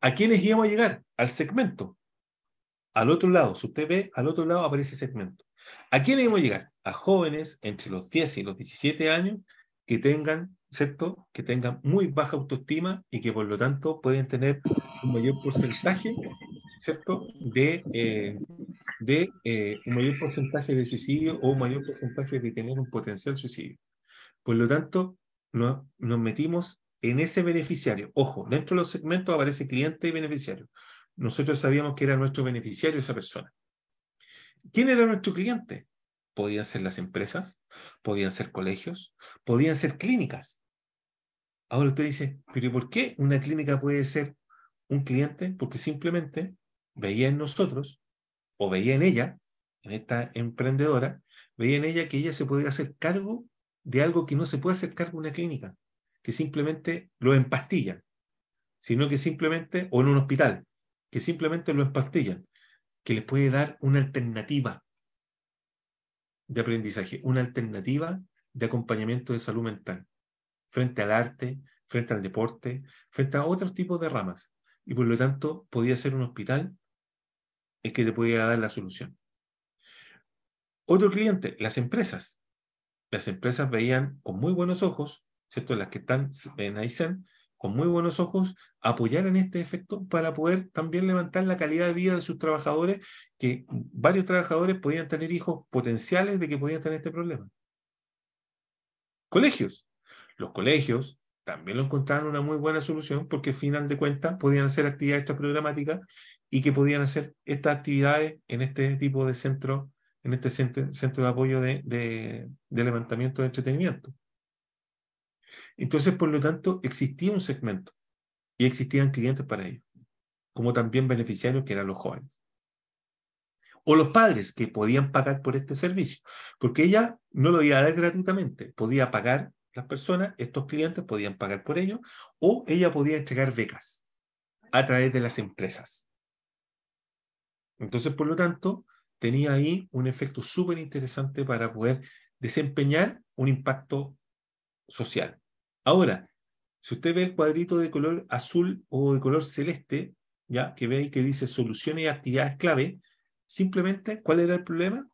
¿A quiénes íbamos a llegar? Al segmento. Al otro lado, si usted ve, al otro lado aparece segmento. ¿A quién debemos llegar? A jóvenes entre los 10 y los 17 años que tengan, ¿cierto? Que tengan muy baja autoestima y que por lo tanto pueden tener un mayor porcentaje, ¿cierto? De, eh, de eh, un mayor porcentaje de suicidio o un mayor porcentaje de tener un potencial suicidio. Por lo tanto, no, nos metimos en ese beneficiario. Ojo, dentro de los segmentos aparece cliente y beneficiario. Nosotros sabíamos que era nuestro beneficiario esa persona. ¿Quién era nuestro cliente? Podían ser las empresas, podían ser colegios, podían ser clínicas. Ahora usted dice, pero ¿por qué una clínica puede ser un cliente? Porque simplemente veía en nosotros, o veía en ella, en esta emprendedora, veía en ella que ella se podía hacer cargo de algo que no se puede hacer cargo una clínica, que simplemente lo empastillan, sino que simplemente, o en un hospital, que simplemente lo empastillan, que les puede dar una alternativa de aprendizaje, una alternativa de acompañamiento de salud mental frente al arte, frente al deporte, frente a otros tipos de ramas. Y por lo tanto, podía ser un hospital el que te podía dar la solución. Otro cliente, las empresas. Las empresas veían con muy buenos ojos, ¿cierto? Las que están en Aysén, con muy buenos ojos apoyar en este efecto para poder también levantar la calidad de vida de sus trabajadores, que varios trabajadores podían tener hijos potenciales de que podían tener este problema. Colegios. Los colegios también lo encontraron una muy buena solución porque final de cuentas podían hacer actividades programáticas y que podían hacer estas actividades en este tipo de centro, en este centro, centro de apoyo de levantamiento de entretenimiento. Entonces, por lo tanto, existía un segmento y existían clientes para ellos, como también beneficiarios que eran los jóvenes. O los padres que podían pagar por este servicio, porque ella no lo iba a dar gratuitamente, podía pagar las personas, estos clientes podían pagar por ello, o ella podía entregar becas a través de las empresas. Entonces, por lo tanto, tenía ahí un efecto súper interesante para poder desempeñar un impacto social. Ahora, si usted ve el cuadrito de color azul o de color celeste, ya que ve ahí que dice soluciones y actividades clave, simplemente, ¿cuál era el problema?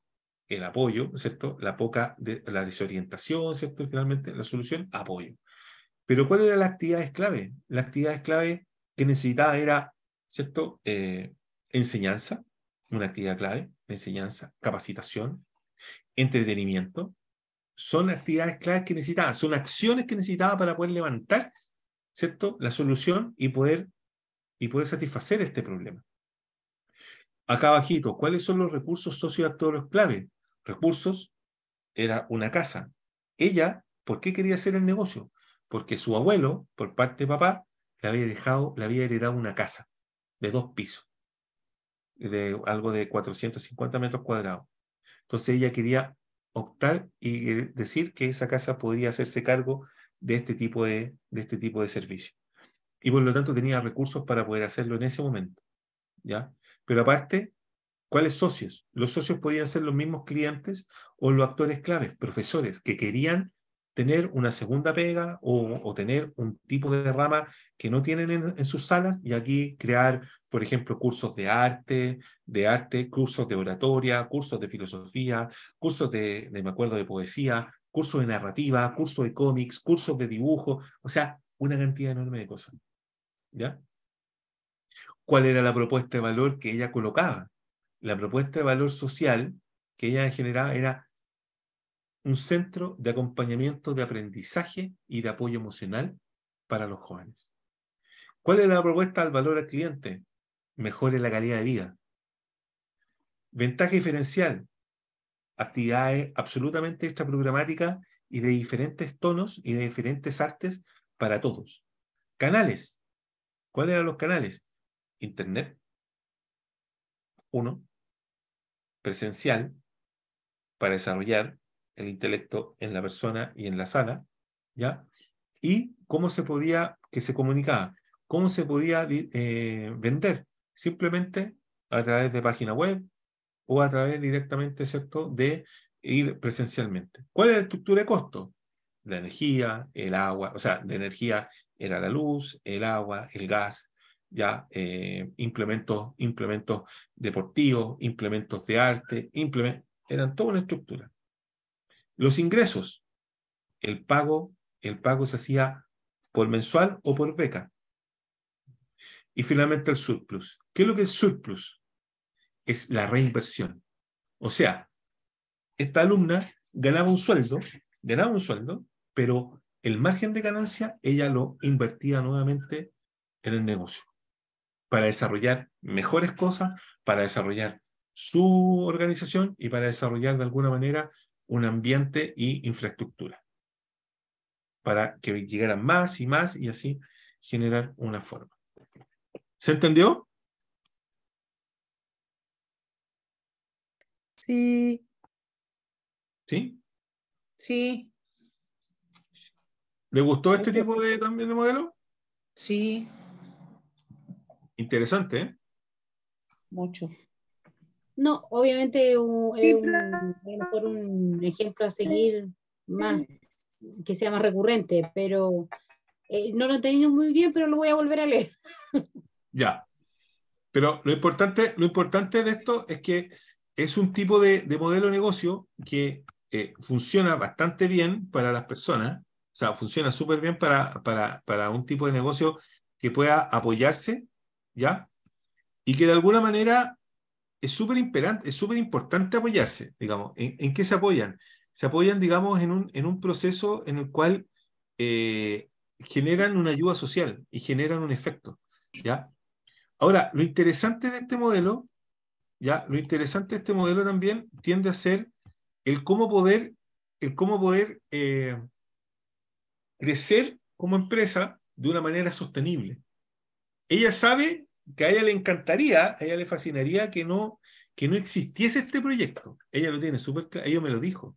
El apoyo, ¿cierto? La poca, de, la desorientación, ¿cierto? finalmente, la solución, apoyo. Pero ¿cuál era la actividad clave? La actividad clave que necesitaba era, ¿cierto? Eh, enseñanza, una actividad clave, enseñanza, capacitación, entretenimiento, son actividades claves que necesitaba, son acciones que necesitaba para poder levantar, ¿cierto? La solución y poder, y poder satisfacer este problema. Acá abajito, ¿cuáles son los recursos socioactores clave? Recursos, era una casa. Ella, ¿por qué quería hacer el negocio? Porque su abuelo, por parte de papá, le había dejado, le había heredado una casa de dos pisos, de algo de 450 metros cuadrados. Entonces ella quería optar y eh, decir que esa casa podría hacerse cargo de este tipo de, de, este tipo de servicio. Y por lo tanto tenía recursos para poder hacerlo en ese momento. ¿ya? Pero aparte, ¿cuáles socios? Los socios podían ser los mismos clientes o los actores claves, profesores, que querían tener una segunda pega o, tener un tipo de rama que no tienen en, sus salas y aquí crear por ejemplo, cursos de arte, de arte, cursos de oratoria, cursos de filosofía, cursos de, me acuerdo, de poesía, cursos de narrativa, cursos de cómics, cursos de dibujo, o sea, una cantidad enorme de cosas. ¿Ya? ¿Cuál era la propuesta de valor que ella colocaba? La propuesta de valor social que ella generaba era un centro de acompañamiento, de aprendizaje y de apoyo emocional para los jóvenes. ¿Cuál era la propuesta al valor al cliente? mejore la calidad de vida. Ventaja diferencial, actividades absolutamente extraprogramáticas y de diferentes tonos y de diferentes artes para todos. Canales. ¿Cuáles eran los canales? Internet. Uno. Presencial. Para desarrollar el intelecto en la persona y en la sala. ¿Ya? Y cómo se podía, que se comunicaba, cómo se podía eh, vender simplemente a través de página web o a través directamente, ¿cierto?, de ir presencialmente. ¿Cuál es la estructura de costo? La energía, el agua, o sea, de energía era la luz, el agua, el gas, ya eh, implementos, implementos deportivos, implementos de arte, eran toda una estructura. Los ingresos, el pago, el pago se hacía por mensual o por beca. Y finalmente el surplus. ¿Qué es lo que es surplus? Es la reinversión. O sea, esta alumna ganaba un sueldo, ganaba un sueldo, pero el margen de ganancia ella lo invertía nuevamente en el negocio para desarrollar mejores cosas, para desarrollar su organización y para desarrollar de alguna manera un ambiente y infraestructura para que llegaran más y más y así generar una forma. ¿Se entendió? Sí. ¿Sí? Sí. ¿Le gustó este tipo de también de modelo? Sí. Interesante, ¿eh? Mucho. No, obviamente es un, ejemplo a seguir más, que sea más recurrente, pero eh, no lo he muy bien, pero lo voy a volver a leer. [LAUGHS] Ya. Pero lo importante, lo importante de esto es que es un tipo de, modelo de negocio que eh, funciona bastante bien para las personas, o sea, funciona súper bien para, para, para un tipo de negocio que pueda apoyarse, ¿ya? Y que de alguna manera es súper es súper importante apoyarse, digamos. ¿En, qué se apoyan? Se apoyan, digamos, en un, en un proceso en el cual eh, generan una ayuda social y generan un efecto, ¿ya? Ahora, lo interesante de este modelo, ya, lo interesante de este modelo también tiende a ser el cómo poder, el cómo poder eh, crecer como empresa de una manera sostenible. Ella sabe que a ella le encantaría, a ella le fascinaría que no, que no existiese este proyecto. Ella lo tiene súper claro, ella me lo dijo.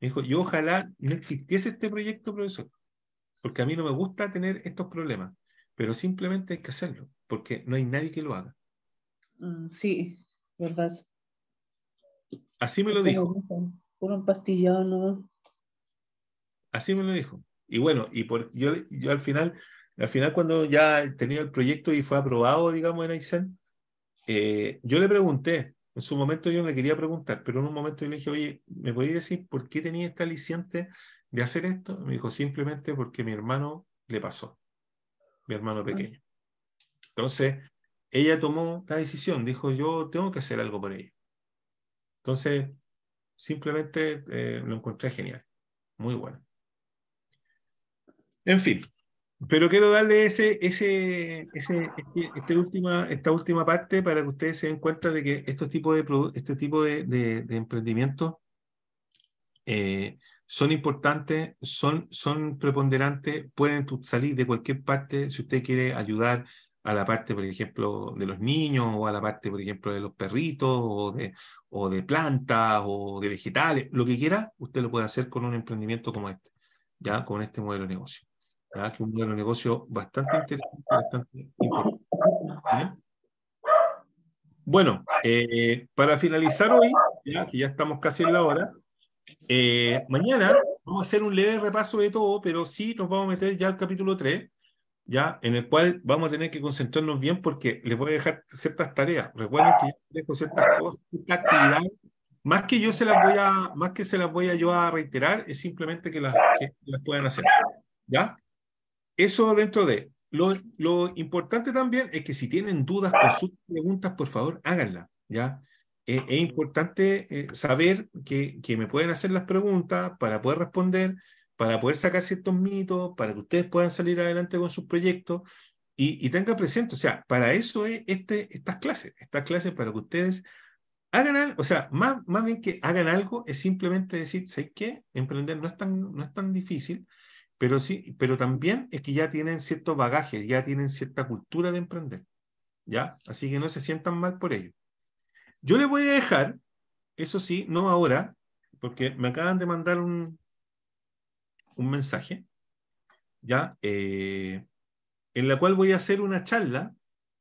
Me dijo, yo ojalá no existiese este proyecto, profesor, porque a mí no me gusta tener estos problemas, pero simplemente hay que hacerlo porque no hay nadie que lo haga. Mm, sí, verdad. Así me lo dijo. Puro empastillado, ¿no? Así me lo dijo. Y bueno, y por, yo, yo al final, al final cuando ya tenía el proyecto y fue aprobado, digamos, en Aizen, eh, yo le pregunté, en su momento yo le quería preguntar, pero en un momento yo le dije, oye, ¿me podéis decir por qué tenía esta aliciente de hacer esto? Me dijo, simplemente porque mi hermano le pasó, mi hermano ah, pequeño. Entonces, ella tomó la decisión, dijo, yo tengo que hacer algo por ella. Entonces, simplemente eh, lo encontré genial, muy bueno. En fin, pero quiero darle ese, ese, ese este, este última, esta última parte para que ustedes se den cuenta de que estos tipos de, este tipo de, emprendimientos eh, son importantes, son, son preponderantes, pueden salir de cualquier parte si usted quiere ayudar a la parte, por ejemplo, de los niños o a la parte, por ejemplo, de los perritos o de, o de plantas o de vegetales, lo que quiera, usted lo puede hacer con un emprendimiento como este, ya con este modelo de negocio. ¿ya? Que es un modelo de negocio bastante interesante, Bueno, eh, para finalizar hoy, ya, que ya estamos casi en la hora, eh, mañana vamos a hacer un leve repaso de todo, pero sí nos vamos a meter ya al capítulo 3, ¿ya? En el cual vamos a tener que concentrarnos bien porque les voy a dejar ciertas tareas. Recuerden que yo dejo ciertas cosas, ciertas actividades. Más que yo se las voy a, más que se las voy a yo a reiterar, es simplemente que las, que las puedan hacer, ¿ya? Eso dentro de... Lo, lo importante también es que si tienen dudas, sus preguntas, por favor, háganlas, ¿ya? Eh, es importante eh, saber que, que me pueden hacer las preguntas para poder responder, para poder sacar ciertos mitos, para que ustedes puedan salir adelante con sus proyectos y, tenga presente, o sea, para eso es este, estas clases, estas clases para que ustedes hagan algo, o sea, más, más bien que hagan algo es simplemente decir, sé que Emprender no es tan, no es tan difícil, pero sí, pero también es que ya tienen cierto bagaje, ya tienen cierta cultura de emprender, ¿ya? Así que no se sientan mal por ello. Yo les voy a dejar, eso sí, no ahora, porque me acaban de mandar un, un mensaje, ¿ya? Eh, en la cual voy a hacer una charla,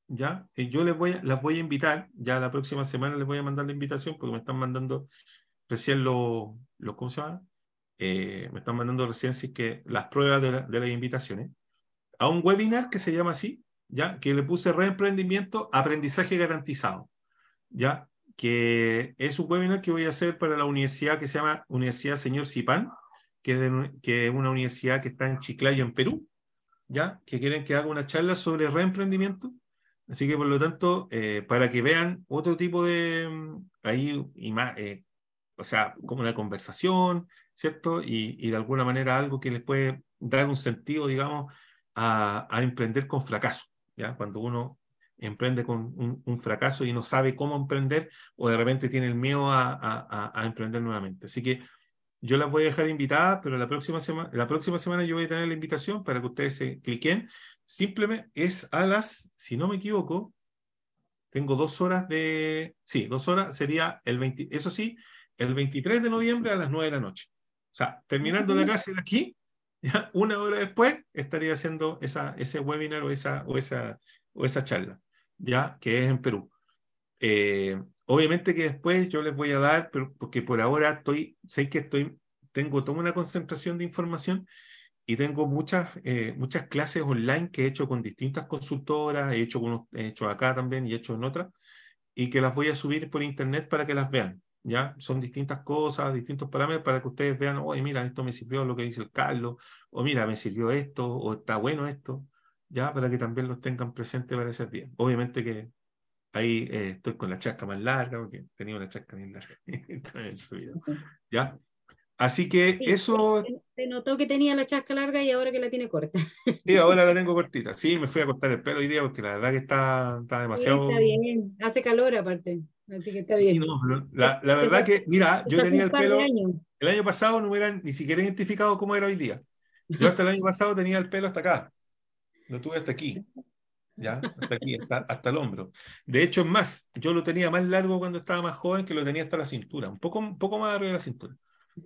¿ya? Eh, yo les voy a, las voy a invitar, ya la próxima semana les voy a mandar la invitación porque me están mandando recién los, lo ¿cómo se llama? Eh, me están mandando recién si que las pruebas de, de, las invitaciones, a un webinar que se llama así, ¿ya? Que le puse reemprendimiento, aprendizaje garantizado, ¿ya? Que es un webinar que voy a hacer para la universidad que se llama Universidad Señor Cipán, que es, una universidad que está en Chiclayo, en Perú, ¿ya? que quieren que haga una charla sobre reemprendimiento. Así que, por lo tanto, eh, para que vean otro tipo de, mm, ahí, y más, eh, o sea, como una conversación, ¿cierto? Y, de alguna manera algo que les puede dar un sentido, digamos, a, emprender con fracaso, ¿ya? Cuando uno emprende con un, fracaso y no sabe cómo emprender o de repente tiene el miedo a, a emprender nuevamente. Así que yo las voy a dejar invitadas, pero la próxima, semana, la próxima semana yo voy a tener la invitación para que ustedes se cliquen. Simplemente es a las, si no me equivoco, tengo dos horas de, sí, dos horas sería el 20, eso sí, el 23 de noviembre a las 9 de la noche. O sea, terminando la clase de aquí, [LAUGHS] ya una hora después estaría haciendo esa, ese webinar o esa, o, esa, o esa charla, ya que es en Perú. Eh, obviamente que después yo les voy a dar, pero, porque por ahora estoy, sé que estoy, tengo toda una concentración de información y tengo muchas, eh, muchas clases online que he hecho con distintas consultoras, he hecho, he hecho acá también y he hecho en otras, y que las voy a subir por internet para que las vean. ¿Ya? Son distintas cosas, distintos parámetros para que ustedes vean, oye, mira, esto me sirvió lo que dice el Carlos, o mira, me sirvió esto, o está bueno esto, ¿ya? Para que también los tengan presentes para ese día. Obviamente que Ahí eh, estoy con la chasca más larga, porque tenía una chasca bien larga. [LAUGHS] ¿Ya? Así que eso... Se notó que tenía la chasca larga y ahora que la tiene corta. [LAUGHS] Sí, ahora la tengo cortita. Sí, me fui a cortar el pelo hoy día porque la verdad que está, está demasiado... está bien, hace calor aparte. Así que está bien. no, la, la, verdad que, mira, yo tenía el pelo... El año pasado no me eran ni siquiera identificado cómo era hoy día. Yo hasta el año pasado tenía el pelo hasta acá. Lo tuve hasta aquí. ¿ya? Hasta aquí, hasta, hasta, el hombro. De hecho, es más, yo lo tenía más largo cuando estaba más joven que lo tenía hasta la cintura, un poco, un poco más arriba de la cintura,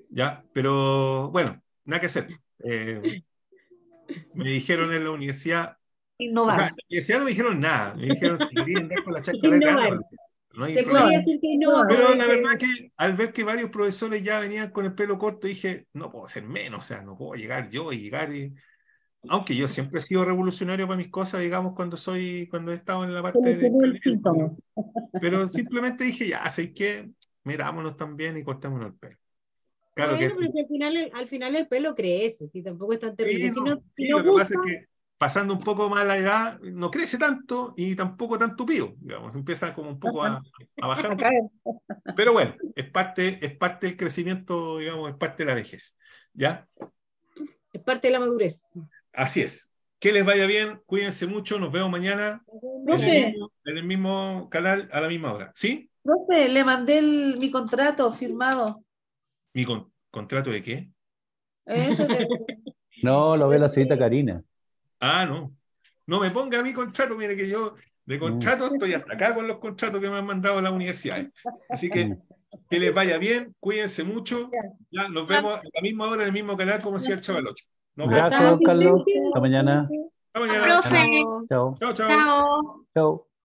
¿ya? Pero bueno, nada que hacer. Eh, me dijeron en la universidad... Innovar. O sea, en la universidad no me dijeron nada, me dijeron si con la no hay decir que no, Pero la verdad que al ver que varios profesores ya venían con el pelo corto, dije, no puedo hacer menos, o sea, no puedo llegar yo y llegar aunque yo siempre he sido revolucionario para mis cosas, digamos, cuando soy, cuando he estado en la parte de... pero simplemente dije, ya, así que mirámonos también y cortémonos el pelo. Claro que... pero al final, al final el pelo crece, si tampoco es tan terrible. si no, si lo que pasa es que pasando un poco más la edad, no crece tanto y tampoco tan tupido, digamos, empieza como un poco a, bajar. Pero bueno, es parte, es parte del crecimiento, digamos, es parte de la vejez, ¿ya? Es parte de la madurez. Así es. Que les vaya bien, cuídense mucho, nos vemos mañana en, el mismo, canal a la misma hora. ¿Sí? Profe, le mandé mi contrato firmado. ¿Mi contrato de qué? [LAUGHS] no, lo ve la señorita Karina. Ah, no. No me ponga mi contrato, mire que yo de mm. contrato estoy hasta acá con los contratos que me han mandado las universidades. Así que mm. que les vaya bien, cuídense mucho. nos vemos a la misma hora en el mismo canal como decía el Chaval 8. No, Gracias, Carlos. Hasta mañana. Hasta mañana. Profe. Chao. Chao, chao. chao. chao.